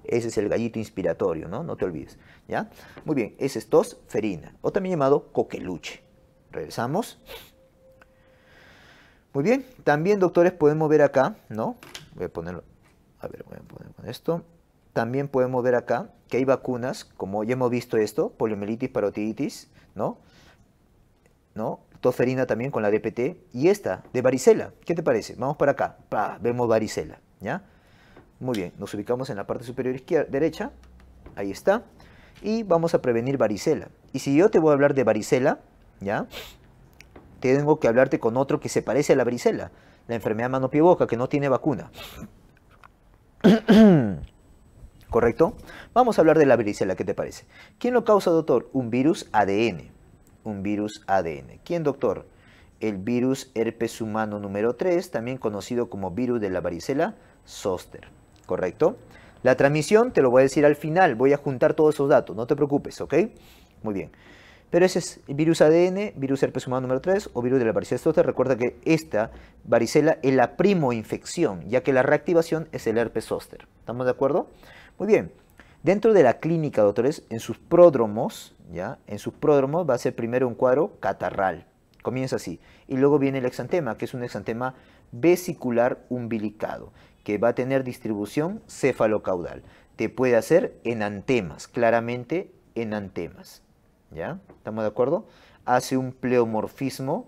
Ese es el gallito inspiratorio, ¿no? No te olvides, ¿ya? Muy bien, ese es tosferina, o también llamado coqueluche. Regresamos. Muy bien, también, doctores, podemos ver acá, ¿no? Voy a ponerlo, a ver, voy a poner con esto. También podemos ver acá que hay vacunas, como ya hemos visto esto, poliomielitis, parotiditis, ¿no? ¿No? Tosferina también con la DPT y esta de varicela. ¿Qué te parece? Vamos para acá. Vemos varicela, ¿ya? Muy bien, nos ubicamos en la parte superior izquierda, derecha, ahí está, y vamos a prevenir varicela. Y si yo te voy a hablar de varicela, ¿ya? Tengo que hablarte con otro que se parece a la varicela, la enfermedad mano pie boca, que no tiene vacuna. ¿Correcto? Vamos a hablar de la varicela, ¿qué te parece? ¿Quién lo causa, doctor? Un virus ADN. Un virus ADN. ¿Quién, doctor? El virus herpes humano número 3, también conocido como virus de la varicela, soster. ¿correcto? La transmisión te lo voy a decir al final, voy a juntar todos esos datos, no te preocupes, ¿ok? Muy bien. Pero ese es virus ADN, virus herpes humano número 3 o virus de la varicela Recuerda que esta varicela es la infección, ya que la reactivación es el herpes zoster. ¿Estamos de acuerdo? Muy bien. Dentro de la clínica, doctores, en sus pródromos, ¿ya? En sus pródromos va a ser primero un cuadro catarral. Comienza así. Y luego viene el exantema, que es un exantema vesicular umbilicado que va a tener distribución cefalocaudal. Te puede hacer enantemas, claramente enantemas. ¿Ya? ¿Estamos de acuerdo? Hace un pleomorfismo,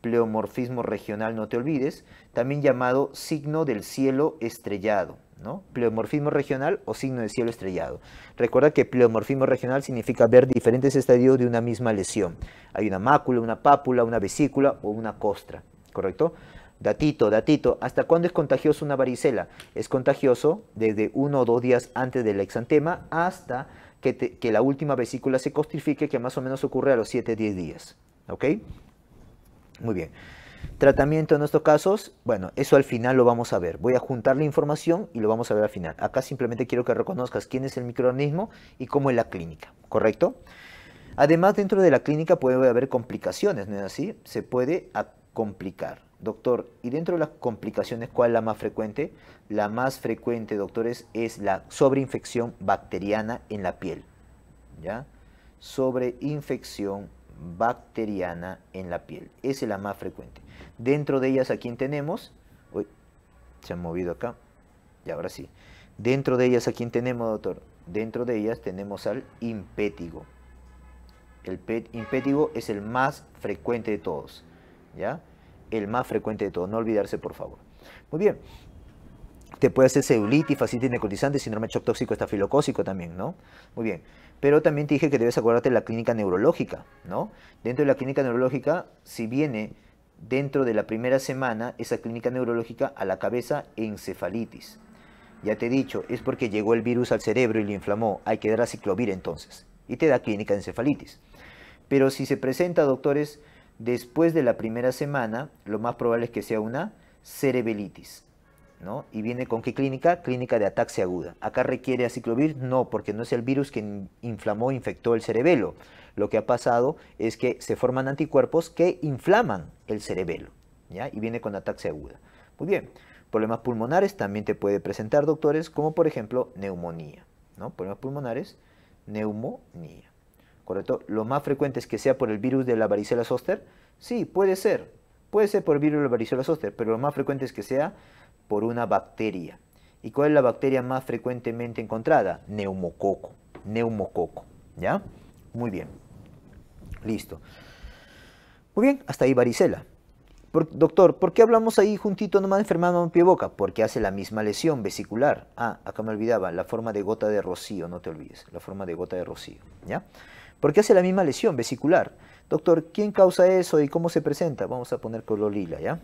pleomorfismo regional, no te olvides, también llamado signo del cielo estrellado. ¿no? Pleomorfismo regional o signo del cielo estrellado. Recuerda que pleomorfismo regional significa ver diferentes estadios de una misma lesión. Hay una mácula, una pápula, una vesícula o una costra, ¿correcto? Datito, datito, ¿hasta cuándo es contagioso una varicela? Es contagioso desde uno o dos días antes del exantema hasta que, la última vesícula se costifique, que más o menos ocurre a los 7-10 días. ¿Ok? Muy bien. Tratamiento en estos casos, bueno, eso al final lo vamos a ver. Voy a juntar la información y lo vamos a ver al final. Acá simplemente quiero que reconozcas quién es el microorganismo y cómo es la clínica, ¿correcto? Además, dentro de la clínica puede haber complicaciones, ¿no es así? Se puede complicar. Doctor, y dentro de las complicaciones, ¿cuál es la más frecuente? La más frecuente, doctores, es la sobreinfección bacteriana en la piel. ¿Ya? Sobreinfección bacteriana en la piel. Esa es la más frecuente. Dentro de ellas, ¿a quién tenemos? Uy, se han movido acá. Y ahora sí. Dentro de ellas, ¿a quién tenemos, doctor? Dentro de ellas tenemos al impétigo. El impétigo es el más frecuente de todos. ¿Ya? el más frecuente de todo, No olvidarse, por favor. Muy bien. Te puede hacer ceulitis, fascitis necrotizante, síndrome de shock tóxico estafilocósico también, ¿no? Muy bien. Pero también te dije que debes acordarte de la clínica neurológica, ¿no? Dentro de la clínica neurológica, si viene dentro de la primera semana esa clínica neurológica a la cabeza encefalitis. Ya te he dicho, es porque llegó el virus al cerebro y le inflamó. Hay que dar ciclovir entonces. Y te da clínica de encefalitis. Pero si se presenta, doctores, después de la primera semana, lo más probable es que sea una cerebelitis. ¿no? Y viene con qué clínica? Clínica de ataxia aguda. ¿Acá requiere aciclovir? No, porque no es el virus que inflamó, infectó el cerebelo. Lo que ha pasado es que se forman anticuerpos que inflaman el cerebelo. ¿ya? Y viene con ataxia aguda. Muy bien. Problemas pulmonares también te puede presentar, doctores, como por ejemplo neumonía. ¿no? Problemas pulmonares, neumonía. Lo más frecuente es que sea por el virus de la varicela zoster. Sí, puede ser. Puede ser por el virus de la varicela zoster, pero lo más frecuente es que sea por una bacteria. ¿Y cuál es la bacteria más frecuentemente encontrada? Neumococo. Neumococo. ¿Ya? Muy bien. Listo. Muy bien, hasta ahí varicela. doctor, ¿por qué hablamos ahí juntito nomás de enfermedad pie boca? Porque hace la misma lesión vesicular. Ah, acá me olvidaba, la forma de gota de rocío, no te olvides, la forma de gota de rocío, ¿ya? porque hace la misma lesión vesicular. Doctor, ¿quién causa eso y cómo se presenta? Vamos a poner color lila, ¿ya?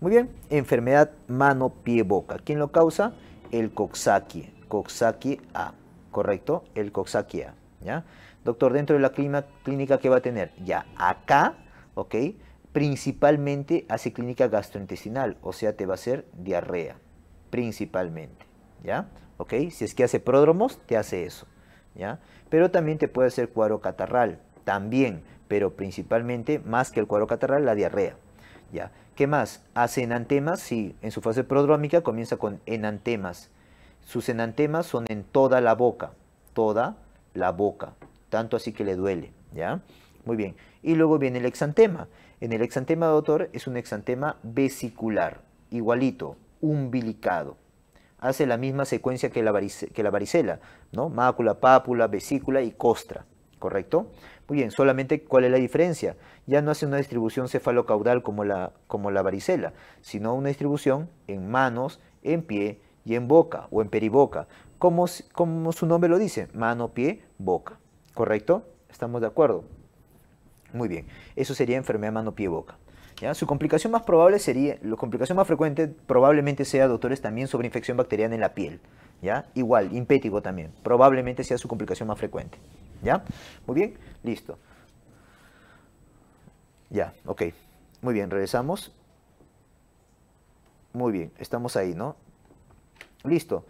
Muy bien, enfermedad mano, pie, boca. ¿Quién lo causa? El Coxsackie, Coxsackie A, ¿correcto? El Coxsackie A, ¿ya? Doctor, dentro de la clínica, ¿qué va a tener? Ya, acá, ¿ok? Principalmente hace clínica gastrointestinal, o sea, te va a hacer diarrea, principalmente, ¿ya? ¿Ok? Si es que hace pródromos, te hace eso, ¿ya? pero también te puede hacer cuadro catarral, también, pero principalmente, más que el cuadro catarral, la diarrea. ¿ya? ¿Qué más? Hace enantemas, sí, en su fase prodrómica comienza con enantemas. Sus enantemas son en toda la boca, toda la boca, tanto así que le duele, ¿ya? Muy bien. Y luego viene el exantema. En el exantema, doctor, es un exantema vesicular, igualito, umbilicado, hace la misma secuencia que la, varicela, ¿no? Mácula, pápula, vesícula y costra, ¿correcto? Muy bien, solamente cuál es la diferencia. Ya no hace una distribución cefalocaudal como la, como la varicela, sino una distribución en manos, en pie y en boca o en periboca, como, como su nombre lo dice, mano, pie, boca, ¿correcto? ¿Estamos de acuerdo? Muy bien, eso sería enfermedad mano, pie, boca. Su complicación más probable sería, la complicación más frecuente probablemente sea, doctores, también sobre infección bacteriana en la piel, ¿ya? Igual, impétigo también, probablemente sea su complicación más frecuente, ¿ya? Muy bien, listo. Ya, ok. Muy bien, regresamos. Muy bien, estamos ahí, ¿no? Listo.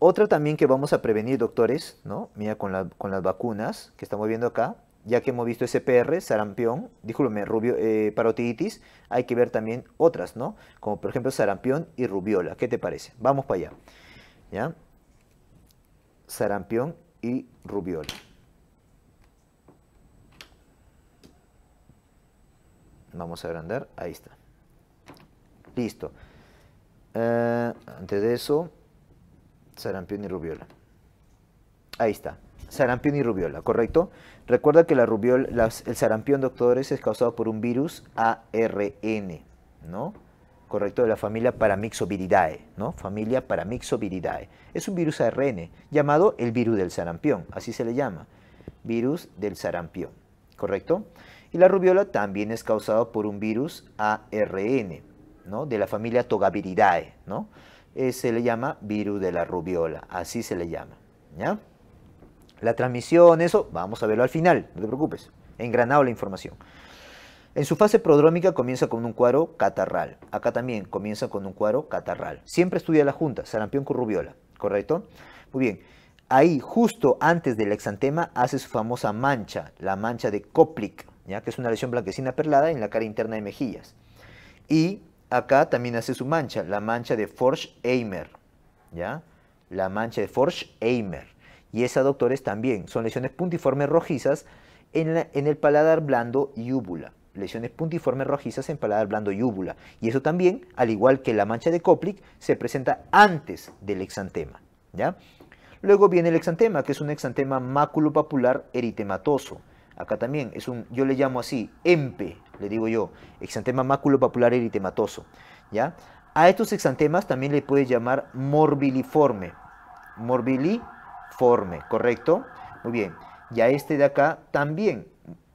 Otra también que vamos a prevenir, doctores, ¿no? Mira, con, con las vacunas que estamos viendo acá, ya que hemos visto SPR, sarampión, discúlpeme, rubio, eh, parotiditis, hay que ver también otras, ¿no? Como por ejemplo sarampión y rubiola. ¿Qué te parece? Vamos para allá. ¿Ya? Sarampión y rubiola. Vamos a agrandar. Ahí está. Listo. Eh, antes de eso, sarampión y rubiola. Ahí está. Sarampión y rubiola, ¿correcto? Recuerda que la el sarampión, doctores, es causado por un virus ARN, ¿no? Correcto, de la familia Paramyxoviridae, ¿no? Familia Paramyxoviridae. Es un virus ARN llamado el virus del sarampión, así se le llama, virus del sarampión, ¿correcto? Y la rubiola también es causado por un virus ARN, ¿no? De la familia Togaviridae, ¿no? Eh, se le llama virus de la rubiola, así se le llama, ¿ya? La transmisión, eso, vamos a verlo al final, no te preocupes. engranado la información. En su fase prodrómica comienza con un cuadro catarral. Acá también comienza con un cuadro catarral. Siempre estudia la junta, sarampión con rubiola, ¿correcto? Muy bien. Ahí, justo antes del exantema, hace su famosa mancha, la mancha de Koplik, ¿ya? que es una lesión blanquecina perlada en la cara interna de mejillas. Y acá también hace su mancha, la mancha de forge eimer ¿ya? La mancha de forge eimer y esa, doctores, también son lesiones puntiformes rojizas en, el paladar blando y úvula. Lesiones puntiformes rojizas en paladar blando y Y eso también, al igual que la mancha de Koplik, se presenta antes del exantema. ¿ya? Luego viene el exantema, que es un exantema maculopapular eritematoso. Acá también es un, yo le llamo así, EMPE, le digo yo, exantema maculopapular eritematoso. ¿ya? A estos exantemas también le puede llamar morbiliforme. Morbili forme, ¿correcto? Muy bien. a este de acá también.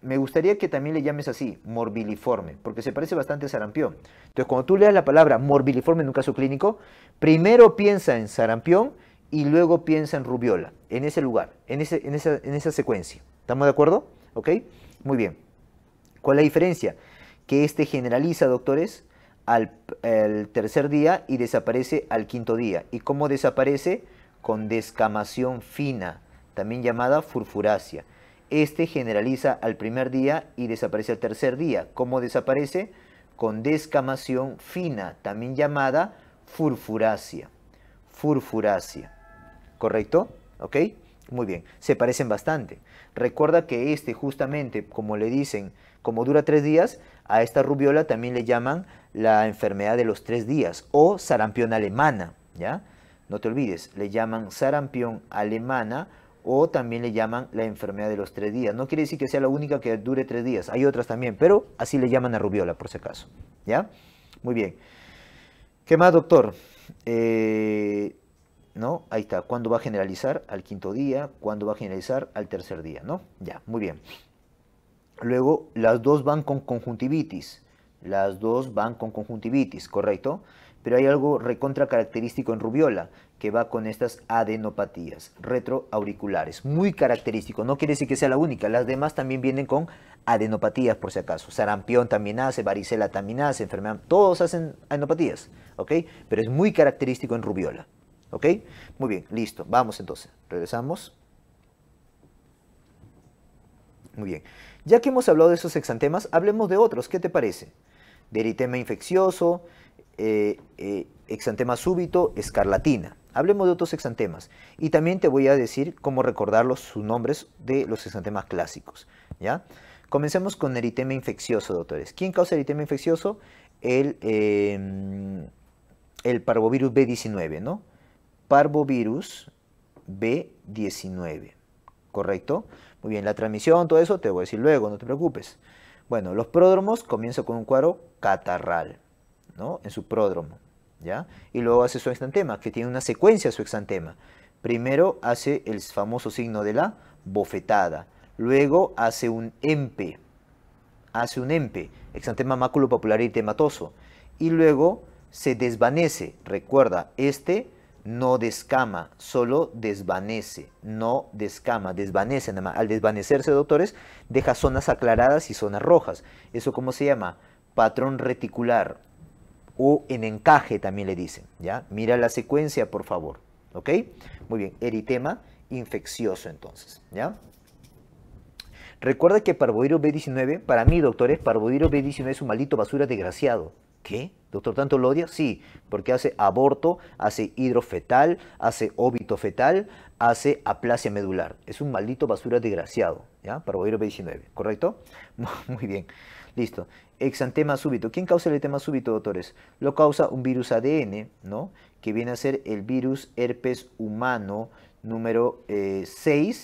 Me gustaría que también le llames así, morbiliforme, porque se parece bastante a sarampión. Entonces, cuando tú leas la palabra morbiliforme en un caso clínico, primero piensa en sarampión y luego piensa en rubiola, en ese lugar, en, esa, secuencia. ¿Estamos de acuerdo? ¿Ok? Muy bien. ¿Cuál es la diferencia? Que este generaliza, doctores, al, tercer día y desaparece al quinto día. ¿Y cómo desaparece? con descamación fina, también llamada furfurácea. Este generaliza al primer día y desaparece al tercer día. ¿Cómo desaparece? Con descamación fina, también llamada furfurácea. Furfurácea. ¿Correcto? ¿Ok? Muy bien. Se parecen bastante. Recuerda que este, justamente, como le dicen, como dura tres días, a esta rubiola también le llaman la enfermedad de los tres días o sarampión alemana. ¿Ya? No te olvides, le llaman sarampión alemana o también le llaman la enfermedad de los tres días. No quiere decir que sea la única que dure tres días, hay otras también, pero así le llaman a rubiola por si acaso. ¿Ya? Muy bien. ¿Qué más, doctor? Eh, ¿No? Ahí está. ¿Cuándo va a generalizar? Al quinto día. ¿Cuándo va a generalizar? Al tercer día, ¿no? Ya, muy bien. Luego, las dos van con conjuntivitis. Las dos van con conjuntivitis, ¿correcto? Pero hay algo recontra característico en rubiola, que va con estas adenopatías retroauriculares. Muy característico, no quiere decir que sea la única. Las demás también vienen con adenopatías, por si acaso. Sarampión también hace, varicela también hace, enfermedad. Todos hacen adenopatías, ¿ok? Pero es muy característico en rubiola, ¿ok? Muy bien, listo. Vamos entonces. Regresamos. Muy bien. Ya que hemos hablado de esos exantemas, hablemos de otros. ¿Qué te parece? De eritema infeccioso, eh, eh, exantema súbito, escarlatina. Hablemos de otros exantemas. Y también te voy a decir cómo recordar los, sus nombres de los exantemas clásicos. ¿ya? Comencemos con eritema infeccioso, doctores. ¿Quién causa eritema infeccioso? El, em, parvovirus B19, ¿no? Parvovirus B19, ¿correcto? Muy bien, la transmisión, todo eso te voy a decir luego, no te preocupes. Bueno, los pródromos comienzo con un cuadro catarral en su pródromo. ¿ya? Y luego hace su exantema, que tiene una secuencia su exantema. Primero hace el famoso signo de la bofetada. Luego hace un empe. Hace un empe. Exantema máculo popular y tematoso. Y luego se desvanece. Recuerda, este no descama, solo desvanece, no descama, desvanece Al desvanecerse, doctores, deja zonas aclaradas y zonas rojas. Eso cómo se llama? Patrón reticular o en encaje también le dicen, ¿ya? Mira la secuencia, por favor, ¿ok? Muy bien, eritema infeccioso entonces, ¿ya? Recuerda que parvovirus B19, para mí, doctores, parvovirus B19 es un maldito basura desgraciado. ¿Qué? ¿Doctor tanto lo odia? Sí, porque hace aborto, hace hidrofetal, hace óbito fetal, hace aplasia medular. Es un maldito basura desgraciado, ¿ya? Parvovirus B19, ¿correcto? Muy bien. Listo. Exantema súbito. ¿Quién causa el etema súbito, doctores? Lo causa un virus ADN, ¿no? Que viene a ser el virus herpes humano número 6,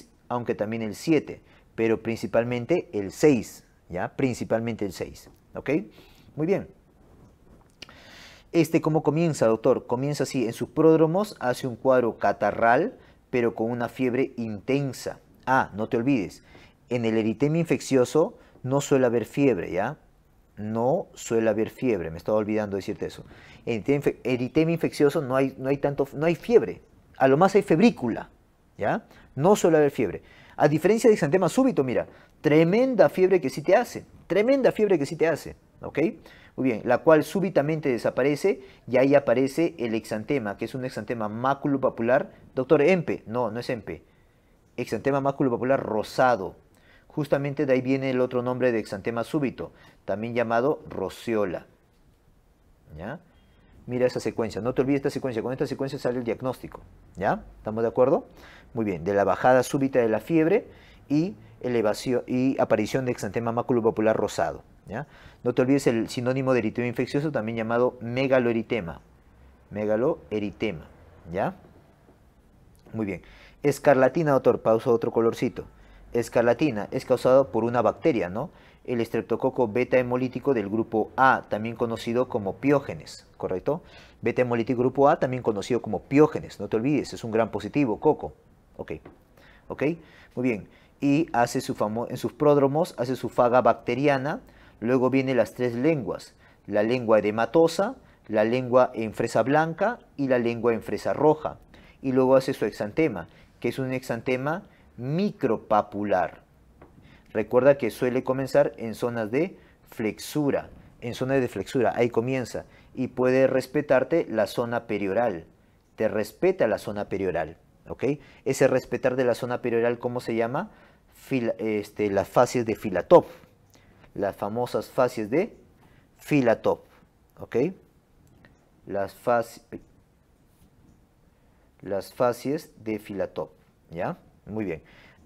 eh, aunque también el 7, pero principalmente el 6, ¿ya? Principalmente el 6, ¿ok? Muy bien. Este, ¿cómo comienza, doctor? Comienza así, en sus pródromos hace un cuadro catarral, pero con una fiebre intensa. Ah, no te olvides, en el eritema infeccioso no suele haber fiebre, ¿ya? No suele haber fiebre, me estaba olvidando decirte eso. En eritema infeccioso no hay, no hay tanto, no hay fiebre, a lo más hay febrícula, ¿ya? No suele haber fiebre. A diferencia de exantema súbito, mira, tremenda fiebre que sí te hace, tremenda fiebre que sí te hace, ¿ok? Muy bien, la cual súbitamente desaparece y ahí aparece el exantema, que es un exantema papular Doctor, empe, no, no es empe, exantema papular rosado, Justamente de ahí viene el otro nombre de exantema súbito, también llamado rociola. ¿Ya? Mira esa secuencia, no te olvides esta secuencia, con esta secuencia sale el diagnóstico, ¿ya? ¿Estamos de acuerdo? Muy bien, de la bajada súbita de la fiebre y y aparición de exantema popular rosado, ¿ya? No te olvides el sinónimo de eritema infeccioso, también llamado megaloeritema. Megaloeritema, ¿ya? Muy bien. Escarlatina, doctor, pausa otro colorcito escarlatina es causado por una bacteria, ¿no? El estreptococo beta hemolítico del grupo A, también conocido como piógenes, ¿correcto? Beta hemolítico grupo A, también conocido como piógenes, no te olvides, es un gran positivo, coco. Ok, ok, muy bien. Y hace su famo en sus pródromos hace su faga bacteriana, luego vienen las tres lenguas, la lengua edematosa, la lengua en fresa blanca y la lengua en fresa roja. Y luego hace su exantema, que es un exantema micropapular. Recuerda que suele comenzar en zonas de flexura. En zonas de flexura, ahí comienza. Y puede respetarte la zona perioral. Te respeta la zona perioral. ¿ok? Ese respetar de la zona perioral, ¿cómo se llama? Este, las fases de filatop. Las famosas fases de filatop. ¿ok? Las, fases las fases de filatop. ¿Ya? Muy bien.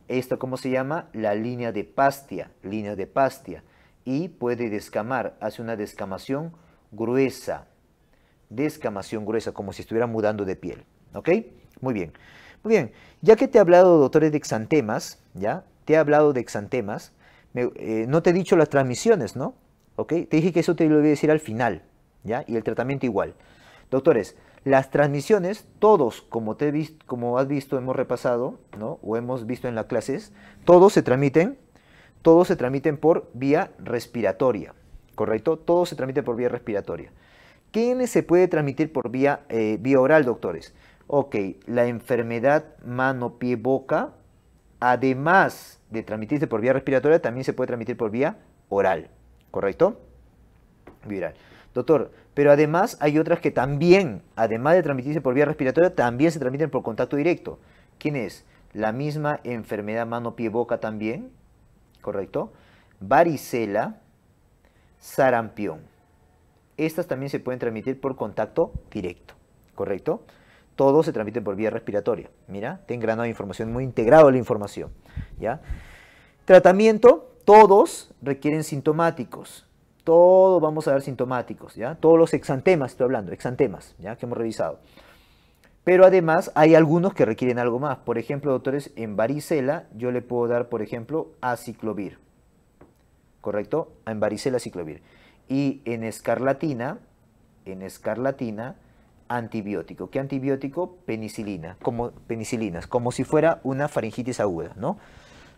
esto ¿cómo se llama? La línea de pastia, línea de pastia. Y puede descamar, hace una descamación gruesa. Descamación gruesa, como si estuviera mudando de piel. ¿Ok? Muy bien. Muy bien. Ya que te he hablado, doctores, de exantemas, ¿ya? Te he hablado de exantemas. Eh, no te he dicho las transmisiones, ¿no? ¿Ok? Te dije que eso te lo voy a decir al final, ¿ya? Y el tratamiento igual. Doctores, las transmisiones, todos, como, te como has visto, hemos repasado, ¿no? o hemos visto en las clases, todos se transmiten, todos se transmiten por vía respiratoria, ¿correcto? Todos se transmiten por vía respiratoria. ¿Quiénes se puede transmitir por vía, eh, vía oral, doctores? Ok, la enfermedad mano, pie, boca, además de transmitirse por vía respiratoria, también se puede transmitir por vía oral, ¿correcto? Viral. Doctor, pero además hay otras que también, además de transmitirse por vía respiratoria, también se transmiten por contacto directo. ¿Quién es? La misma enfermedad mano, pie, boca también, ¿correcto? Varicela, sarampión. Estas también se pueden transmitir por contacto directo, ¿correcto? Todos se transmiten por vía respiratoria. Mira, ten granado de información, muy integrado la información, ¿ya? Tratamiento, todos requieren sintomáticos todo vamos a dar sintomáticos, ¿ya? Todos los exantemas estoy hablando, exantemas, ¿ya? Que hemos revisado. Pero además hay algunos que requieren algo más. Por ejemplo, doctores, en varicela yo le puedo dar, por ejemplo, aciclovir. ¿Correcto? En varicela aciclovir. Y en escarlatina, en escarlatina, antibiótico. ¿Qué antibiótico? Penicilina, como, penicilinas, como si fuera una faringitis aguda, ¿no?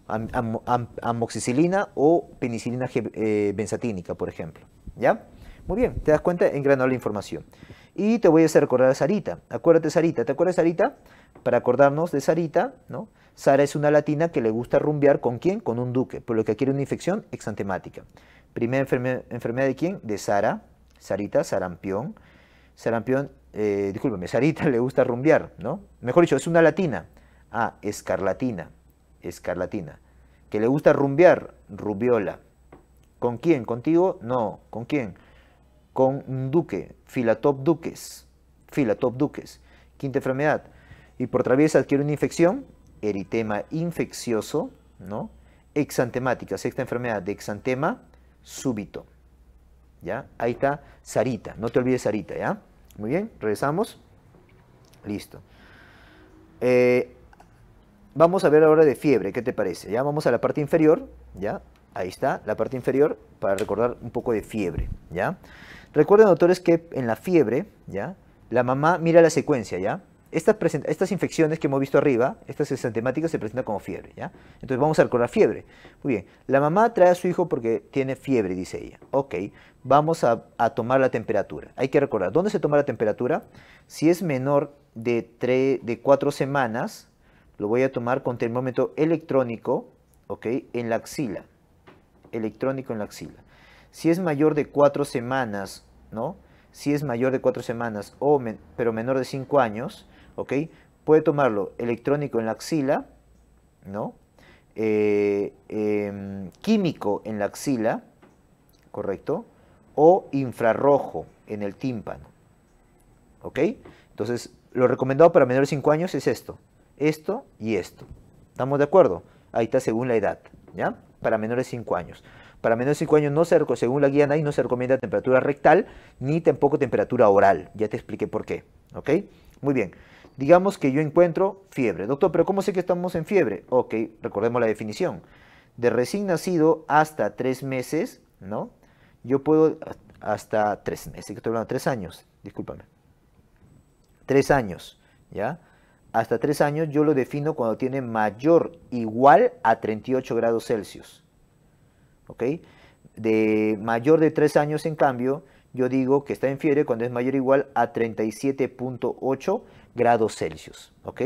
amoxicilina o penicilina eh, benzatínica, por ejemplo. ¿Ya? Muy bien, te das cuenta, engranado la información. Y te voy a hacer recordar a Sarita. Acuérdate, Sarita. ¿Te acuerdas, Sarita? Para acordarnos de Sarita, ¿no? Sara es una latina que le gusta rumbear con quién? Con un duque, por lo que adquiere una infección exantemática. Primera enfermedad de quién? De Sara. Sarita, sarampión. Sarampión, eh, discúlpame, Sarita le gusta rumbear, ¿no? Mejor dicho, es una latina. Ah, escarlatina escarlatina. Que le gusta rumbear, rubiola. ¿Con quién? ¿Contigo? No. ¿Con quién? Con un duque, filatop duques, filatop duques. Quinta enfermedad. Y por traviesa adquiere una infección, eritema infeccioso, ¿no? Exantemática, sexta enfermedad de exantema súbito. ¿Ya? Ahí está Sarita, no te olvides Sarita, ¿ya? Muy bien, regresamos. Listo. Eh, vamos a ver ahora de fiebre, ¿qué te parece? Ya vamos a la parte inferior, ¿ya? Ahí está, la parte inferior, para recordar un poco de fiebre, ¿ya? Recuerden, doctores, que en la fiebre, ¿ya? La mamá mira la secuencia, ¿ya? Estas, estas infecciones que hemos visto arriba, estas temáticas se presentan como fiebre, ¿ya? Entonces vamos a recordar fiebre. Muy bien, la mamá trae a su hijo porque tiene fiebre, dice ella. Ok, vamos a, tomar la temperatura. Hay que recordar, ¿dónde se toma la temperatura? Si es menor de, de cuatro semanas, lo voy a tomar con termómetro electrónico, ¿ok? En la axila, electrónico en la axila. Si es mayor de cuatro semanas, ¿no? Si es mayor de cuatro semanas, o pero menor de cinco años, ¿ok? Puede tomarlo electrónico en la axila, ¿no? Eh, em, químico en la axila, ¿correcto? O infrarrojo en el tímpano, ¿ok? Entonces, lo recomendado para menores de 5 años es esto, esto y esto. ¿Estamos de acuerdo? Ahí está según la edad, ¿ya? Para menores de 5 años. Para menores de 5 años, no se, según la guía NAI, no se recomienda temperatura rectal ni tampoco temperatura oral. Ya te expliqué por qué. ¿Ok? Muy bien. Digamos que yo encuentro fiebre. Doctor, pero ¿cómo sé que estamos en fiebre? Ok, recordemos la definición. De recién nacido hasta 3 meses, ¿no? Yo puedo, hasta 3 meses, que estoy hablando 3 años, discúlpame. 3 años, ¿ya? hasta 3 años yo lo defino cuando tiene mayor igual a 38 grados Celsius. ¿Ok? De mayor de 3 años, en cambio, yo digo que está en fiebre cuando es mayor o igual a 37.8 grados Celsius. ¿Ok?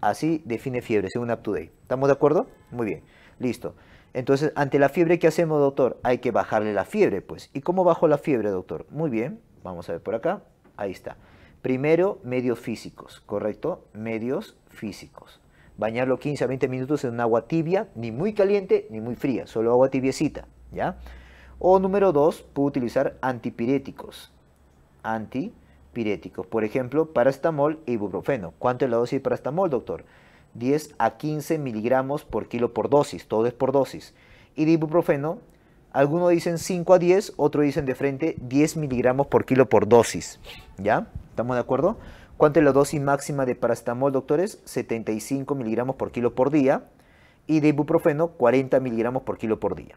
Así define fiebre, según UpToDate. ¿Estamos de acuerdo? Muy bien, listo. Entonces, ante la fiebre, ¿qué hacemos, doctor? Hay que bajarle la fiebre, pues. ¿Y cómo bajo la fiebre, doctor? Muy bien, vamos a ver por acá. Ahí está. Primero, medios físicos, ¿correcto? Medios físicos. Bañarlo 15 a 20 minutos en un agua tibia, ni muy caliente ni muy fría, solo agua tibiecita, ¿ya? O número dos, puedo utilizar antipiréticos. Antipiréticos, por ejemplo, paracetamol e ibuprofeno. ¿Cuánto es la dosis de paracetamol, doctor? 10 a 15 miligramos por kilo por dosis, todo es por dosis. Y de ibuprofeno, algunos dicen 5 a 10, otros dicen de frente 10 miligramos por kilo por dosis. ¿Ya? ¿Estamos de acuerdo? ¿Cuánto es la dosis máxima de paracetamol, doctores? 75 miligramos por kilo por día. Y de ibuprofeno, 40 miligramos por kilo por día.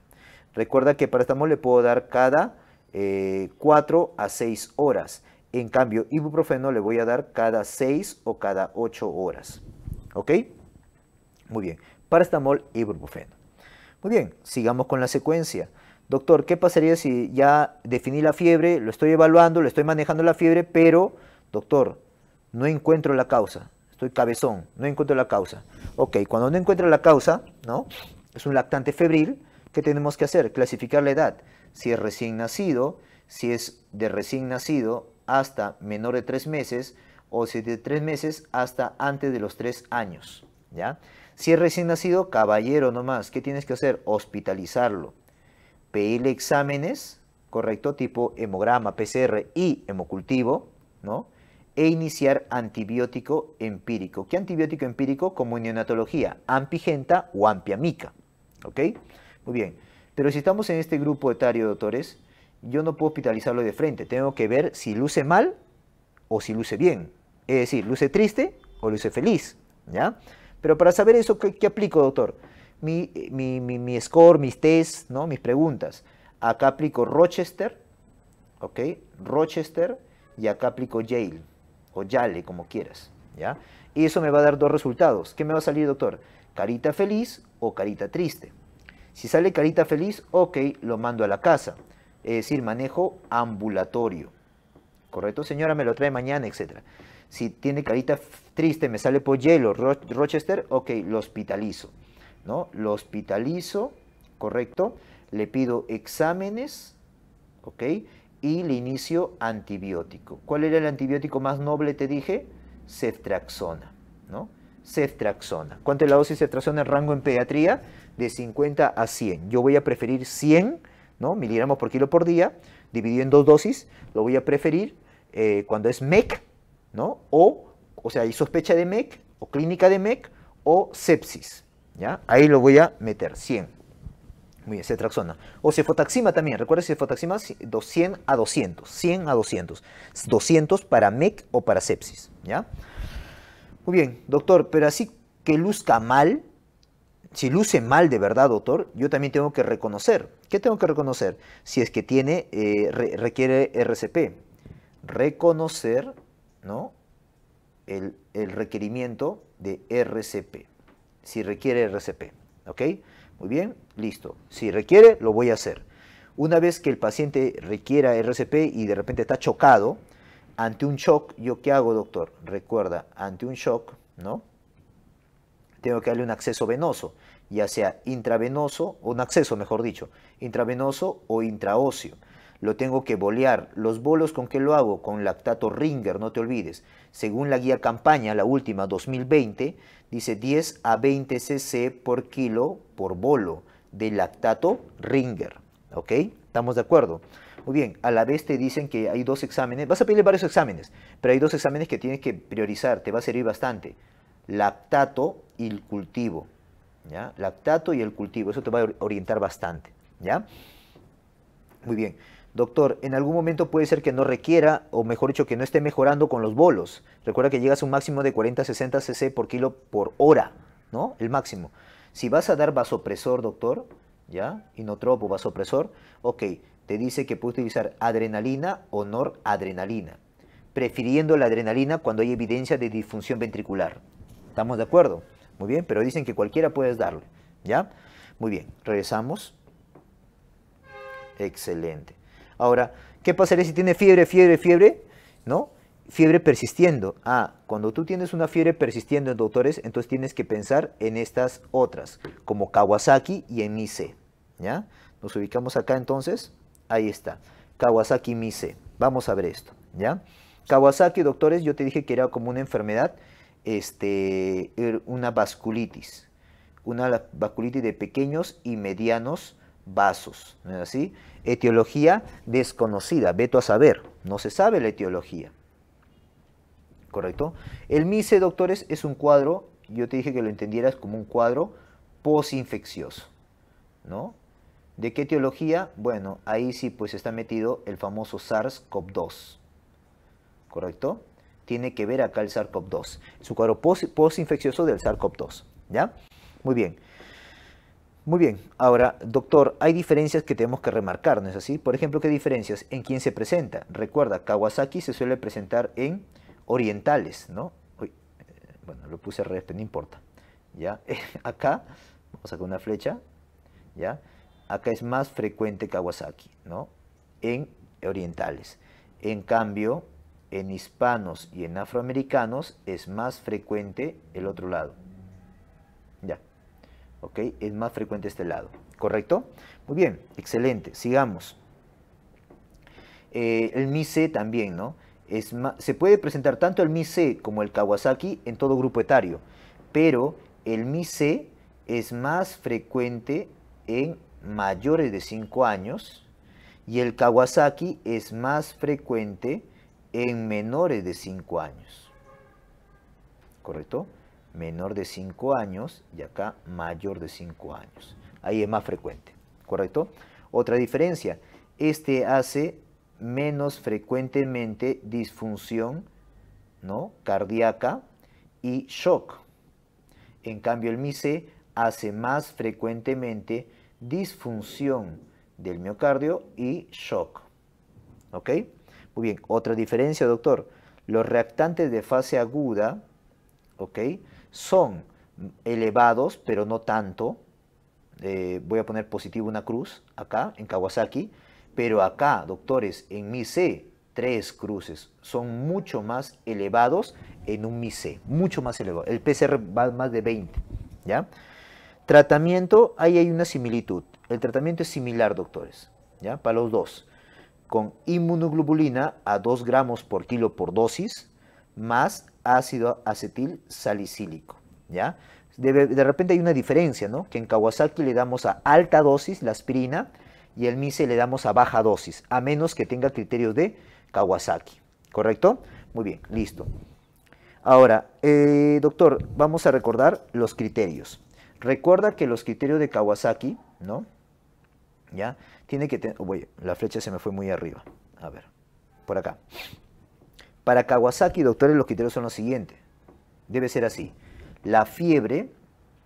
Recuerda que paracetamol le puedo dar cada 4 eh, a 6 horas. En cambio, ibuprofeno le voy a dar cada 6 o cada 8 horas. ¿Ok? Muy bien. Paracetamol, ibuprofeno. Muy bien, sigamos con la secuencia doctor, ¿qué pasaría si ya definí la fiebre, lo estoy evaluando, lo estoy manejando la fiebre, pero, doctor, no encuentro la causa? Estoy cabezón, no encuentro la causa. Ok, cuando no encuentro la causa, ¿no? Es un lactante febril, ¿qué tenemos que hacer? Clasificar la edad. Si es recién nacido, si es de recién nacido hasta menor de tres meses, o si es de tres meses hasta antes de los tres años, ¿ya? Si es recién nacido, caballero nomás, ¿qué tienes que hacer? Hospitalizarlo. PL exámenes, ¿correcto? Tipo hemograma, PCR y hemocultivo, ¿no? E iniciar antibiótico empírico. ¿Qué antibiótico empírico? Como en neonatología, ampigenta o ampiamica, ¿ok? Muy bien. Pero si estamos en este grupo etario, doctores, yo no puedo hospitalizarlo de frente. Tengo que ver si luce mal o si luce bien. Es decir, luce triste o luce feliz, ¿ya? Pero para saber eso, qué aplico, doctor? mi, score, mis test, ¿no? mis preguntas. Acá aplico Rochester, ¿ok? Rochester y acá aplico Yale o Yale, como quieras, ¿ya? Y eso me va a dar dos resultados. ¿Qué me va a salir, doctor? ¿Carita feliz o carita triste? Si sale carita feliz, ok, lo mando a la casa. Es decir, manejo ambulatorio. ¿Correcto? Señora, me lo trae mañana, etc. Si tiene carita triste, me sale por Yale o Rochester, ok, lo hospitalizo. ¿no? Lo hospitalizo, ¿correcto? Le pido exámenes, ¿ok? Y le inicio antibiótico. ¿Cuál era el antibiótico más noble, te dije? Ceftraxona, ¿no? Ceftraxona. ¿Cuánto es la dosis de ceftraxona en rango en pediatría? De 50 a 100. Yo voy a preferir 100, ¿no? Miligramos por kilo por día, dividido en dos dosis, lo voy a preferir eh, cuando es MEC, ¿no? O, o sea, hay sospecha de MEC, o clínica de MEC, o sepsis, Ahí lo voy a meter, 100. Muy bien, cetraxona. O cefotaxima también, recuerda cefotaxima 100 a 200, 100 a 200. 200 para MEC o para sepsis, ¿ya? Muy bien, doctor, pero así que luzca mal, si luce mal de verdad, doctor, yo también tengo que reconocer. ¿Qué tengo que reconocer? Si es que tiene, eh, requiere RCP. Reconocer, el requerimiento de RCP si requiere RCP. ¿Ok? Muy bien, listo. Si requiere, lo voy a hacer. Una vez que el paciente requiera RCP y de repente está chocado, ante un shock, ¿yo qué hago, doctor? Recuerda, ante un shock, ¿no? Tengo que darle un acceso venoso, ya sea intravenoso, o un acceso, mejor dicho, intravenoso o intraóseo lo tengo que bolear. ¿Los bolos con qué lo hago? Con lactato Ringer, no te olvides. Según la guía campaña, la última 2020, dice 10 a 20 cc por kilo por bolo de lactato Ringer. ¿Ok? ¿Estamos de acuerdo? Muy bien, a la vez te dicen que hay dos exámenes, vas a pedir varios exámenes, pero hay dos exámenes que tienes que priorizar, te va a servir bastante. Lactato y el cultivo. ¿ya? Lactato y el cultivo, eso te va a orientar bastante. ¿ya? Muy bien. Doctor, en algún momento puede ser que no requiera, o mejor dicho, que no esté mejorando con los bolos. Recuerda que llegas a un máximo de 40-60 cc por kilo por hora, ¿no? El máximo. Si vas a dar vasopresor, doctor, ¿ya? Inotropo, vasopresor, ok, te dice que puedes utilizar adrenalina o noradrenalina, prefiriendo la adrenalina cuando hay evidencia de disfunción ventricular. ¿Estamos de acuerdo? Muy bien, pero dicen que cualquiera puedes darle, ¿ya? Muy bien, regresamos. Excelente. Ahora, ¿qué pasaría si tiene fiebre, fiebre, fiebre? ¿No? Fiebre persistiendo. Ah, cuando tú tienes una fiebre persistiendo doctores, entonces tienes que pensar en estas otras, como Kawasaki y en ¿Ya? Nos ubicamos acá entonces. Ahí está. Kawasaki Mise. Vamos a ver esto. ¿Ya? Kawasaki, doctores, yo te dije que era como una enfermedad, este, er, una vasculitis, una vasculitis de pequeños y medianos vasos, ¿no es así? Etiología desconocida, veto a saber, no se sabe la etiología. ¿Correcto? El MISE, doctores, es un cuadro, yo te dije que lo entendieras como un cuadro posinfeccioso, ¿no? ¿De qué etiología? Bueno, ahí sí pues está metido el famoso SARS-CoV-2, ¿correcto? Tiene que ver acá el SARS-CoV-2, es un cuadro posinfeccioso del SARS-CoV-2, ¿ya? Muy bien. Muy bien, ahora, doctor, hay diferencias que tenemos que remarcar, ¿no es así? Por ejemplo, ¿qué diferencias? ¿En quién se presenta? Recuerda, Kawasaki se suele presentar en orientales, ¿no? Uy, eh, bueno, lo puse al no importa. ¿Ya? Acá, vamos a con una flecha, ¿ya? Acá es más frecuente Kawasaki, ¿no? En orientales. En cambio, en hispanos y en afroamericanos es más frecuente el otro lado, ¿ok? Es más frecuente este lado, ¿correcto? Muy bien, excelente, sigamos. Eh, el MICE también, ¿no? Es se puede presentar tanto el MICE como el Kawasaki en todo grupo etario, pero el MICE es más frecuente en mayores de 5 años y el Kawasaki es más frecuente en menores de 5 años. ¿Correcto? menor de 5 años y acá mayor de 5 años. Ahí es más frecuente, ¿correcto? Otra diferencia, este hace menos frecuentemente disfunción ¿no? cardíaca y shock. En cambio, el MICE hace más frecuentemente disfunción del miocardio y shock. ¿Ok? Muy bien, otra diferencia, doctor. Los reactantes de fase aguda, ¿ok? son elevados, pero no tanto. Eh, voy a poner positivo una cruz acá en Kawasaki, pero acá, doctores, en mi C, tres cruces son mucho más elevados en un mi C, mucho más elevado. El PCR va más de 20, ¿ya? Tratamiento, ahí hay una similitud. El tratamiento es similar, doctores, ¿ya? Para los dos. Con inmunoglobulina a 2 gramos por kilo por dosis, más ácido acetil salicílico, ¿ya? De, repente hay una diferencia, ¿no? Que en Kawasaki le damos a alta dosis la aspirina y el MICE le damos a baja dosis, a menos que tenga criterios de Kawasaki, ¿correcto? Muy bien, listo. Ahora, eh, doctor, vamos a recordar los criterios. Recuerda que los criterios de Kawasaki, ¿no? ¿Ya? Tiene que tener... Oye, la flecha se me fue muy arriba. A ver, por acá. Para Kawasaki, doctores, los criterios son los siguientes. Debe ser así. La fiebre,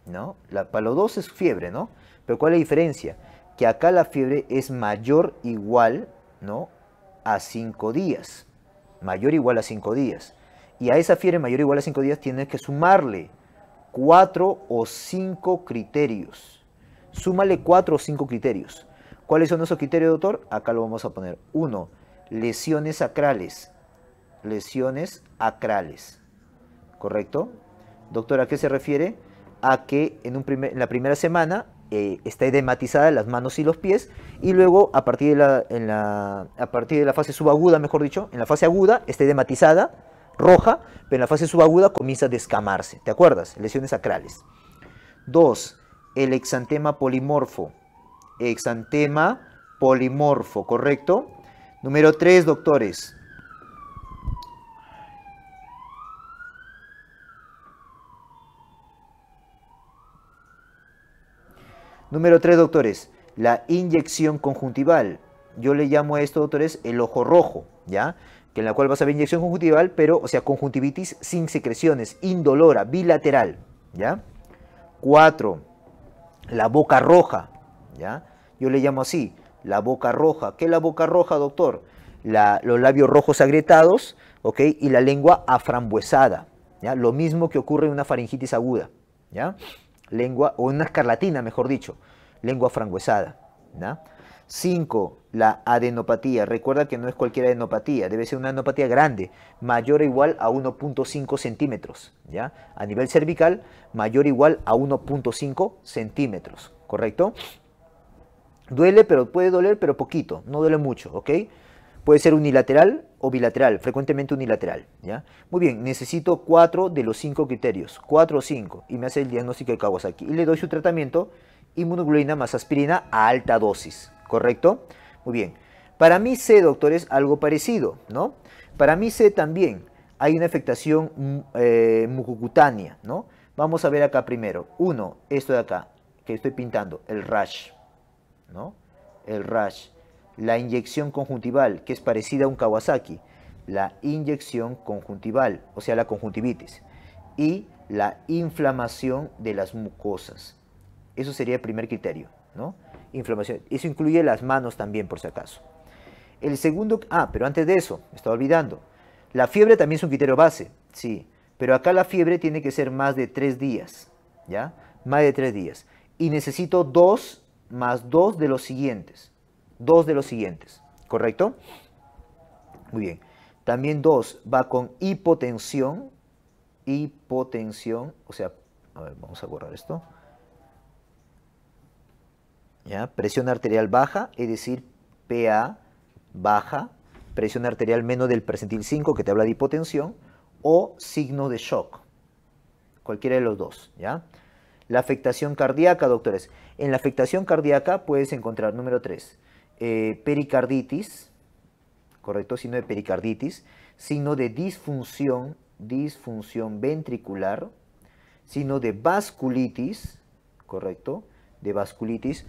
¿no? La, para los dos es fiebre, ¿no? Pero ¿cuál es la diferencia? Que acá la fiebre es mayor igual, ¿no? A cinco días. Mayor igual a cinco días. Y a esa fiebre mayor igual a cinco días tienes que sumarle cuatro o cinco criterios. Súmale cuatro o cinco criterios. ¿Cuáles son esos criterios, doctor? Acá lo vamos a poner. Uno, Lesiones sacrales lesiones acrales. ¿Correcto? Doctor, ¿a qué se refiere? A que en, la primera semana eh, está edematizada las manos y los pies y luego a partir de la, fase subaguda, mejor dicho, en la fase aguda está edematizada, roja, pero en la fase subaguda comienza a descamarse. ¿Te acuerdas? Lesiones acrales. Dos, El exantema polimorfo. Exantema polimorfo, ¿correcto? Número tres, doctores Número 3, doctores, la inyección conjuntival. Yo le llamo a esto, doctores, el ojo rojo, ¿ya? Que en la cual vas a ver inyección conjuntival, pero, o sea, conjuntivitis sin secreciones, indolora, bilateral, ¿ya? 4. La boca roja, ¿ya? Yo le llamo así, la boca roja. ¿Qué es la boca roja, doctor? los labios rojos agrietados, ¿ok? Y la lengua aframbuesada, ¿ya? Lo mismo que ocurre en una faringitis aguda, ¿ya? lengua, o una escarlatina, mejor dicho, lengua franguesada. ¿no? Cinco, la adenopatía. Recuerda que no es cualquier adenopatía, debe ser una adenopatía grande, mayor o igual a 1.5 centímetros. ¿ya? A nivel cervical, mayor o igual a 1.5 centímetros, ¿correcto? Duele, pero puede doler, pero poquito, no duele mucho, ¿ok? Puede ser unilateral o bilateral, frecuentemente unilateral. ¿ya? Muy bien, necesito cuatro de los cinco criterios, cuatro o cinco, y me hace el diagnóstico de aquí Y le doy su tratamiento, inmunoglobulina más aspirina a alta dosis, ¿correcto? Muy bien. Para mí C, doctores, algo parecido, ¿no? Para mí sé también hay una afectación mm, eh, mucocutánea, ¿no? Vamos a ver acá primero. Uno, esto de acá, que estoy pintando, el rash, ¿no? El rash la inyección conjuntival, que es parecida a un Kawasaki, la inyección conjuntival, o sea, la conjuntivitis, y la inflamación de las mucosas. Eso sería el primer criterio, ¿no? Inflamación. Eso incluye las manos también, por si acaso. El segundo, ah, pero antes de eso, me estaba olvidando. La fiebre también es un criterio base, sí, pero acá la fiebre tiene que ser más de tres días, ¿ya? Más de tres días. Y necesito dos más dos de los siguientes dos de los siguientes, ¿correcto? Muy bien. También dos, va con hipotensión, hipotensión, o sea, a ver, vamos a borrar esto. ¿Ya? Presión arterial baja, es decir, PA baja, presión arterial menos del percentil 5, que te habla de hipotensión, o signo de shock, cualquiera de los dos, ¿ya? La afectación cardíaca, doctores. En la afectación cardíaca puedes encontrar, número 3, eh, pericarditis, correcto, signo de pericarditis, signo de disfunción, disfunción ventricular, signo de vasculitis, correcto, de vasculitis,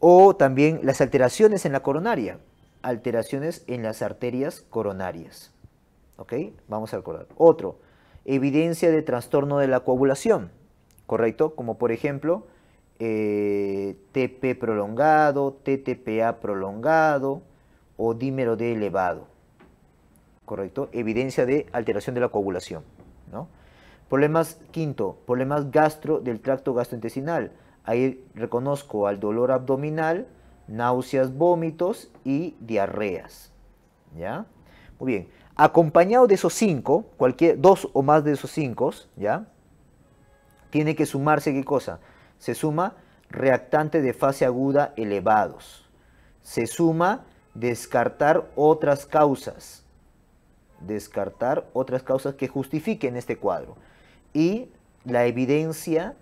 o también las alteraciones en la coronaria, alteraciones en las arterias coronarias. ¿Ok? Vamos a recordar. Otro, evidencia de trastorno de la coagulación, ¿correcto? Como por ejemplo, eh, TP prolongado, TTPA prolongado o dímero D elevado. ¿Correcto? Evidencia de alteración de la coagulación. ¿no? Problemas quinto, problemas gastro del tracto gastrointestinal. Ahí reconozco al dolor abdominal, náuseas, vómitos y diarreas. ¿Ya? Muy bien. Acompañado de esos cinco, cualquier, dos o más de esos cinco, ¿ya? Tiene que sumarse qué cosa? Se suma reactante de fase aguda elevados. Se suma descartar otras causas. Descartar otras causas que justifiquen este cuadro. Y la evidencia,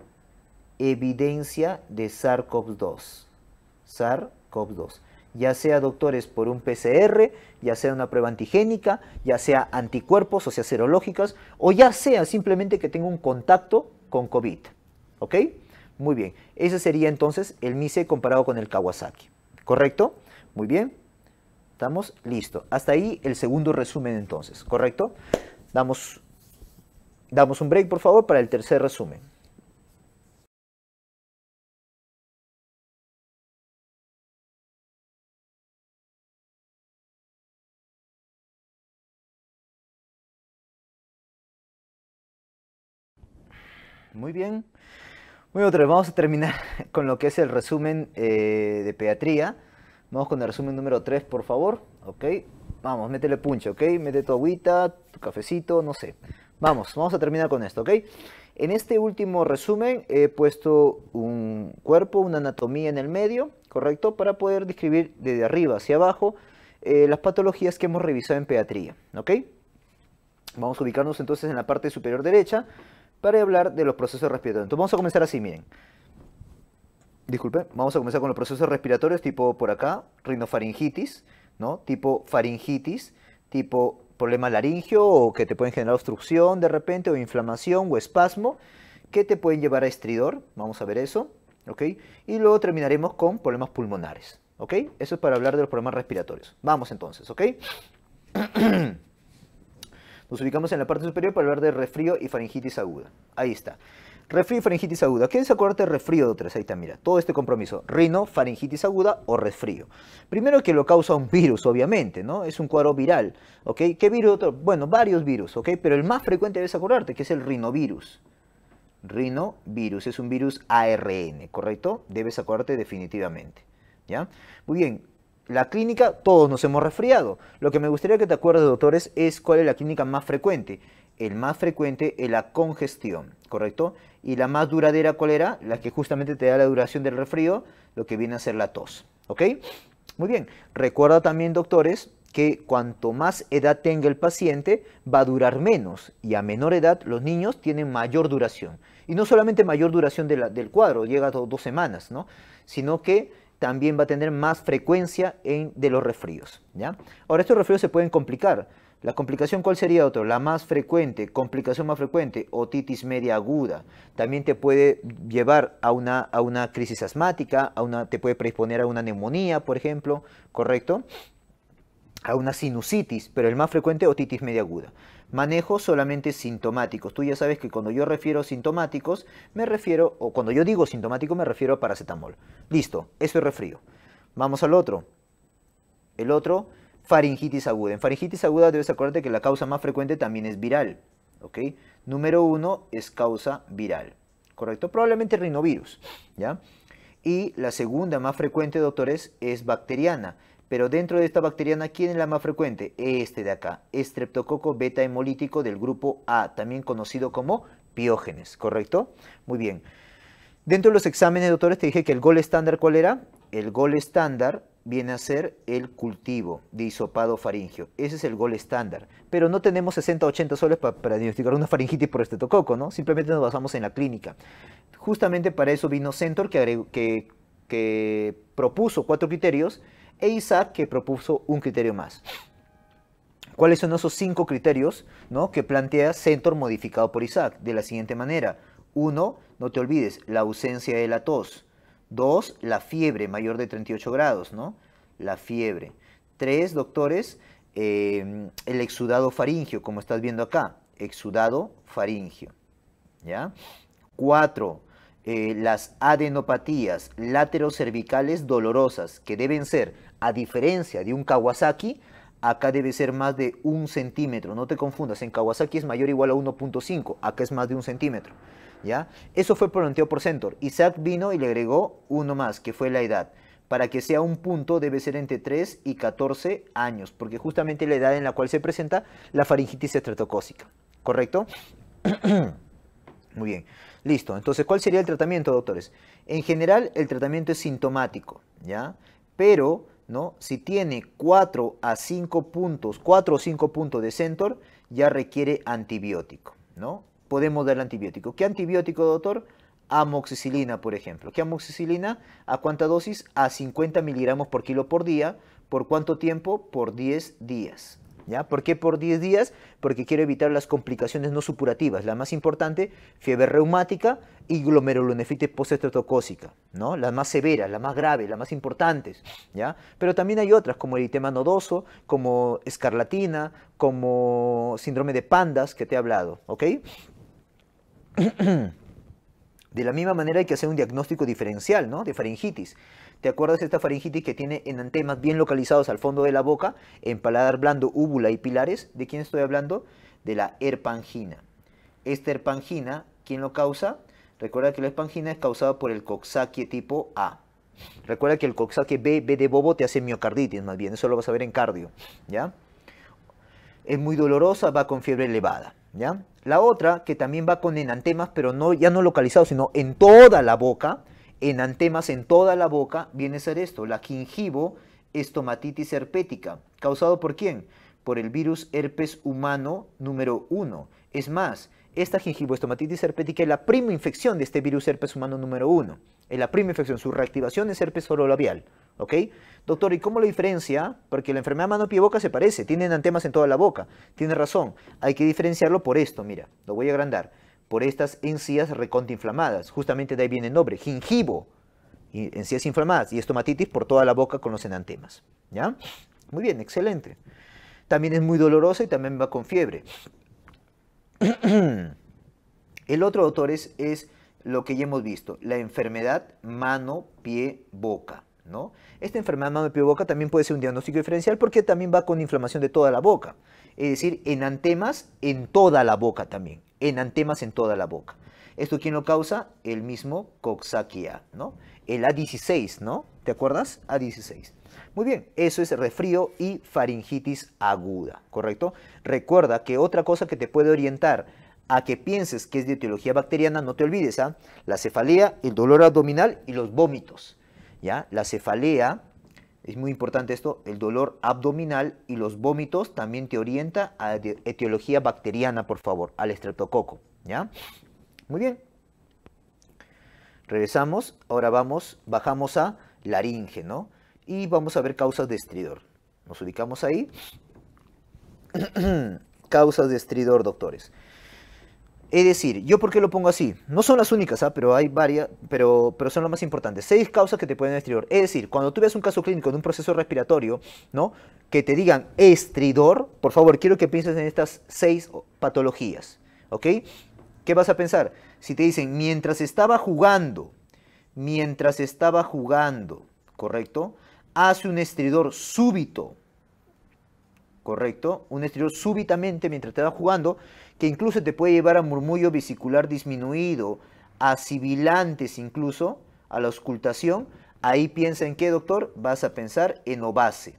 evidencia de SARS-CoV-2. SARS-CoV-2 ya sea doctores por un PCR, ya sea una prueba antigénica, ya sea anticuerpos, o sea serológicas, o ya sea simplemente que tenga un contacto con COVID. ¿Ok? Muy bien, ese sería entonces el Mise comparado con el Kawasaki, ¿correcto? Muy bien, estamos listo. Hasta ahí el segundo resumen entonces, ¿correcto? Damos, damos un break por favor para el tercer resumen. Muy bien. Muy bien, vamos a terminar con lo que es el resumen eh, de pediatría. Vamos con el resumen número 3, por favor. Ok, vamos, métele punche, ok, mete tu agüita, tu cafecito, no sé. Vamos, vamos a terminar con esto, ok. En este último resumen he puesto un cuerpo, una anatomía en el medio, correcto, para poder describir desde arriba hacia abajo eh, las patologías que hemos revisado en pediatría, ok. Vamos a ubicarnos entonces en la parte superior derecha, para hablar de los procesos respiratorios. Entonces vamos a comenzar así, miren. Disculpe, vamos a comenzar con los procesos respiratorios tipo por acá, rinofaringitis, ¿no? Tipo faringitis, tipo problema laringio o que te pueden generar obstrucción de repente o inflamación o espasmo que te pueden llevar a estridor, vamos a ver eso, ¿ok? Y luego terminaremos con problemas pulmonares, ¿ok? Eso es para hablar de los problemas respiratorios. Vamos entonces, ¿ok? Nos ubicamos en la parte superior para hablar de resfrío y faringitis aguda. Ahí está. Resfrío y faringitis aguda. ¿Qué es acordarte de resfrío, doctor? Ahí está, mira. Todo este compromiso. Rino, faringitis aguda o resfrío. Primero que lo causa un virus, obviamente, ¿no? Es un cuadro viral, ¿ok? ¿Qué virus? Bueno, varios virus, ¿ok? Pero el más frecuente debes acordarte, que es el rinovirus rinovirus. Es un virus ARN, ¿correcto? Debes acordarte definitivamente. ¿Ya? Muy bien, la clínica, todos nos hemos resfriado. Lo que me gustaría que te acuerdes, doctores, es cuál es la clínica más frecuente. El más frecuente es la congestión, ¿correcto? Y la más duradera, ¿cuál era? La que justamente te da la duración del resfrío, lo que viene a ser la tos, ¿ok? Muy bien. Recuerda también, doctores, que cuanto más edad tenga el paciente, va a durar menos. Y a menor edad, los niños tienen mayor duración. Y no solamente mayor duración del cuadro, llega a dos semanas, ¿no? Sino que también va a tener más frecuencia en, de los resfríos. Ahora, estos resfríos se pueden complicar. La complicación, ¿cuál sería otro? La más frecuente, complicación más frecuente, otitis media aguda. También te puede llevar a una, crisis asmática, a una, te puede predisponer a una neumonía, por ejemplo, ¿correcto? A una sinusitis, pero el más frecuente, otitis media aguda manejo solamente sintomáticos. Tú ya sabes que cuando yo refiero sintomáticos, me refiero, o cuando yo digo sintomático, me refiero a paracetamol. Listo, eso es refrío. Vamos al otro. El otro, faringitis aguda. En faringitis aguda debes acordarte que la causa más frecuente también es viral. Número uno es causa viral. ¿Correcto? Probablemente rinovirus. ¿ya? Y la segunda más frecuente, doctores, es bacteriana. Pero dentro de esta bacteriana, ¿quién es la más frecuente? Este de acá, estreptococo beta hemolítico del grupo A, también conocido como piógenes, ¿correcto? Muy bien. Dentro de los exámenes, doctores, te dije que el gol estándar, ¿cuál era? El gol estándar viene a ser el cultivo de isopado faringio. Ese es el gol estándar. Pero no tenemos 60, 80 soles para, diagnosticar una faringitis por estetococo, ¿no? Simplemente nos basamos en la clínica. Justamente para eso vino Centor, que propuso cuatro criterios e Isaac que propuso un criterio más. ¿Cuáles son esos cinco criterios ¿no? que plantea Centor modificado por Isaac? De la siguiente manera. Uno, no te olvides, la ausencia de la tos. Dos, la fiebre mayor de 38 grados, ¿no? La fiebre. Tres, doctores, em, el exudado faringio, como estás viendo acá. Exudado faringio. ¿Ya? Cuatro, eh, las adenopatías laterocervicales dolorosas, que deben ser, a diferencia de un Kawasaki, acá debe ser más de un centímetro, no te confundas, en Kawasaki es mayor o igual a 1.5, acá es más de un centímetro. ¿ya? Eso fue planteado por y Isaac vino y le agregó uno más, que fue la edad. Para que sea un punto debe ser entre 3 y 14 años, porque justamente la edad en la cual se presenta la faringitis estreptocócica ¿Correcto? Muy bien. Listo. Entonces, ¿cuál sería el tratamiento, doctores? En general, el tratamiento es sintomático, ¿ya? Pero, ¿no? Si tiene 4 a 5 puntos, 4 o 5 puntos de Centor, ya requiere antibiótico, ¿no? Podemos dar antibiótico. ¿Qué antibiótico, doctor? Amoxicilina, por ejemplo. ¿Qué amoxicilina? ¿A cuánta dosis? A 50 miligramos por kilo por día. ¿Por cuánto tiempo? Por 10 días. ¿Ya? ¿Por qué por 10 días? Porque quiero evitar las complicaciones no supurativas. La más importante, fiebre reumática y glomerulonefritis postestreptocócica, ¿no? Las más severas, las más graves, las más importantes, ¿ya? Pero también hay otras como el eritema nodoso, como escarlatina, como síndrome de pandas que te he hablado, ¿ok? De la misma manera hay que hacer un diagnóstico diferencial, ¿no? De faringitis. ¿Te acuerdas esta faringitis que tiene enantemas bien localizados al fondo de la boca, en paladar blando, úvula y pilares? ¿De quién estoy hablando? De la herpangina. Esta herpangina, ¿quién lo causa? Recuerda que la herpangina es causada por el coxsackie tipo A. Recuerda que el coxsackie B, B de bobo, te hace miocarditis más bien. Eso lo vas a ver en cardio, ¿ya? Es muy dolorosa, va con fiebre elevada, ¿ya? La otra, que también va con enantemas, pero no, ya no localizados, sino en toda la boca, en antemas en toda la boca viene a ser esto, la gingivoestomatitis estomatitis herpética. ¿Causado por quién? Por el virus herpes humano número 1. Es más, esta gingivoestomatitis herpética es la prima infección de este virus herpes humano número uno. Es la prima infección, su reactivación es herpes labial ¿Ok? Doctor, ¿y cómo lo diferencia? Porque la enfermedad mano, pie, boca se parece, tienen antemas en toda la boca. Tiene razón, hay que diferenciarlo por esto, mira, lo voy a agrandar por estas encías recontinflamadas. Justamente de ahí viene el nombre, gingivo, y encías inflamadas, y estomatitis por toda la boca con los enantemas. ¿Ya? Muy bien, excelente. También es muy dolorosa y también va con fiebre. el otro, autor es lo que ya hemos visto, la enfermedad mano, pie, boca. ¿no? Esta enfermedad mano, pie, boca también puede ser un diagnóstico diferencial porque también va con inflamación de toda la boca. Es decir, enantemas en toda la boca también en antemas en toda la boca. ¿Esto quién lo causa? El mismo coxaquia ¿no? El A16, ¿no? ¿Te acuerdas? A16. Muy bien, eso es resfrío y faringitis aguda, ¿correcto? Recuerda que otra cosa que te puede orientar a que pienses que es de etiología bacteriana, no te olvides, ¿ah? La cefalea, el dolor abdominal y los vómitos, ¿ya? La cefalea, es muy importante esto, el dolor abdominal y los vómitos también te orienta a etiología bacteriana, por favor, al estreptococo, ¿ya? Muy bien. Regresamos, ahora vamos, bajamos a laringe, ¿no? Y vamos a ver causas de estridor. Nos ubicamos ahí. causas de estridor, doctores. Es decir, ¿yo por qué lo pongo así? No son las únicas, ¿ah? pero hay varias, pero, pero son las más importantes. Seis causas que te pueden estridor. Es decir, cuando tú veas un caso clínico de un proceso respiratorio, ¿no? Que te digan estridor, por favor, quiero que pienses en estas seis patologías, ¿ok? ¿Qué vas a pensar? Si te dicen, mientras estaba jugando, mientras estaba jugando, ¿correcto? Hace un estridor súbito, ¿correcto? Un estridor súbitamente mientras estaba jugando, que incluso te puede llevar a murmullo vesicular disminuido, a sibilantes incluso, a la auscultación, ahí piensa en qué, doctor? Vas a pensar en obase.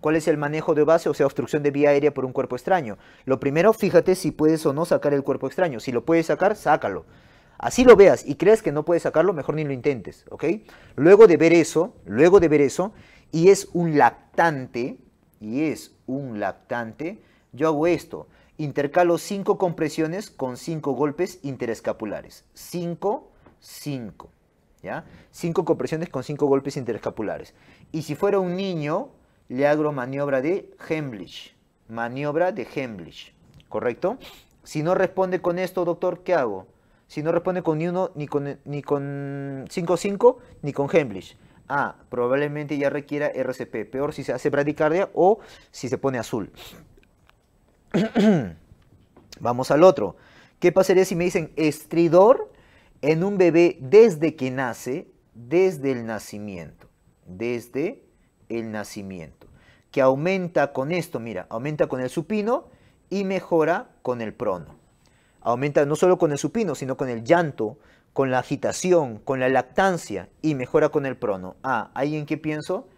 ¿Cuál es el manejo de base? O sea, obstrucción de vía aérea por un cuerpo extraño. Lo primero, fíjate si puedes o no sacar el cuerpo extraño. Si lo puedes sacar, sácalo. Así lo veas y creas que no puedes sacarlo, mejor ni lo intentes, ¿ok? Luego de ver eso, luego de ver eso, y es un lactante, y es un lactante, yo hago esto. Intercalo 5 compresiones con 5 golpes interescapulares. 5, 5. ¿Ya? 5 compresiones con 5 golpes interescapulares. Y si fuera un niño, le hago maniobra de Hemlich. Maniobra de Hemlich. ¿Correcto? Si no responde con esto, doctor, ¿qué hago? Si no responde con ni uno, ni con ni con 5-5, ni con Hemlich. Ah, probablemente ya requiera RCP. Peor si se hace bradicardia o si se pone azul. Vamos al otro. ¿Qué pasaría si me dicen estridor en un bebé desde que nace, desde el nacimiento? Desde el nacimiento. Que aumenta con esto, mira, aumenta con el supino y mejora con el prono. Aumenta no solo con el supino, sino con el llanto, con la agitación, con la lactancia y mejora con el prono. Ah, ¿ahí en qué pienso?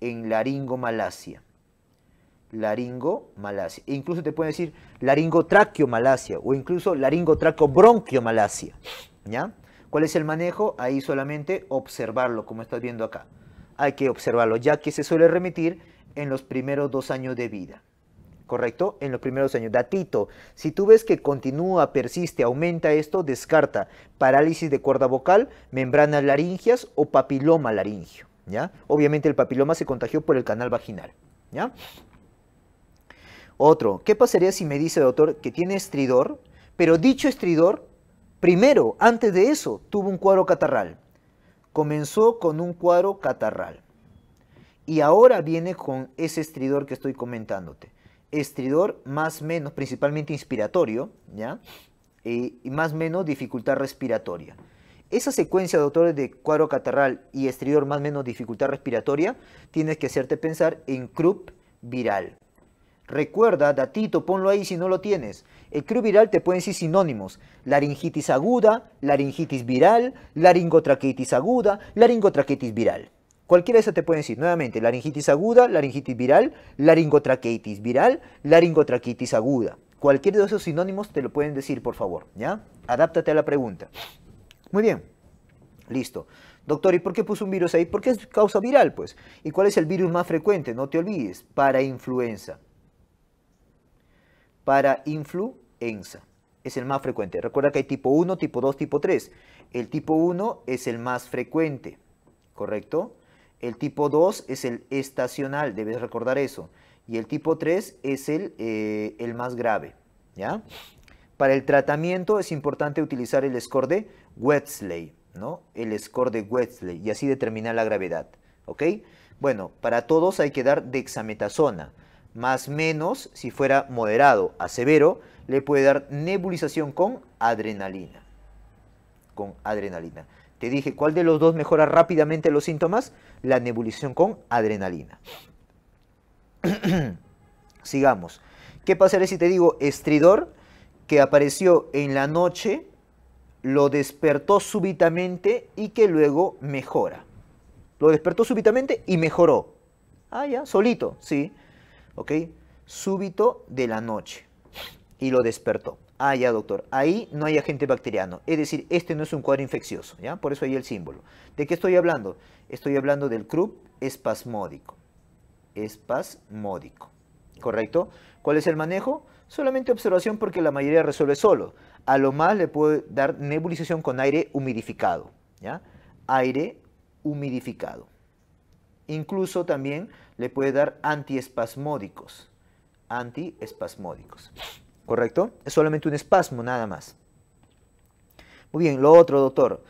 En laringomalacia laringomalacia. incluso te pueden decir laringotraqueomalacia o incluso malasia ¿Ya? ¿Cuál es el manejo? Ahí solamente observarlo, como estás viendo acá. Hay que observarlo, ya que se suele remitir en los primeros dos años de vida. ¿Correcto? En los primeros años. Datito, si tú ves que continúa, persiste, aumenta esto, descarta parálisis de cuerda vocal, membranas laringias o papiloma laringio. ¿Ya? Obviamente el papiloma se contagió por el canal vaginal. ¿Ya? Otro, ¿qué pasaría si me dice, doctor, que tiene estridor, pero dicho estridor, primero, antes de eso, tuvo un cuadro catarral? Comenzó con un cuadro catarral. Y ahora viene con ese estridor que estoy comentándote. Estridor más menos, principalmente inspiratorio, ¿ya? Eh, y más menos dificultad respiratoria. Esa secuencia, doctores, de cuadro catarral y estridor más menos dificultad respiratoria, tienes que hacerte pensar en CRUP viral. Recuerda, datito, ponlo ahí si no lo tienes. El crío viral te pueden decir sinónimos. Laringitis aguda, laringitis viral, laringotraqueitis aguda, laringotraqueitis viral. Cualquiera de esas te pueden decir, nuevamente, laringitis aguda, laringitis viral, laringotraqueitis viral, laringotraqueitis aguda. Cualquiera de esos sinónimos te lo pueden decir, por favor, ¿ya? Adáptate a la pregunta. Muy bien, listo. Doctor, ¿y por qué puso un virus ahí? Porque es causa viral, pues. ¿Y cuál es el virus más frecuente? No te olvides, para influenza para influenza. Es el más frecuente. Recuerda que hay tipo 1, tipo 2, tipo 3. El tipo 1 es el más frecuente, ¿correcto? El tipo 2 es el estacional, debes recordar eso. Y el tipo 3 es eh, el, más grave, ¿ya? Para el tratamiento es importante utilizar el score de Wetzley, ¿no? El score de Wetzley y así determinar la gravedad, ¿ok? Bueno, para todos hay que dar dexametasona más menos si fuera moderado a severo, le puede dar nebulización con adrenalina. Con adrenalina. Te dije, ¿cuál de los dos mejora rápidamente los síntomas? La nebulización con adrenalina. Sigamos. ¿Qué pasaría si te digo estridor que apareció en la noche, lo despertó súbitamente y que luego mejora? Lo despertó súbitamente y mejoró. Ah, ya, solito, sí. ¿ok? Súbito de la noche. Y lo despertó. Ah, ya, doctor. Ahí no hay agente bacteriano. Es decir, este no es un cuadro infeccioso, ¿ya? Por eso hay el símbolo. ¿De qué estoy hablando? Estoy hablando del CRUP espasmódico. Espasmódico. ¿Correcto? ¿Cuál es el manejo? Solamente observación porque la mayoría resuelve solo. A lo más le puede dar nebulización con aire humidificado, Aire humidificado. Incluso también le puede dar antiespasmódicos. Antiespasmódicos. ¿Correcto? Es solamente un espasmo nada más. Muy bien, lo otro, doctor.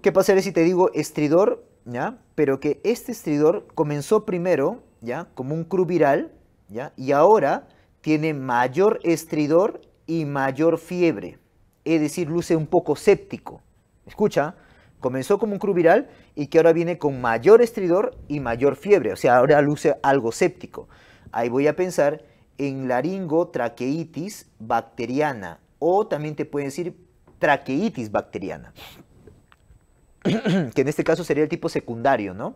¿Qué pasaría si te digo estridor? ¿Ya? Pero que este estridor comenzó primero, ¿ya? Como un cru viral, ¿ya? Y ahora tiene mayor estridor y mayor fiebre. Es decir, luce un poco séptico. Escucha, Comenzó como un cru viral y que ahora viene con mayor estridor y mayor fiebre, o sea, ahora luce algo séptico. Ahí voy a pensar en laringotraqueitis bacteriana o también te pueden decir traqueitis bacteriana, que en este caso sería el tipo secundario, ¿no?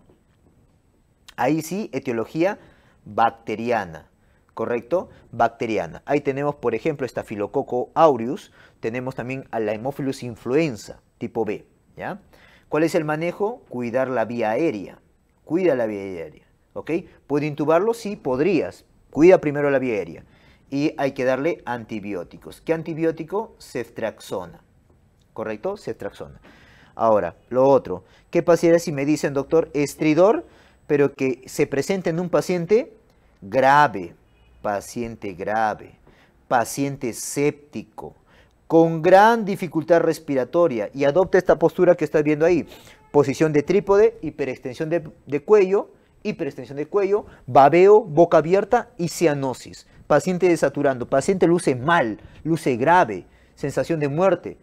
Ahí sí, etiología bacteriana. ¿correcto? Bacteriana. Ahí tenemos, por ejemplo, estafilococo aureus, tenemos también a la hemófilus influenza, tipo B. ¿Cuál es el manejo? Cuidar la vía aérea. Cuida la vía aérea, ¿ok? Puede intubarlo? Sí, podrías. Cuida primero la vía aérea. Y hay que darle antibióticos. ¿Qué antibiótico? Ceftraxona, ¿correcto? Ceftraxona. Ahora, lo otro, ¿qué pasaría si me dicen, doctor, estridor, pero que se presente en un paciente grave, paciente grave, paciente séptico, con gran dificultad respiratoria y adopta esta postura que estás viendo ahí. Posición de trípode, hiperextensión de, de cuello, hiperextensión de cuello, babeo, boca abierta y cianosis. Paciente desaturando, paciente luce mal, luce grave, sensación de muerte.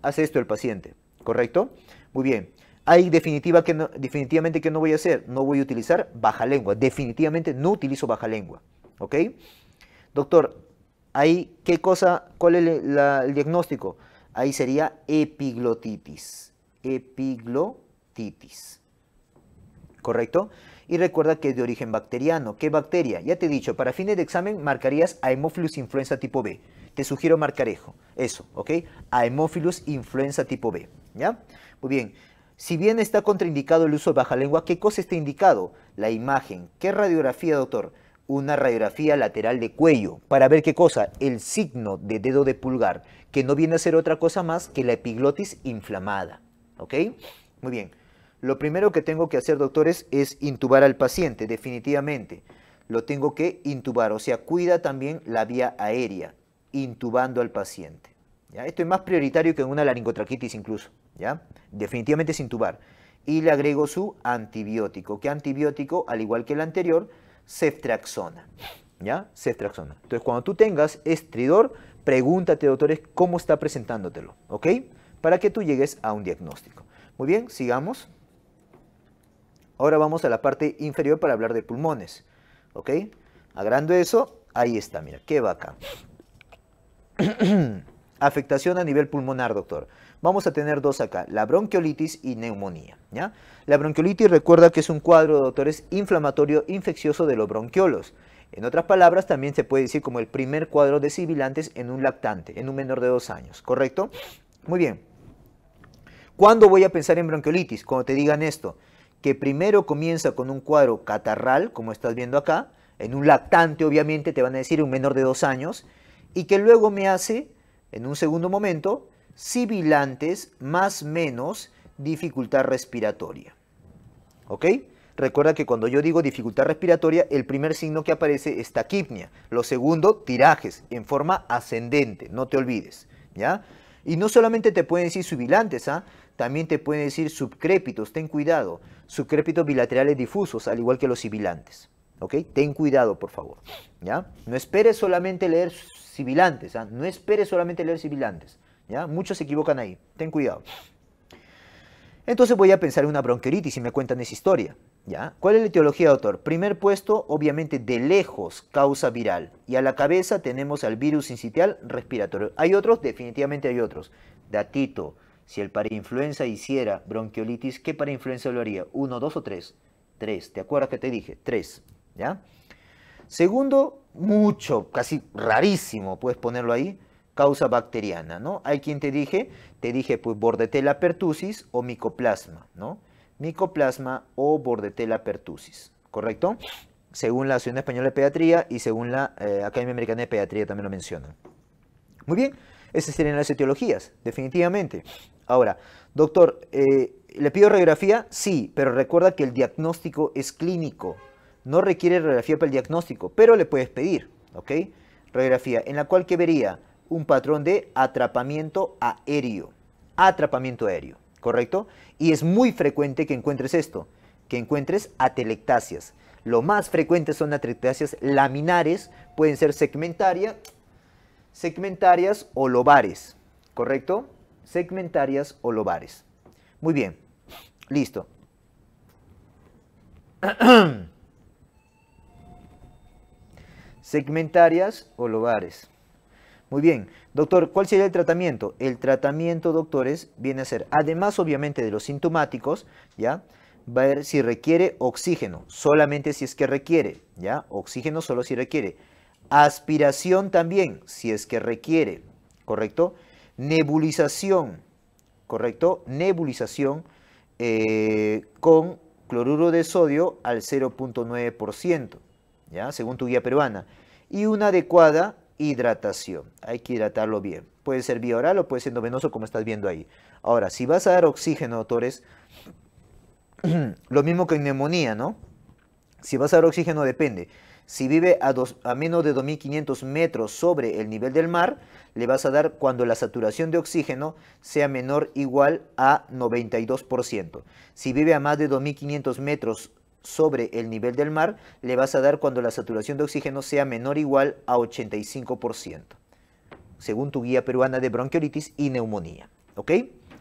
Hace esto el paciente, ¿correcto? Muy bien. Hay definitiva que definitivamente que no voy a hacer, no voy a utilizar baja lengua, definitivamente no utilizo baja lengua, ¿ok? Doctor, Ahí, ¿qué cosa, cuál es el diagnóstico? Ahí sería epiglotitis. Epiglotitis. ¿Correcto? Y recuerda que es de origen bacteriano. ¿Qué bacteria? Ya te he dicho, para fines de examen marcarías Haemophilus influenza tipo B. Te sugiero marcarejo. Eso, ¿ok? Haemophilus influenza tipo B. ¿Ya? Muy bien. Si bien está contraindicado el uso de baja lengua, ¿qué cosa está indicado? La imagen. ¿Qué radiografía, doctor? una radiografía lateral de cuello para ver qué cosa, el signo de dedo de pulgar, que no viene a ser otra cosa más que la epiglotis inflamada. ¿Ok? Muy bien. Lo primero que tengo que hacer, doctores, es intubar al paciente, definitivamente. Lo tengo que intubar, o sea, cuida también la vía aérea, intubando al paciente. ¿ya? Esto es más prioritario que en una laringotraquitis incluso. ¿ya? Definitivamente es intubar. Y le agrego su antibiótico, que antibiótico, al igual que el anterior, Ceftraxona. ¿Ya? Ceftraxona. Entonces, cuando tú tengas estridor, pregúntate, doctores, cómo está presentándotelo, ¿ok? Para que tú llegues a un diagnóstico. Muy bien, sigamos. Ahora vamos a la parte inferior para hablar de pulmones, ¿ok? Agrando eso, ahí está, mira, ¿qué va acá? Afectación a nivel pulmonar, doctor vamos a tener dos acá, la bronquiolitis y neumonía. La bronquiolitis recuerda que es un cuadro, de doctores, inflamatorio infeccioso de los bronquiolos. En otras palabras, también se puede decir como el primer cuadro de sibilantes en un lactante, en un menor de dos años, ¿correcto? Muy bien. ¿Cuándo voy a pensar en bronquiolitis? Cuando te digan esto, que primero comienza con un cuadro catarral, como estás viendo acá, en un lactante obviamente te van a decir un menor de dos años, y que luego me hace, en un segundo momento, sibilantes más menos dificultad respiratoria. ¿Ok? Recuerda que cuando yo digo dificultad respiratoria, el primer signo que aparece es taquipnia. Lo segundo, tirajes, en forma ascendente, no te olvides. ¿Ya? Y no solamente te pueden decir sibilantes, ¿ah? también te pueden decir subcrépitos, ten cuidado. Subcrépitos bilaterales difusos, al igual que los sibilantes. ¿Ok? Ten cuidado, por favor. ¿Ya? No esperes solamente leer sibilantes, ¿ah? no esperes solamente leer sibilantes. Muchos se equivocan ahí, ten cuidado. Entonces voy a pensar en una bronquiolitis y me cuentan esa historia. ¿Ya? ¿Cuál es la etiología, doctor? Primer puesto, obviamente de lejos, causa viral. Y a la cabeza tenemos al virus incitial respiratorio. ¿Hay otros? Definitivamente hay otros. Datito, si el parainfluenza hiciera bronquiolitis, ¿qué parainfluenza lo haría? ¿Uno, dos o tres? Tres, ¿te acuerdas que te dije? Tres, ¿ya? Segundo, mucho, casi rarísimo, puedes ponerlo ahí, causa bacteriana, ¿no? Hay quien te dije, te dije pues bordetella pertussis o micoplasma, ¿no? Micoplasma o bordetella pertussis, ¿correcto? Según la Asociación Española de Pediatría y según la eh, Academia Americana de Pediatría también lo mencionan. Muy bien, esas serían las etiologías, definitivamente. Ahora, doctor, eh, ¿le pido radiografía? Sí, pero recuerda que el diagnóstico es clínico. No requiere radiografía para el diagnóstico, pero le puedes pedir, ¿ok? Radiografía, en la cual que vería un patrón de atrapamiento aéreo. Atrapamiento aéreo, ¿correcto? Y es muy frecuente que encuentres esto, que encuentres atelectasias. Lo más frecuente son atelectasias laminares, pueden ser segmentarias, segmentarias o lobares, ¿correcto? Segmentarias o lobares. Muy bien, listo. segmentarias o lobares. Muy bien, doctor, ¿cuál sería el tratamiento? El tratamiento, doctores, viene a ser, además obviamente de los sintomáticos, ¿ya? Va a ver si requiere oxígeno, solamente si es que requiere, ¿ya? Oxígeno solo si requiere. Aspiración también, si es que requiere, ¿correcto? Nebulización, ¿correcto? Nebulización eh, con cloruro de sodio al 0.9%, ¿ya? Según tu guía peruana. Y una adecuada hidratación. Hay que hidratarlo bien. Puede ser vía oral o puede ser endovenoso, como estás viendo ahí. Ahora, si vas a dar oxígeno, autores, lo mismo que en neumonía, ¿no? Si vas a dar oxígeno, depende. Si vive a, a menos de 2.500 metros sobre el nivel del mar, le vas a dar cuando la saturación de oxígeno sea menor igual a 92%. Si vive a más de 2.500 metros sobre el nivel del mar le vas a dar cuando la saturación de oxígeno sea menor o igual a 85%, según tu guía peruana de bronquiolitis y neumonía. ¿Ok?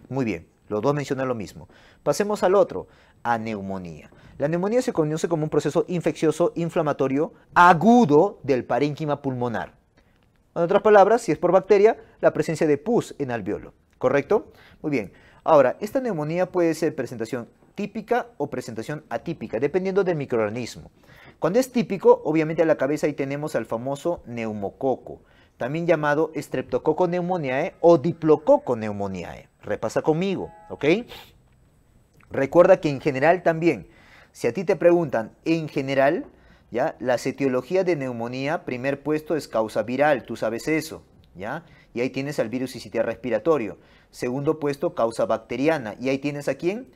Muy bien, los dos mencionan lo mismo. Pasemos al otro, a neumonía. La neumonía se conoce como un proceso infeccioso inflamatorio agudo del parénquima pulmonar. En otras palabras, si es por bacteria, la presencia de pus en alveolo. ¿Correcto? Muy bien. Ahora, esta neumonía puede ser presentación típica o presentación atípica, dependiendo del microorganismo. Cuando es típico, obviamente a la cabeza ahí tenemos al famoso neumococo, también llamado Streptococo pneumoniae o Diplococo pneumoniae. Repasa conmigo, ¿ok? Recuerda que en general también, si a ti te preguntan en general, ¿ya? Las de neumonía, primer puesto es causa viral, tú sabes eso, ¿ya? Y ahí tienes al virus y respiratorio. Segundo puesto, causa bacteriana. Y ahí tienes a quién?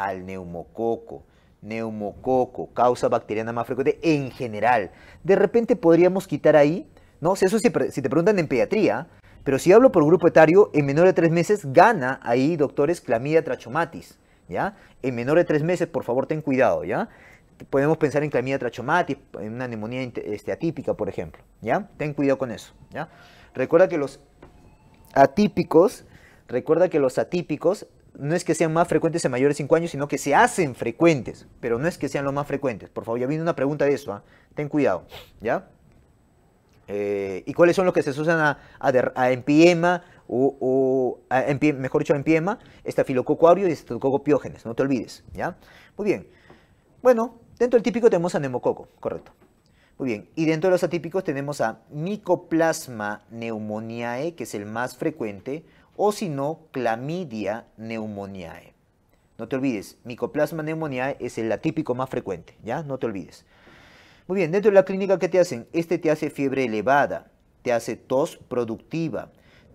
al neumococo. Neumococo, causa bacteriana más frecuente en general. De repente podríamos quitar ahí, ¿no? Si eso si, si te preguntan en pediatría, pero si hablo por grupo etario, en menor de tres meses gana ahí, doctores, clamida trachomatis, ¿ya? En menor de tres meses, por favor, ten cuidado, ¿ya? Podemos pensar en clamida trachomatis, en una neumonía este, atípica, por ejemplo, ¿ya? Ten cuidado con eso, ¿ya? Recuerda que los atípicos, recuerda que los atípicos no es que sean más frecuentes en mayores de 5 años, sino que se hacen frecuentes, pero no es que sean los más frecuentes. Por favor, ya viene una pregunta de eso, ¿ah? ten cuidado, ¿ya? Eh, ¿Y cuáles son los que se usan a, a, empiema o, mejor dicho, a empiema, estafilococo aureo y estafilococo No te olvides, ¿ya? Muy bien. Bueno, dentro del típico tenemos a neumococo, correcto. Muy bien, y dentro de los atípicos tenemos a Mycoplasma pneumoniae, que es el más frecuente, o si no, clamidia pneumoniae. No te olvides, micoplasma neumoniae es el atípico más frecuente, ¿ya? No te olvides. Muy bien, dentro de la clínica, ¿qué te hacen? Este te hace fiebre elevada, te hace tos productiva,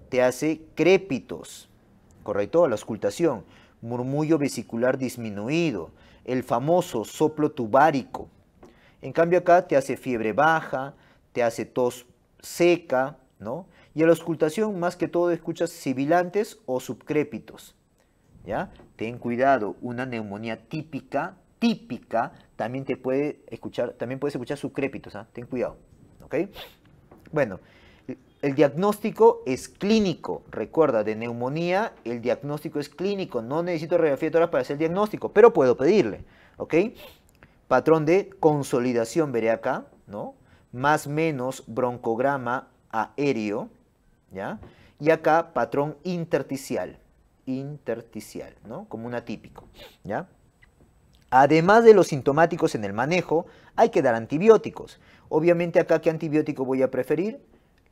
te hace crépitos, ¿correcto? La auscultación, murmullo vesicular disminuido, el famoso soplo tubárico. En cambio acá te hace fiebre baja, te hace tos seca, ¿no? Y a la auscultación, más que todo, escuchas sibilantes o subcrépitos. ¿Ya? Ten cuidado, una neumonía típica, típica, también te puede escuchar, también puedes escuchar subcrépitos, ¿ah? ten cuidado, ¿ok? Bueno, el diagnóstico es clínico, recuerda, de neumonía el diagnóstico es clínico, no necesito radiografía para hacer el diagnóstico, pero puedo pedirle, ¿ok? Patrón de consolidación, veré acá, ¿no? Más menos broncograma aéreo, ¿ya? Y acá patrón intersticial, intersticial, ¿no? Como un atípico, ¿ya? Además de los sintomáticos en el manejo, hay que dar antibióticos. Obviamente acá, ¿qué antibiótico voy a preferir?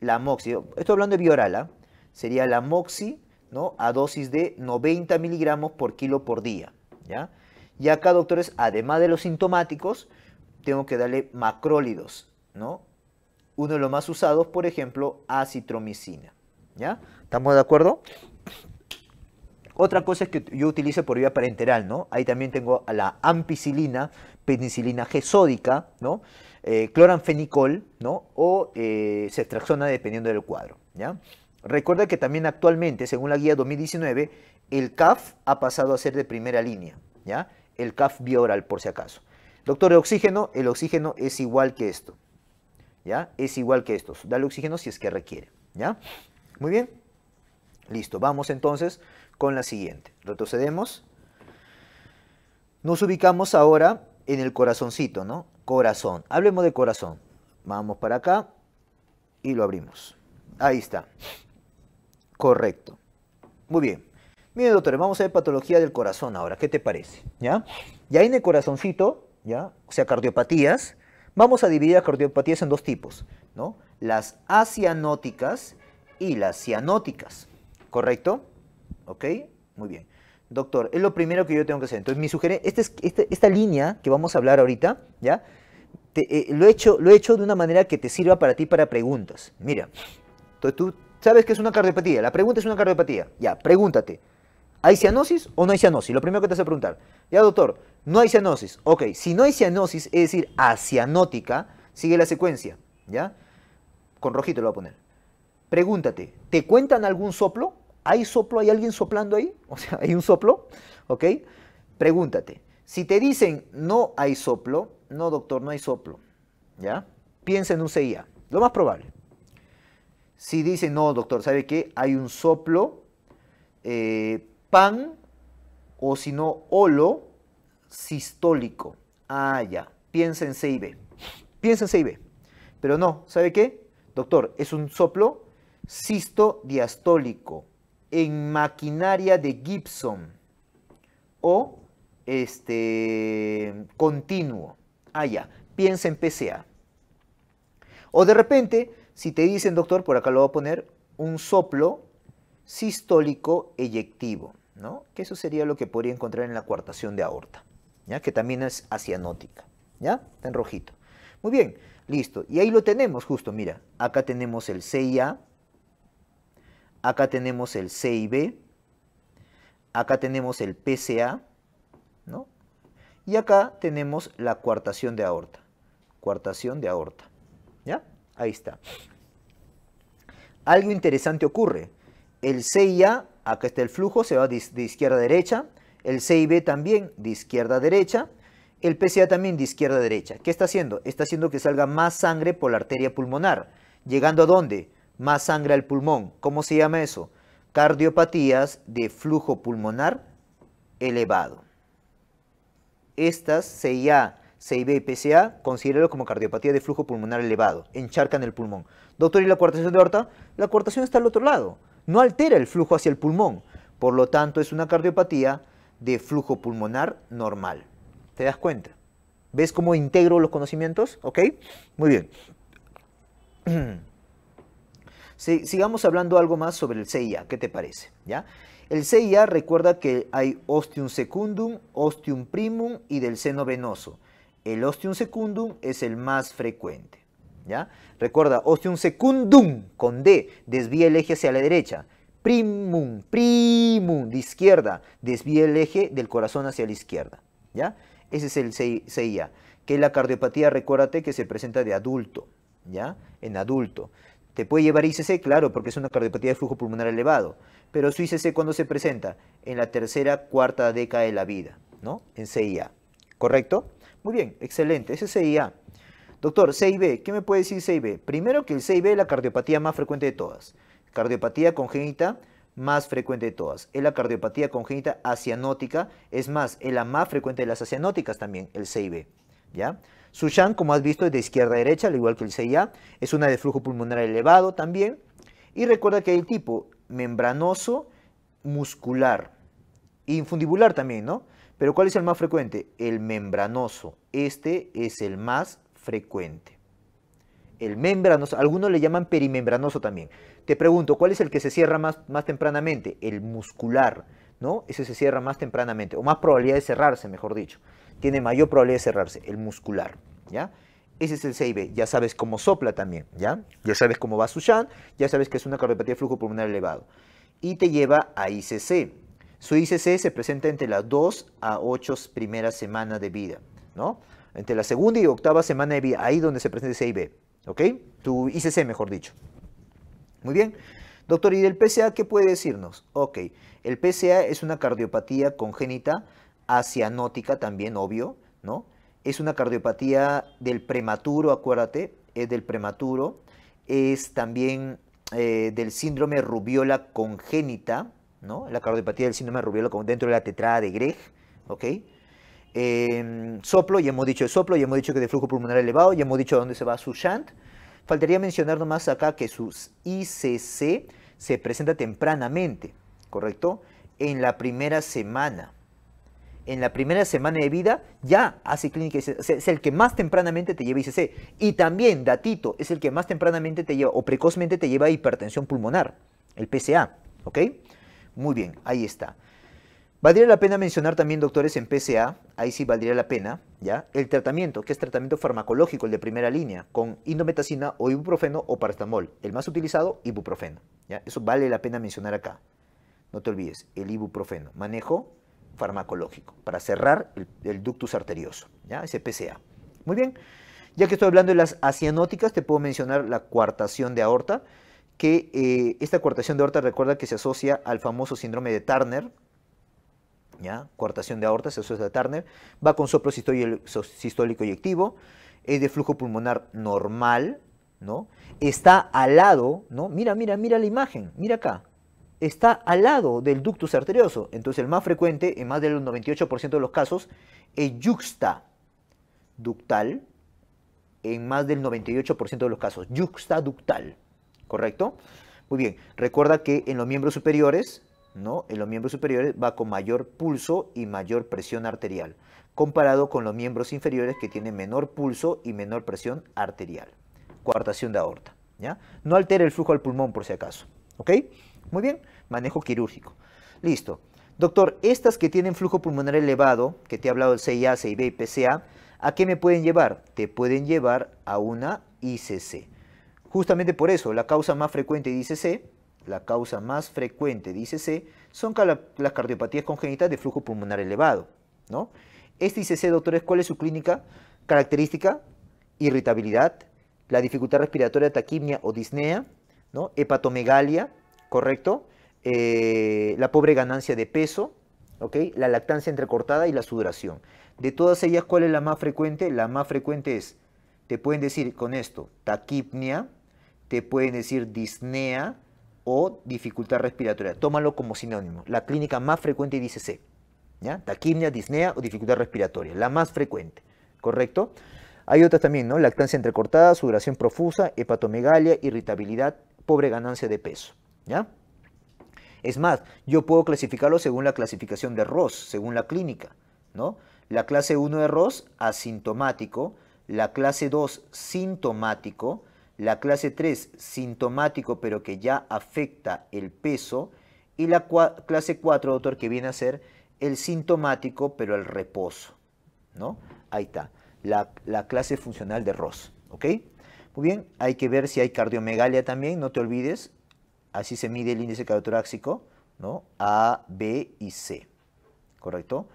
La moxi. Estoy hablando de biorala. Sería la moxi, ¿no? A dosis de 90 miligramos por kilo por día, ¿ya? Y acá, doctores, además de los sintomáticos, tengo que darle macrólidos, ¿no? uno de los más usados, por ejemplo, acitromicina. ¿Ya? ¿Estamos de acuerdo? Otra cosa es que yo utilice por vía parenteral, ¿no? Ahí también tengo a la ampicilina, penicilina G sódica, ¿no? Eh, cloranfenicol, ¿no? O se eh, extraxona dependiendo del cuadro, ¿ya? Recuerda que también actualmente, según la guía 2019, el CAF ha pasado a ser de primera línea, ¿ya? El CAF bioral, por si acaso. Doctor, de oxígeno, el oxígeno es igual que esto. ¿ya? Es igual que estos. Dale oxígeno si es que requiere, ¿ya? Muy bien. Listo, vamos entonces con la siguiente. Retrocedemos. Nos ubicamos ahora en el corazoncito, ¿no? Corazón. Hablemos de corazón. Vamos para acá y lo abrimos. Ahí está. Correcto. Muy bien. Miren, doctor, vamos a ver patología del corazón ahora. ¿Qué te parece? ¿Ya? Y ahí en el corazoncito, ¿ya? O sea, cardiopatías, Vamos a dividir las cardiopatías en dos tipos, ¿no? Las asianóticas y las cianóticas, ¿correcto? ¿Ok? Muy bien. Doctor, es lo primero que yo tengo que hacer. Entonces, mi sugerencia, este este, esta, es, línea que vamos a hablar ahorita, ¿ya? Eh, lo, he hecho, lo he hecho de una manera que te sirva para ti para preguntas. Mira, entonces tú sabes que es una cardiopatía. La pregunta es una cardiopatía. Ya, pregúntate. ¿Hay cianosis o no hay cianosis? Lo primero que te hace preguntar. Ya, doctor, no hay cianosis. Ok, si no hay cianosis, es decir, asianótica, sigue la secuencia. ¿Ya? Con rojito lo voy a poner. Pregúntate, ¿te cuentan algún soplo? ¿Hay soplo? ¿Hay alguien soplando ahí? O sea, ¿hay un soplo? ¿Ok? Pregúntate. Si te dicen no hay soplo, no doctor, no hay soplo. ¿Ya? Piensa en un CIA, lo más probable. Si dicen no doctor, ¿sabe qué? Hay un soplo, eh, pan o si no holo, sistólico. Ah, ya. Piensa en CIB. Piensa en CIB. Pero no, ¿sabe qué? Doctor, es un soplo sistodiastólico en maquinaria de Gibson o este continuo. Ah, ya. Piensa en PCA. O de repente, si te dicen, doctor, por acá lo voy a poner, un soplo sistólico eyectivo. ¿no? Que eso sería lo que podría encontrar en la coartación de aorta, ¿ya? Que también es asianótica, ¿ya? Está en rojito. Muy bien, listo. Y ahí lo tenemos justo, mira. Acá tenemos el CIA, acá tenemos el CIB, acá tenemos el PCA, ¿no? Y acá tenemos la coartación de aorta. Coartación de aorta, ¿ya? Ahí está. Algo interesante ocurre. El CIA Acá está el flujo, se va de, izquierda a derecha. El CIB también de izquierda a derecha. El PCA también de izquierda a derecha. ¿Qué está haciendo? Está haciendo que salga más sangre por la arteria pulmonar. ¿Llegando a dónde? Más sangre al pulmón. ¿Cómo se llama eso? Cardiopatías de flujo pulmonar elevado. Estas CIA, CIB y PCA, considéralo como cardiopatía de flujo pulmonar elevado. Encharcan el pulmón. Doctor, ¿y la coartación de horta La coartación está al otro lado no altera el flujo hacia el pulmón, por lo tanto es una cardiopatía de flujo pulmonar normal. ¿Te das cuenta? ¿Ves cómo integro los conocimientos? ¿Ok? Muy bien. sigamos hablando algo más sobre el CIA, ¿qué te parece? ¿Ya? El CIA recuerda que hay ostium secundum, ostium primum y del seno venoso. El ostium secundum es el más frecuente. ¿ya? Recuerda, ostium secundum, con D, desvía el eje hacia la derecha. Primum, primum, de izquierda, desvía el eje del corazón hacia la izquierda, ¿ya? Ese es el CIA, que es la cardiopatía, recuérdate, que se presenta de adulto, ¿ya? En adulto. ¿Te puede llevar ICC? Claro, porque es una cardiopatía de flujo pulmonar elevado. Pero su ICC, ¿cuándo se presenta? En la tercera, cuarta década de la vida, ¿no? En CIA. ¿Correcto? Muy bien, excelente. Ese es CIA. Doctor, CIB, ¿qué me puede decir CIB? Primero que el CIB es la cardiopatía más frecuente de todas. Cardiopatía congénita más frecuente de todas. Es la cardiopatía congénita asianótica, es más, es la más frecuente de las asianóticas también, el CIB. ¿Ya? Sushan, como has visto, es de izquierda a derecha, al igual que el CIA, es una de flujo pulmonar elevado también. Y recuerda que hay el tipo membranoso, muscular, infundibular también, ¿no? Pero ¿cuál es el más frecuente? El membranoso. Este es el más frecuente. El membranoso, algunos le llaman perimembranoso también. Te pregunto, ¿cuál es el que se cierra más, más tempranamente? El muscular, ¿no? Ese se cierra más tempranamente, o más probabilidad de cerrarse, mejor dicho. Tiene mayor probabilidad de cerrarse, el muscular, ¿ya? Ese es el CIB, ya sabes cómo sopla también, ¿ya? Ya sabes cómo va su shunt, ya sabes que es una cardiopatía de flujo pulmonar elevado. Y te lleva a ICC. Su ICC se presenta entre las 2 a 8 primeras semanas de vida, ¿no? entre la segunda y octava semana de vida, ahí donde se presenta C y ¿ok? Tu ICC, mejor dicho. Muy bien. Doctor, ¿y del PCA qué puede decirnos? Ok, el PCA es una cardiopatía congénita asianótica también, obvio, ¿no? Es una cardiopatía del prematuro, acuérdate, es del prematuro, es también eh, del síndrome rubiola congénita, ¿no? La cardiopatía del síndrome rubiola dentro de la tetrada de Gregg, ¿ok? soplo, ya hemos dicho de soplo, ya hemos dicho que de flujo pulmonar elevado, ya hemos dicho dónde se va su shunt. Faltaría mencionar nomás acá que su ICC se presenta tempranamente, ¿correcto? En la primera semana. En la primera semana de vida ya hace clínica es el que más tempranamente te lleva ICC. Y también, datito, es el que más tempranamente te lleva o precozmente te lleva hipertensión pulmonar, el PCA, ¿ok? Muy bien, ahí está. Valdría la pena mencionar también, doctores, en PCA, ahí sí valdría la pena, ¿ya? El tratamiento, que es tratamiento farmacológico, el de primera línea, con indometacina o ibuprofeno o paracetamol. El más utilizado, ibuprofeno, ¿ya? Eso vale la pena mencionar acá. No te olvides, el ibuprofeno, manejo farmacológico, para cerrar el, ductus arterioso, ¿ya? Ese PCA. Muy bien, ya que estoy hablando de las asianóticas, te puedo mencionar la coartación de aorta, que eh, esta coartación de aorta recuerda que se asocia al famoso síndrome de Turner, ¿ya? coartación de aorta, se es de Turner, va con soplo sistólico y activo, es de flujo pulmonar normal, ¿no? está al lado, ¿no? mira, mira, mira la imagen, mira acá, está al lado del ductus arterioso, entonces el más frecuente, en más del 98% de los casos, es yuxta ductal, en más del 98% de los casos, yuxta ductal, ¿correcto? Muy bien, recuerda que en los miembros superiores en los miembros superiores va con mayor pulso y mayor presión arterial, comparado con los miembros inferiores que tienen menor pulso y menor presión arterial. Coartación de aorta. ¿ya? No altera el flujo al pulmón por si acaso. ¿Ok? Muy bien, manejo quirúrgico. Listo. Doctor, estas que tienen flujo pulmonar elevado, que te he hablado del CIA, CIB y PCA, ¿a qué me pueden llevar? Te pueden llevar a una ICC. Justamente por eso, la causa más frecuente de ICC la causa más frecuente, dice C, son las cardiopatías congénitas de flujo pulmonar elevado. ¿no? Este dice doctores, ¿cuál es su clínica? Característica, irritabilidad, la dificultad respiratoria, taquimia o disnea, ¿no? hepatomegalia, ¿correcto? Eh, la pobre ganancia de peso, ¿okay? la lactancia entrecortada y la sudoración. De todas ellas, ¿cuál es la más frecuente? La más frecuente es, te pueden decir con esto, taquipnia, te pueden decir disnea, o dificultad respiratoria. Tómalo como sinónimo. La clínica más frecuente dice C. ¿ya? Taquimia, disnea o dificultad respiratoria. La más frecuente. ¿Correcto? Hay otras también, ¿no? Lactancia entrecortada, sudoración profusa, hepatomegalia, irritabilidad, pobre ganancia de peso. ¿Ya? Es más, yo puedo clasificarlo según la clasificación de ROS, según la clínica, ¿no? La clase 1 de ROS, asintomático. La clase 2, sintomático la clase 3 sintomático pero que ya afecta el peso y la clase 4, doctor, que viene a ser el sintomático pero el reposo, ¿no? Ahí está, la, clase funcional de Ross, ¿ok? Muy bien, hay que ver si hay cardiomegalia también, no te olvides, así se mide el índice cardiotoráxico, ¿no? A, B y C, ¿correcto?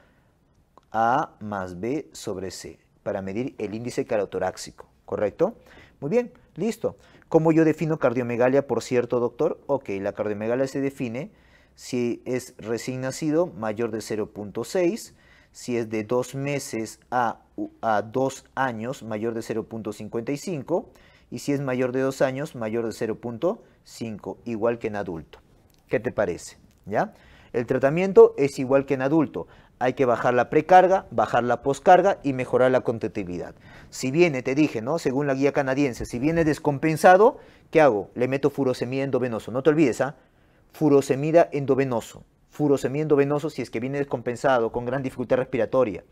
A más B sobre C, para medir el índice carotoráxico, ¿correcto? Muy bien, listo. ¿Cómo yo defino cardiomegalia, por cierto, doctor? Ok, la cardiomegalia se define si es recién nacido mayor de 0.6, si es de dos meses a, dos años mayor de 0.55 y si es mayor de dos años mayor de 0.5, igual que en adulto. ¿Qué te parece? ¿Ya? El tratamiento es igual que en adulto hay que bajar la precarga, bajar la poscarga y mejorar la contractividad. Si viene, te dije, ¿no? Según la guía canadiense, si viene descompensado, ¿qué hago? Le meto furosemida endovenoso. No te olvides, ¿ah? Furosemida endovenoso. Furosemida endovenoso si es que viene descompensado, con gran dificultad respiratoria.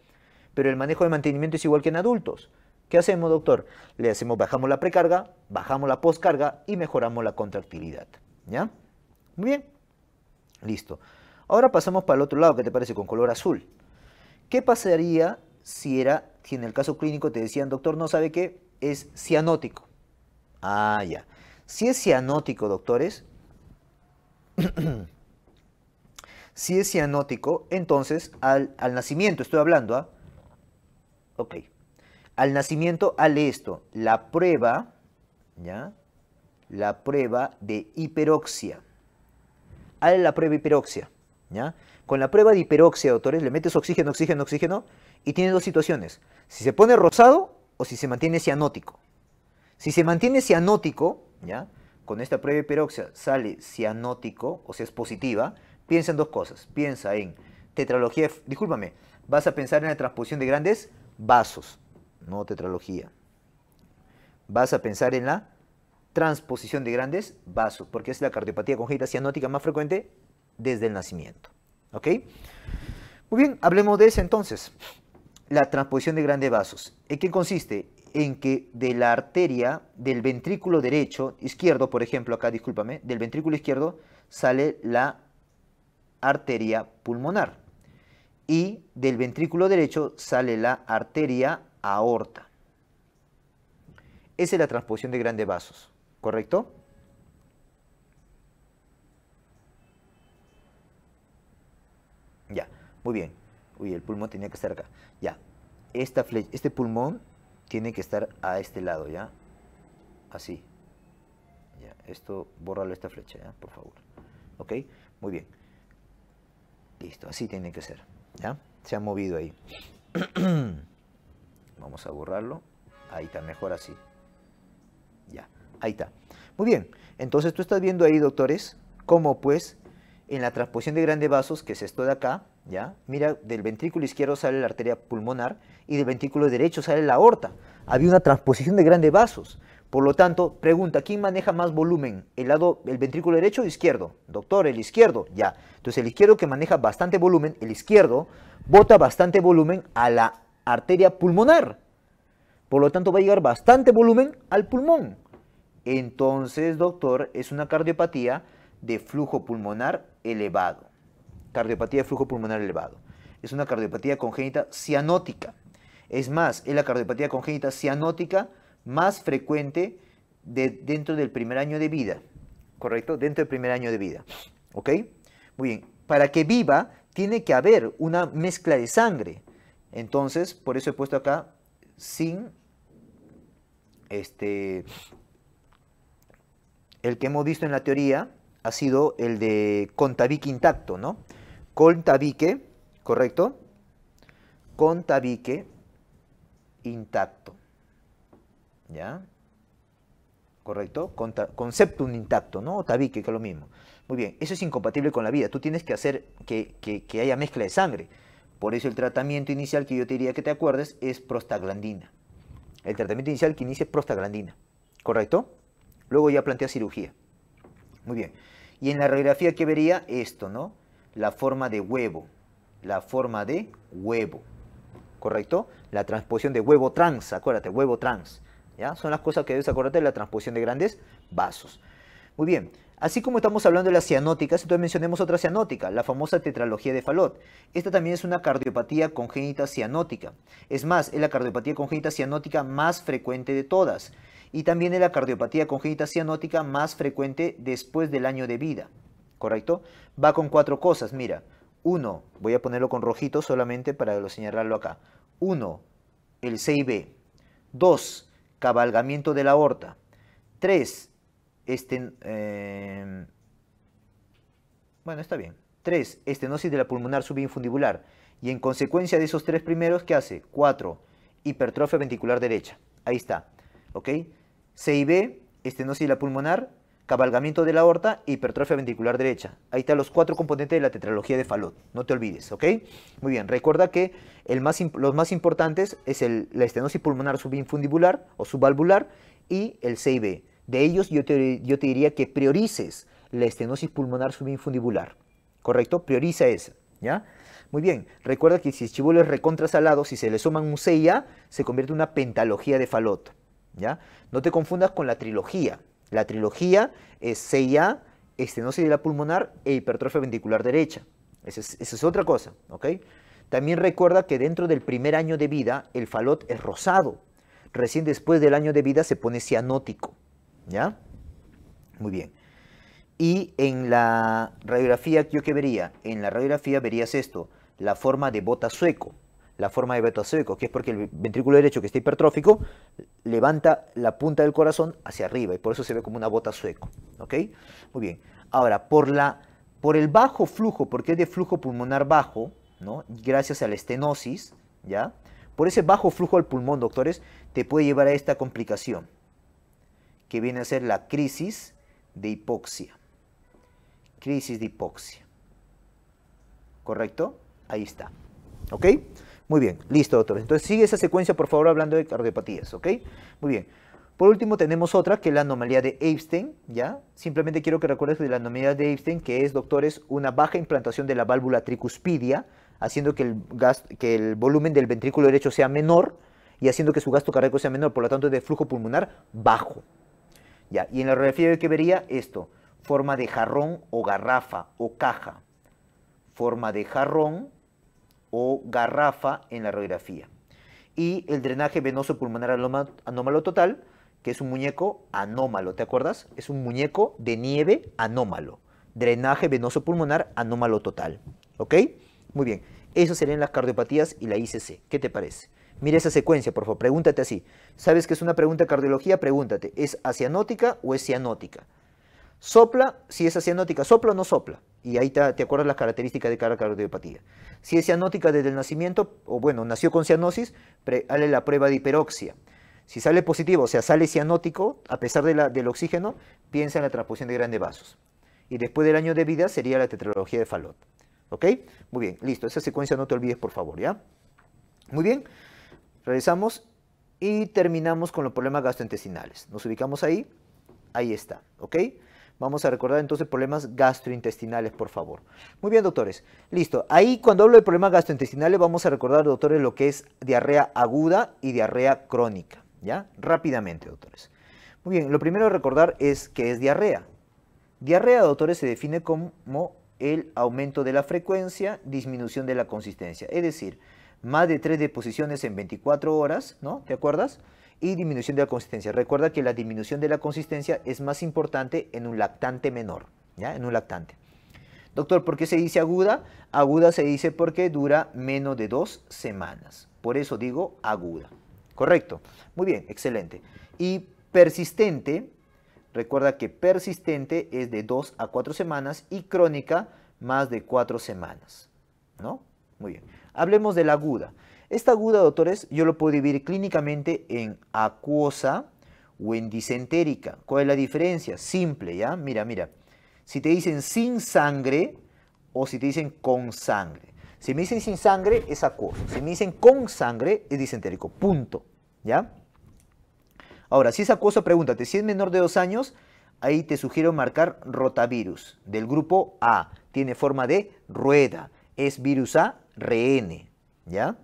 Pero el manejo de mantenimiento es igual que en adultos. ¿Qué hacemos, doctor? Le hacemos, bajamos la precarga, bajamos la poscarga y mejoramos la contractilidad. ¿Ya? Muy bien. Listo. Ahora pasamos para el otro lado, que te parece? Con color azul. ¿Qué pasaría si era, si en el caso clínico te decían, doctor, no sabe qué, es cianótico? Ah, ya. Si es cianótico, doctores, si es cianótico, entonces al, nacimiento, estoy hablando, ¿ah? Ok. Al nacimiento, al esto, la prueba, ¿ya? La prueba de hiperoxia. Hale la prueba de hiperoxia. Con la prueba de hiperoxia, doctores, le metes oxígeno, oxígeno, oxígeno y tiene dos situaciones. Si se pone rosado o si se mantiene cianótico. Si se mantiene cianótico, ¿ya? Con esta prueba de hiperoxia sale cianótico, o sea, es positiva. Piensa en dos cosas. Piensa en tetralogía, discúlpame, vas a pensar en la transposición de grandes vasos, no tetralogía. Vas a pensar en la transposición de grandes vasos, porque es la cardiopatía congénita cianótica más frecuente desde el nacimiento. ¿Ok? Muy bien, hablemos de eso entonces. La transposición de grandes vasos. ¿En qué consiste? En que de la arteria del ventrículo derecho, izquierdo, por ejemplo, acá, discúlpame, del ventrículo izquierdo sale la arteria pulmonar y del ventrículo derecho sale la arteria aorta. Esa es la transposición de grandes vasos, ¿correcto? Muy bien. Uy, el pulmón tenía que estar acá. Ya. Esta flecha, este pulmón tiene que estar a este lado, ¿ya? Así. Ya, esto, bórralo esta flecha, ¿ya? Por favor. ¿Ok? Muy bien. Listo, así tiene que ser. ¿Ya? Se ha movido ahí. Vamos a borrarlo. Ahí está, mejor así. Ya, ahí está. Muy bien, entonces tú estás viendo ahí, doctores, cómo pues en la transposición de grandes vasos, que es esto de acá, ¿ya? Mira, del ventrículo izquierdo sale la arteria pulmonar y del ventrículo derecho sale la aorta. Había una transposición de grandes vasos. Por lo tanto, pregunta, ¿quién maneja más volumen? ¿El lado, el ventrículo derecho o izquierdo? Doctor, el izquierdo, ya. Entonces, el izquierdo que maneja bastante volumen, el izquierdo, bota bastante volumen a la arteria pulmonar. Por lo tanto, va a llegar bastante volumen al pulmón. Entonces, doctor, es una cardiopatía de flujo pulmonar elevado cardiopatía de flujo pulmonar elevado. Es una cardiopatía congénita cianótica. Es más, es la cardiopatía congénita cianótica más frecuente de, dentro del primer año de vida. ¿Correcto? Dentro del primer año de vida. ¿Ok? Muy bien. Para que viva, tiene que haber una mezcla de sangre. Entonces, por eso he puesto acá sin este el que hemos visto en la teoría ha sido el de Contavic intacto, ¿no? con tabique, ¿correcto? Con tabique intacto. ¿Ya? ¿Correcto? Con conceptum intacto, ¿no? O tabique, que es lo mismo. Muy bien, eso es incompatible con la vida. Tú tienes que hacer que, haya mezcla de sangre. Por eso el tratamiento inicial que yo te diría que te acuerdes es prostaglandina. El tratamiento inicial que inicia es prostaglandina, ¿correcto? Luego ya plantea cirugía. Muy bien. Y en la radiografía, que vería? Esto, ¿no? la forma de huevo. La forma de huevo. ¿Correcto? La transposición de huevo trans, acuérdate, huevo trans. ¿ya? Son las cosas que debes acordarte de la transposición de grandes vasos. Muy bien, así como estamos hablando de las cianóticas, entonces mencionemos otra cianótica, la famosa tetralogía de Fallot. Esta también es una cardiopatía congénita cianótica. Es más, es la cardiopatía congénita cianótica más frecuente de todas. Y también es la cardiopatía congénita cianótica más frecuente después del año de vida. ¿correcto? Va con cuatro cosas, mira. Uno, voy a ponerlo con rojito solamente para señalarlo acá. Uno, el CIB. Dos, cabalgamiento de la aorta. Tres, este... Em, bueno, está bien. Tres, Estenosis de la pulmonar subinfundibular. Y en consecuencia de esos tres primeros, ¿qué hace? Cuatro, Hipertrofia ventricular derecha. Ahí está. ¿Ok? C estenosis de la pulmonar, cabalgamiento de la aorta hipertrofia ventricular derecha. Ahí están los cuatro componentes de la tetralogía de Fallot, no te olvides, ¿ok? Muy bien, recuerda que más, los más importantes es la estenosis pulmonar subinfundibular o subvalvular y el CIB. De ellos yo te, diría que priorices la estenosis pulmonar subinfundibular, ¿correcto? Prioriza esa, ¿ya? Muy bien, recuerda que si el chivolo es recontrasalado, si se le suman un CIA, se convierte en una pentalogía de Fallot, ¿ya? No te confundas con la trilogía, la trilogía es CIA, estenosis de la pulmonar e hipertrofia ventricular derecha. Esa es, otra cosa, ¿ok? También recuerda que dentro del primer año de vida el falot es rosado. Recién después del año de vida se pone cianótico, ¿ya? Muy bien. Y en la radiografía, ¿yo qué vería? En la radiografía verías esto, la forma de bota sueco, la forma de sueco, que es porque el ventrículo derecho que está hipertrófico levanta la punta del corazón hacia arriba y por eso se ve como una bota sueco. ¿Ok? Muy bien. Ahora, por, la, por el bajo flujo, porque es de flujo pulmonar bajo, ¿no? Gracias a la estenosis, ¿ya? Por ese bajo flujo al pulmón, doctores, te puede llevar a esta complicación, que viene a ser la crisis de hipoxia. Crisis de hipoxia. ¿Correcto? Ahí está. ¿Ok? Muy bien, listo, doctor. Entonces sigue esa secuencia, por favor, hablando de cardiopatías, ¿ok? Muy bien. Por último, tenemos otra que es la anomalía de Epstein, ¿ya? Simplemente quiero que recuerdes de la anomalía de Epstein, que es, doctores, una baja implantación de la válvula tricuspidia, haciendo que el, que el volumen del ventrículo derecho sea menor y haciendo que su gasto cardíaco sea menor, por lo tanto, de flujo pulmonar bajo. ¿Ya? Y en la radiografía que vería esto, forma de jarrón o garrafa o caja, forma de jarrón o garrafa en la radiografía. Y el drenaje venoso pulmonar anómalo total, que es un muñeco anómalo, ¿te acuerdas? Es un muñeco de nieve anómalo. Drenaje venoso pulmonar anómalo total. ¿Ok? Muy bien. Esas serían las cardiopatías y la ICC. ¿Qué te parece? Mira esa secuencia, por favor. Pregúntate así. ¿Sabes que es una pregunta de cardiología? Pregúntate. ¿Es asianótica o es cianótica? Sopla si es cianótica, sopla o no sopla. Y ahí te, acuerdas las características de cada cardiopatía. Si es cianótica desde el nacimiento, o bueno, nació con cianosis, sale la prueba de hiperoxia. Si sale positivo, o sea, sale cianótico, a pesar del oxígeno, piensa en la transposición de grandes vasos. Y después del año de vida sería la tetralogía de Fallot. ¿Ok? Muy bien, listo. Esa secuencia no te olvides, por favor, ¿ya? Muy bien. Regresamos y terminamos con los problemas gastrointestinales. Nos ubicamos ahí. Ahí está, ¿ok? Vamos a recordar entonces problemas gastrointestinales, por favor. Muy bien, doctores. Listo. Ahí cuando hablo de problemas gastrointestinales vamos a recordar, doctores, lo que es diarrea aguda y diarrea crónica. ¿Ya? Rápidamente, doctores. Muy bien, lo primero a recordar es que es diarrea. Diarrea, doctores, se define como el aumento de la frecuencia, disminución de la consistencia. Es decir, más de tres deposiciones en 24 horas, ¿no? ¿Te acuerdas? y disminución de la consistencia. Recuerda que la disminución de la consistencia es más importante en un lactante menor, ¿ya? En un lactante. Doctor, ¿por qué se dice aguda? Aguda se dice porque dura menos de dos semanas. Por eso digo aguda. Correcto. Muy bien, excelente. Y persistente, recuerda que persistente es de dos a cuatro semanas y crónica más de cuatro semanas. ¿No? Muy bien. Hablemos de la aguda. Esta aguda, doctores, yo lo puedo dividir clínicamente en acuosa o en disentérica. ¿Cuál es la diferencia? Simple, ¿ya? Mira, mira. Si te dicen sin sangre o si te dicen con sangre. Si me dicen sin sangre, es acuoso. Si me dicen con sangre, es disentérico. Punto. ¿Ya? Ahora, si es acuoso, pregúntate. Si es menor de dos años, ahí te sugiero marcar rotavirus del grupo A. Tiene forma de rueda. Es virus A, RN, ¿Ya?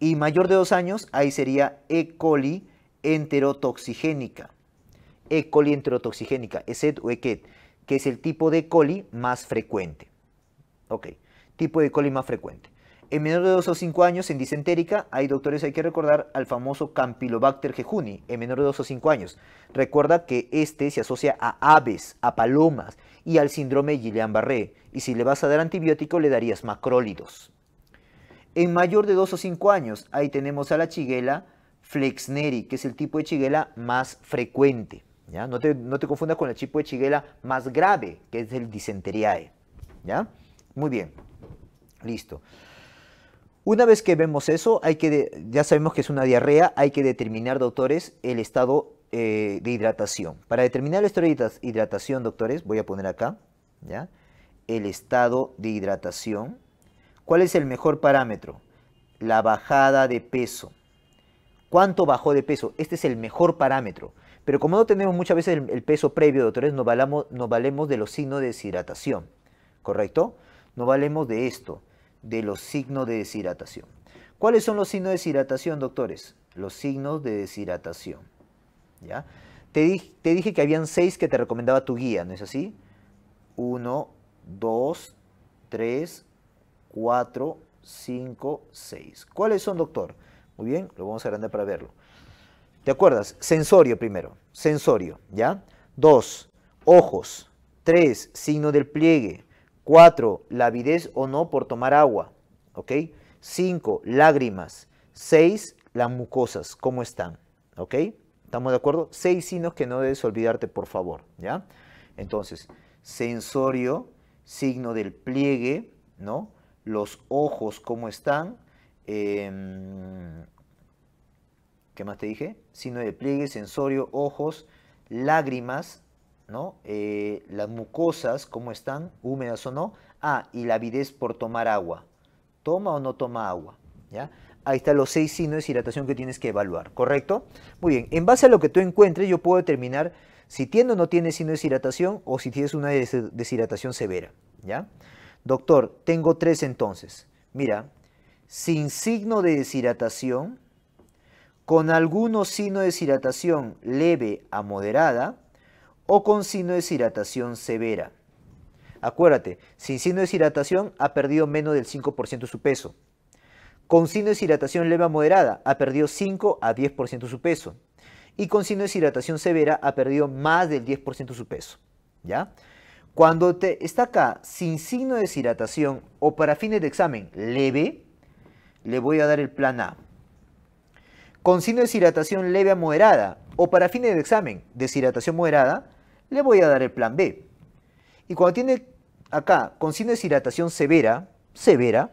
y mayor de dos años, ahí sería E. coli enterotoxigénica. E. coli enterotoxigénica, ESET o e. que es el tipo de coli más frecuente. Ok, tipo de coli más frecuente. En menor de dos o cinco años, en disentérica, hay doctores, hay que recordar al famoso Campylobacter jejuni, en menor de dos o cinco años. Recuerda que este se asocia a aves, a palomas y al síndrome Guillain-Barré. Y si le vas a dar antibiótico, le darías macrólidos. En mayor de 2 o 5 años, ahí tenemos a la chiguela flexneri, que es el tipo de chiguela más frecuente. ¿ya? No, te, no confundas con el tipo de chiguela más grave, que es el disenteriae. ¿ya? Muy bien, listo. Una vez que vemos eso, hay que ya sabemos que es una diarrea, hay que determinar, doctores, el estado eh, de hidratación. Para determinar el estado de hidratación, doctores, voy a poner acá, ¿ya? El estado de hidratación ¿Cuál es el mejor parámetro? La bajada de peso. ¿Cuánto bajó de peso? Este es el mejor parámetro. Pero como no tenemos muchas veces el, peso previo, doctores, nos, valemos de los signos de deshidratación. ¿Correcto? Nos valemos de esto, de los signos de deshidratación. ¿Cuáles son los signos de deshidratación, doctores? Los signos de deshidratación. ¿Ya? Te, te dije que habían seis que te recomendaba tu guía, ¿no es así? Uno, dos, tres, 4, 5, 6. ¿Cuáles son, doctor? Muy bien, lo vamos a agrandar para verlo. ¿Te acuerdas? Sensorio primero, sensorio, ¿ya? 2, ojos. 3, signo del pliegue. 4, la o no por tomar agua, ¿ok? 5, lágrimas. 6, las mucosas, ¿cómo están? ¿Ok? ¿Estamos de acuerdo? Seis signos que no debes olvidarte, por favor, ¿ya? Entonces, sensorio, signo del pliegue, ¿no? los ojos cómo están, em, ¿qué más te dije? Sino de pliegue, sensorio, ojos, lágrimas, ¿no? Eh, las mucosas, cómo están, húmedas o no. Ah, y la avidez por tomar agua. ¿Toma o no toma agua? ¿Ya? Ahí están los seis signos de deshidratación que tienes que evaluar, ¿correcto? Muy bien, en base a lo que tú encuentres, yo puedo determinar si tiene o no tiene signo de deshidratación o si tienes una deshidratación severa, ¿ya? Doctor, tengo tres entonces. Mira, sin signo de deshidratación, con alguno signo de deshidratación leve a moderada o con signo de deshidratación severa. Acuérdate, sin signo de deshidratación ha perdido menos del 5% de su peso. Con signo de deshidratación leve a moderada ha perdido 5 a 10% de su peso. Y con signo de deshidratación severa ha perdido más del 10% de su peso. ¿Ya? Cuando te está acá sin signo de deshidratación o para fines de examen leve, le voy a dar el plan A. Con signo de deshidratación leve a moderada o para fines de examen deshidratación moderada, le voy a dar el plan B. Y cuando tiene acá con signo de deshidratación severa, severa,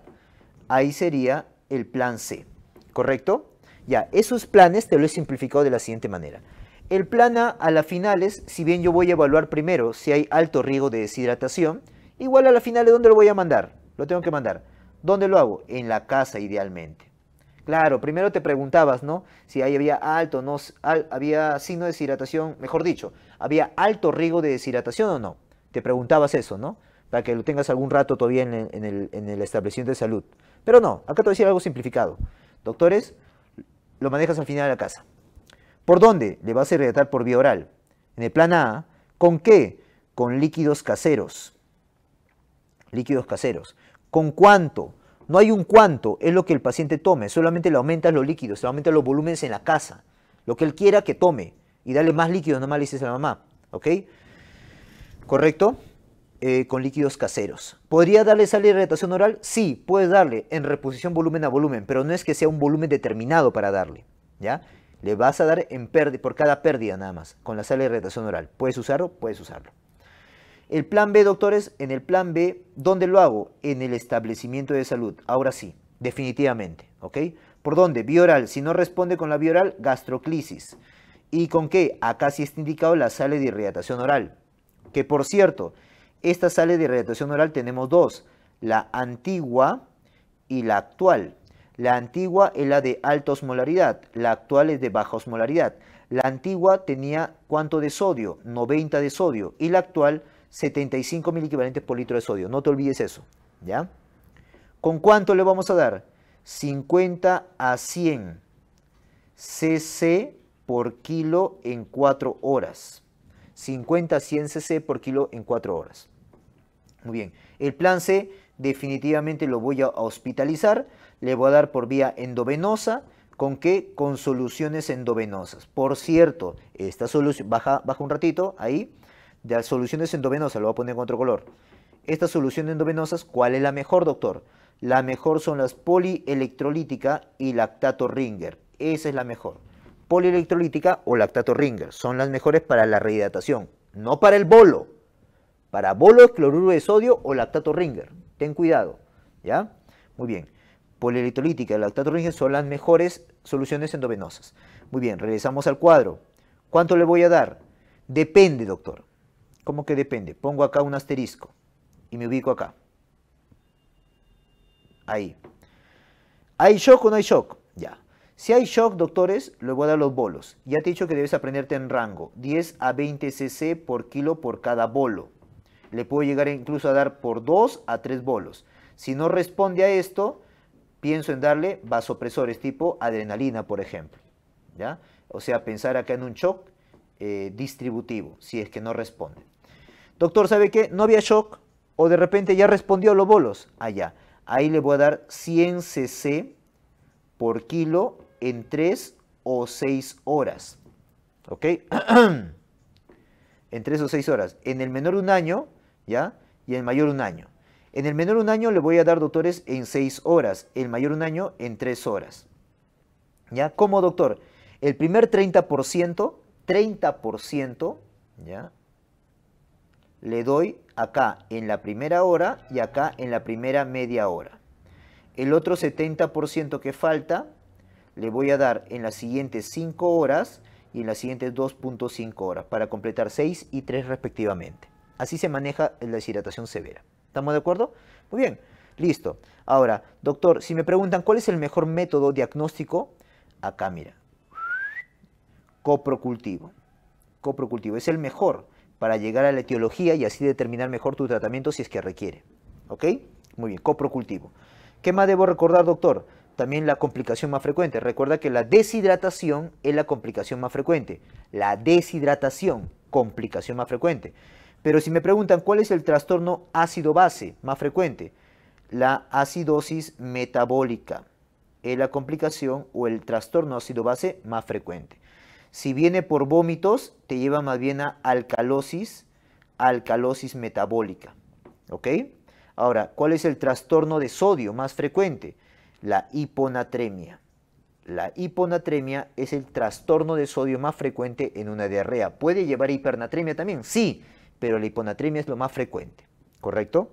ahí sería el plan C. ¿Correcto? Ya, esos planes te lo he simplificado de la siguiente manera. El plan A a final finales, si bien yo voy a evaluar primero si hay alto riesgo de deshidratación, igual a final, finales, ¿dónde lo voy a mandar? Lo tengo que mandar. ¿Dónde lo hago? En la casa, idealmente. Claro, primero te preguntabas, ¿no? Si ahí había alto, no, había signo de deshidratación, mejor dicho, había alto riesgo de deshidratación o no. Te preguntabas eso, ¿no? Para que lo tengas algún rato todavía en en en el establecimiento de salud. Pero no, acá te voy a decir algo simplificado. Doctores, lo manejas al final de la casa. ¿Por dónde? Le vas a hidratar por vía oral. En el plan A, ¿con qué? Con líquidos caseros. Líquidos caseros. ¿Con cuánto? No hay un cuánto, es lo que el paciente tome. Solamente le aumentas los líquidos, le aumentan los volúmenes en la casa. Lo que él quiera que tome. Y dale más líquidos, nomás le dices a la mamá. ¿Ok? ¿Correcto? Eh, con líquidos caseros. ¿Podría darle esa hidratación oral? Sí, puedes darle en reposición volumen a volumen, pero no es que sea un volumen determinado para darle. ¿Ya? Le vas a dar en por cada pérdida nada más, con la sala de irritación oral. ¿Puedes usarlo? Puedes usarlo. El plan B, doctores, en el plan B, ¿dónde lo hago? En el establecimiento de salud. Ahora sí, definitivamente. ¿Ok? ¿Por dónde? Bioral. Si no responde con la bioral, gastroclisis. ¿Y con qué? Acá sí está indicado la sala de irritación oral. Que por cierto, esta sala de irritación oral tenemos dos, la antigua y la actual. La antigua es la de alta osmolaridad, la actual es de baja osmolaridad. La antigua tenía cuánto de sodio, 90 de sodio, y la actual 75 mil equivalentes por litro de sodio. No te olvides eso, ¿ya? ¿Con cuánto le vamos a dar? 50 a 100 cc por kilo en 4 horas. 50 a 100 cc por kilo en 4 horas. Muy bien. El plan C definitivamente lo voy a hospitalizar, le voy a dar por vía endovenosa, ¿con qué? Con soluciones endovenosas. Por cierto, esta solución, baja, baja un ratito, ahí, de las soluciones endovenosas, lo voy a poner en otro color. Estas soluciones endovenosas, ¿cuál es la mejor, doctor? La mejor son las polielectrolítica y lactato ringer. Esa es la mejor. Polielectrolítica o lactato ringer son las mejores para la rehidratación, no para el bolo. Para bolo cloruro de sodio o lactato ringer ten cuidado, ¿ya? Muy bien. Polielectrolítica y lactato son las mejores soluciones endovenosas. Muy bien, regresamos al cuadro. ¿Cuánto le voy a dar? Depende, doctor. ¿Cómo que depende? Pongo acá un asterisco y me ubico acá. Ahí. ¿Hay shock o no hay shock? Ya. Si hay shock, doctores, le voy a dar los bolos. Ya te he dicho que debes aprenderte en rango. 10 a 20 cc por kilo por cada bolo le puedo llegar incluso a dar por dos a tres bolos. Si no responde a esto, pienso en darle vasopresores tipo adrenalina, por ejemplo. ¿ya? O sea, pensar acá en un shock eh, distributivo, si es que no responde. Doctor, ¿sabe qué? No había shock o de repente ya respondió a los bolos. Allá. Ah, Ahí le voy a dar 100 cc por kilo en tres o seis horas. ¿Ok? en tres o seis horas. En el menor de un año, ¿ya? Y el mayor un año. En el menor un año le voy a dar doctores en 6 horas, el mayor un año en 3 horas. ¿Ya? Como doctor, el primer 30%, 30%, ¿ya? Le doy acá en la primera hora y acá en la primera media hora. El otro 70% que falta le voy a dar en las siguientes 5 horas y en las siguientes 2.5 horas para completar 6 y 3 respectivamente. Así se maneja la deshidratación severa. ¿Estamos de acuerdo? Muy bien, listo. Ahora, doctor, si me preguntan cuál es el mejor método diagnóstico, acá mira. Coprocultivo. Coprocultivo es el mejor para llegar a la etiología y así determinar mejor tu tratamiento si es que requiere. ¿Ok? Muy bien, coprocultivo. ¿Qué más debo recordar, doctor? También la complicación más frecuente. Recuerda que la deshidratación es la complicación más frecuente. La deshidratación, complicación más frecuente. Pero si me preguntan cuál es el trastorno ácido-base más frecuente, la acidosis metabólica es la complicación o el trastorno ácido-base más frecuente. Si viene por vómitos, te lleva más bien a alcalosis, alcalosis metabólica. ¿Ok? Ahora, ¿cuál es el trastorno de sodio más frecuente? La hiponatremia. La hiponatremia es el trastorno de sodio más frecuente en una diarrea. ¿Puede llevar hipernatremia también? Sí, pero la hiponatremia es lo más frecuente, ¿correcto?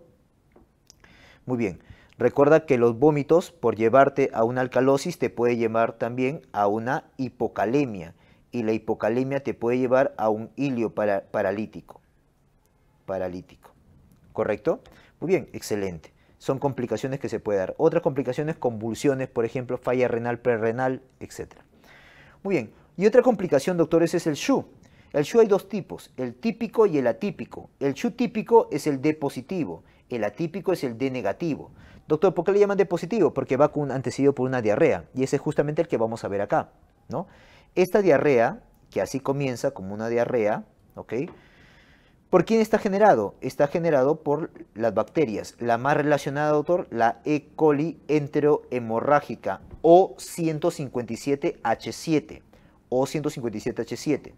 Muy bien, recuerda que los vómitos por llevarte a una alcalosis te puede llevar también a una hipocalemia y la hipocalemia te puede llevar a un ilio paralítico, paralítico, ¿correcto? Muy bien, excelente. Son complicaciones que se puede dar. Otras complicaciones, convulsiones, por ejemplo, falla renal, prerrenal, etc. Muy bien. Y otra complicación, doctores, es el SHU, el shu hay dos tipos, el típico y el atípico. El shu típico es el D positivo, el atípico es el D negativo. Doctor, ¿por qué le llaman D positivo? Porque va con un antecedido por una diarrea, y ese es justamente el que vamos a ver acá. ¿no? Esta diarrea, que así comienza como una diarrea, ¿ok? ¿Por quién está generado? Está generado por las bacterias. La más relacionada, doctor, la E. coli enterohemorrágica, O157H7. O157H7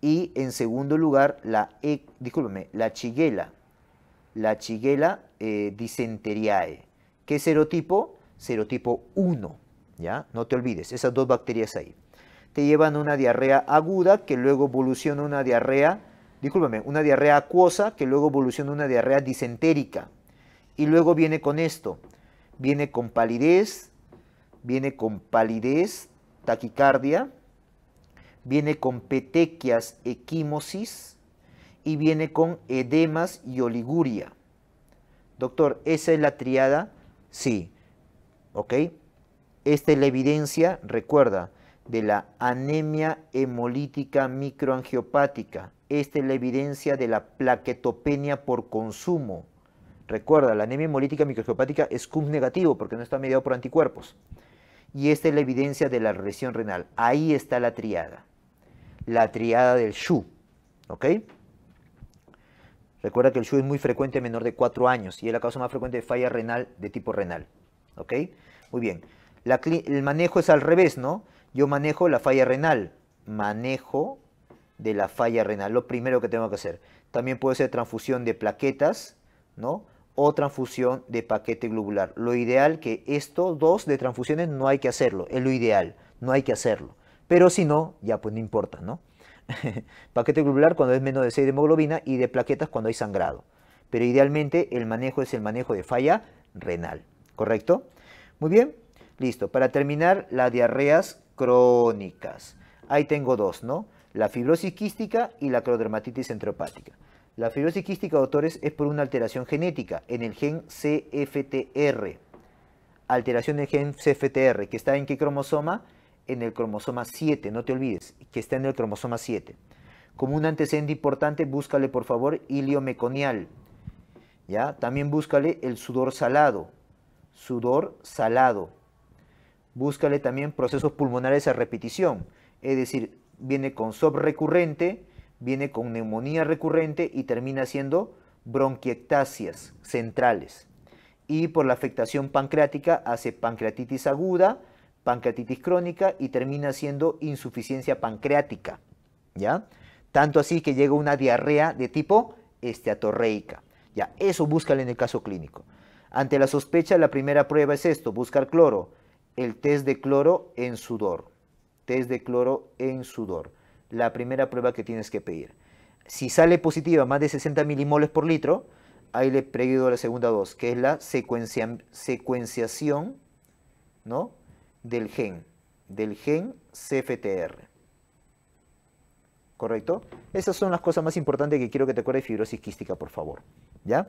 y en segundo lugar la, e, la chiguela, la chiguela eh, disenteriae. ¿Qué serotipo? Serotipo 1, ¿ya? No te olvides, esas dos bacterias ahí. Te llevan una diarrea aguda que luego evoluciona una diarrea, discúlpame, una diarrea acuosa que luego evoluciona una diarrea disentérica. Y luego viene con esto, viene con palidez, viene con palidez, taquicardia, viene con petequias, equimosis y viene con edemas y oliguria. Doctor, ¿esa es la triada? Sí. ¿Ok? Esta es la evidencia, recuerda, de la anemia hemolítica microangiopática. Esta es la evidencia de la plaquetopenia por consumo. Recuerda, la anemia hemolítica microangiopática es CUM negativo porque no está mediado por anticuerpos. Y esta es la evidencia de la regresión renal. Ahí está la triada la triada del Shu. ¿Ok? Recuerda que el Shu es muy frecuente menor de 4 años y es la causa más frecuente de falla renal de tipo renal. ¿Ok? Muy bien. el manejo es al revés, ¿no? Yo manejo la falla renal. Manejo de la falla renal. Lo primero que tengo que hacer. También puede ser transfusión de plaquetas, ¿no? O transfusión de paquete globular. Lo ideal que estos dos de transfusiones no hay que hacerlo. Es lo ideal. No hay que hacerlo. Pero si no, ya pues no importa, ¿no? Paquete globular cuando es menos de 6 de hemoglobina y de plaquetas cuando hay sangrado. Pero idealmente el manejo es el manejo de falla renal, ¿correcto? Muy bien, listo. Para terminar, las diarreas crónicas. Ahí tengo dos, ¿no? La fibrosis quística y la crodermatitis entropática. La fibrosis quística, doctores, es por una alteración genética en el gen CFTR. Alteración del gen CFTR, que está en qué cromosoma? en el cromosoma 7, no te olvides, que está en el cromosoma 7. Como un antecedente importante, búscale por favor iliomeconial. ¿Ya? También búscale el sudor salado. Sudor salado. Búscale también procesos pulmonares a repetición. Es decir, viene con SOP recurrente, viene con neumonía recurrente y termina siendo bronquiectasias centrales. Y por la afectación pancreática hace pancreatitis aguda, pancreatitis crónica y termina siendo insuficiencia pancreática, ¿ya? Tanto así que llega una diarrea de tipo esteatorreica. Ya, eso búscale en el caso clínico. Ante la sospecha, la primera prueba es esto, buscar cloro, el test de cloro en sudor. Test de cloro en sudor. La primera prueba que tienes que pedir. Si sale positiva más de 60 milimoles por litro, ahí le he la segunda dos, que es la secuenciación, ¿no? del gen, del gen CFTR. ¿Correcto? Esas son las cosas más importantes que quiero que te acuerdes fibrosis quística, por favor. ¿Ya?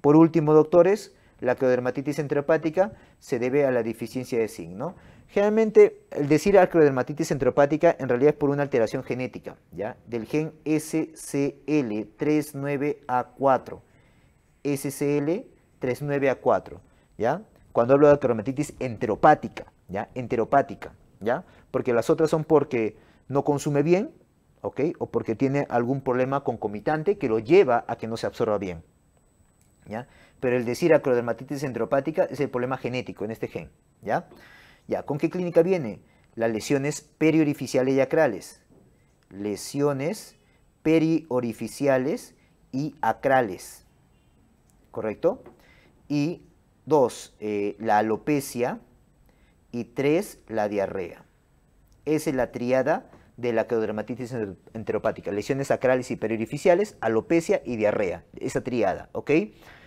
Por último, doctores, la acrodermatitis enteropática se debe a la deficiencia de zinc, ¿no? Generalmente, el decir acrodermatitis entropática en realidad es por una alteración genética, ¿ya? Del gen SCL39A4. SCL39A4, ¿ya? Cuando hablo de acrodermatitis enteropática, ¿ya? Enteropática, ¿ya? Porque las otras son porque no consume bien, ¿ok? O porque tiene algún problema concomitante que lo lleva a que no se absorba bien, ¿ya? Pero el decir acrodermatitis enteropática es el problema genético en este gen, ¿ya? ¿Ya? ¿Con qué clínica viene? Las lesiones periorificiales y acrales. Lesiones periorificiales y acrales, ¿correcto? Y dos, eh, la alopecia y tres, la diarrea. Esa es la triada de la queodermatitis enteropática, lesiones sacrales y periorificiales, alopecia y diarrea, esa triada, ¿ok?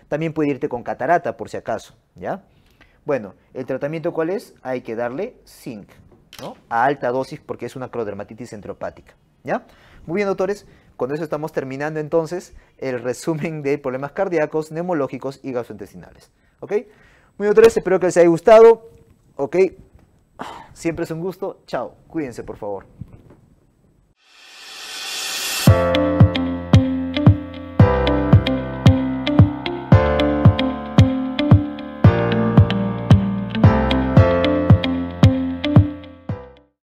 También puede irte con catarata por si acaso, ¿ya? Bueno, ¿el tratamiento cuál es? Hay que darle zinc, ¿no? A alta dosis porque es una crodermatitis enteropática, ¿ya? Muy bien, doctores, con eso estamos terminando entonces el resumen de problemas cardíacos, neumológicos y gastrointestinales, ¿ok? Muy bien, doctores, espero que les haya gustado. ¿Ok? Siempre es un gusto. Chao. Cuídense, por favor.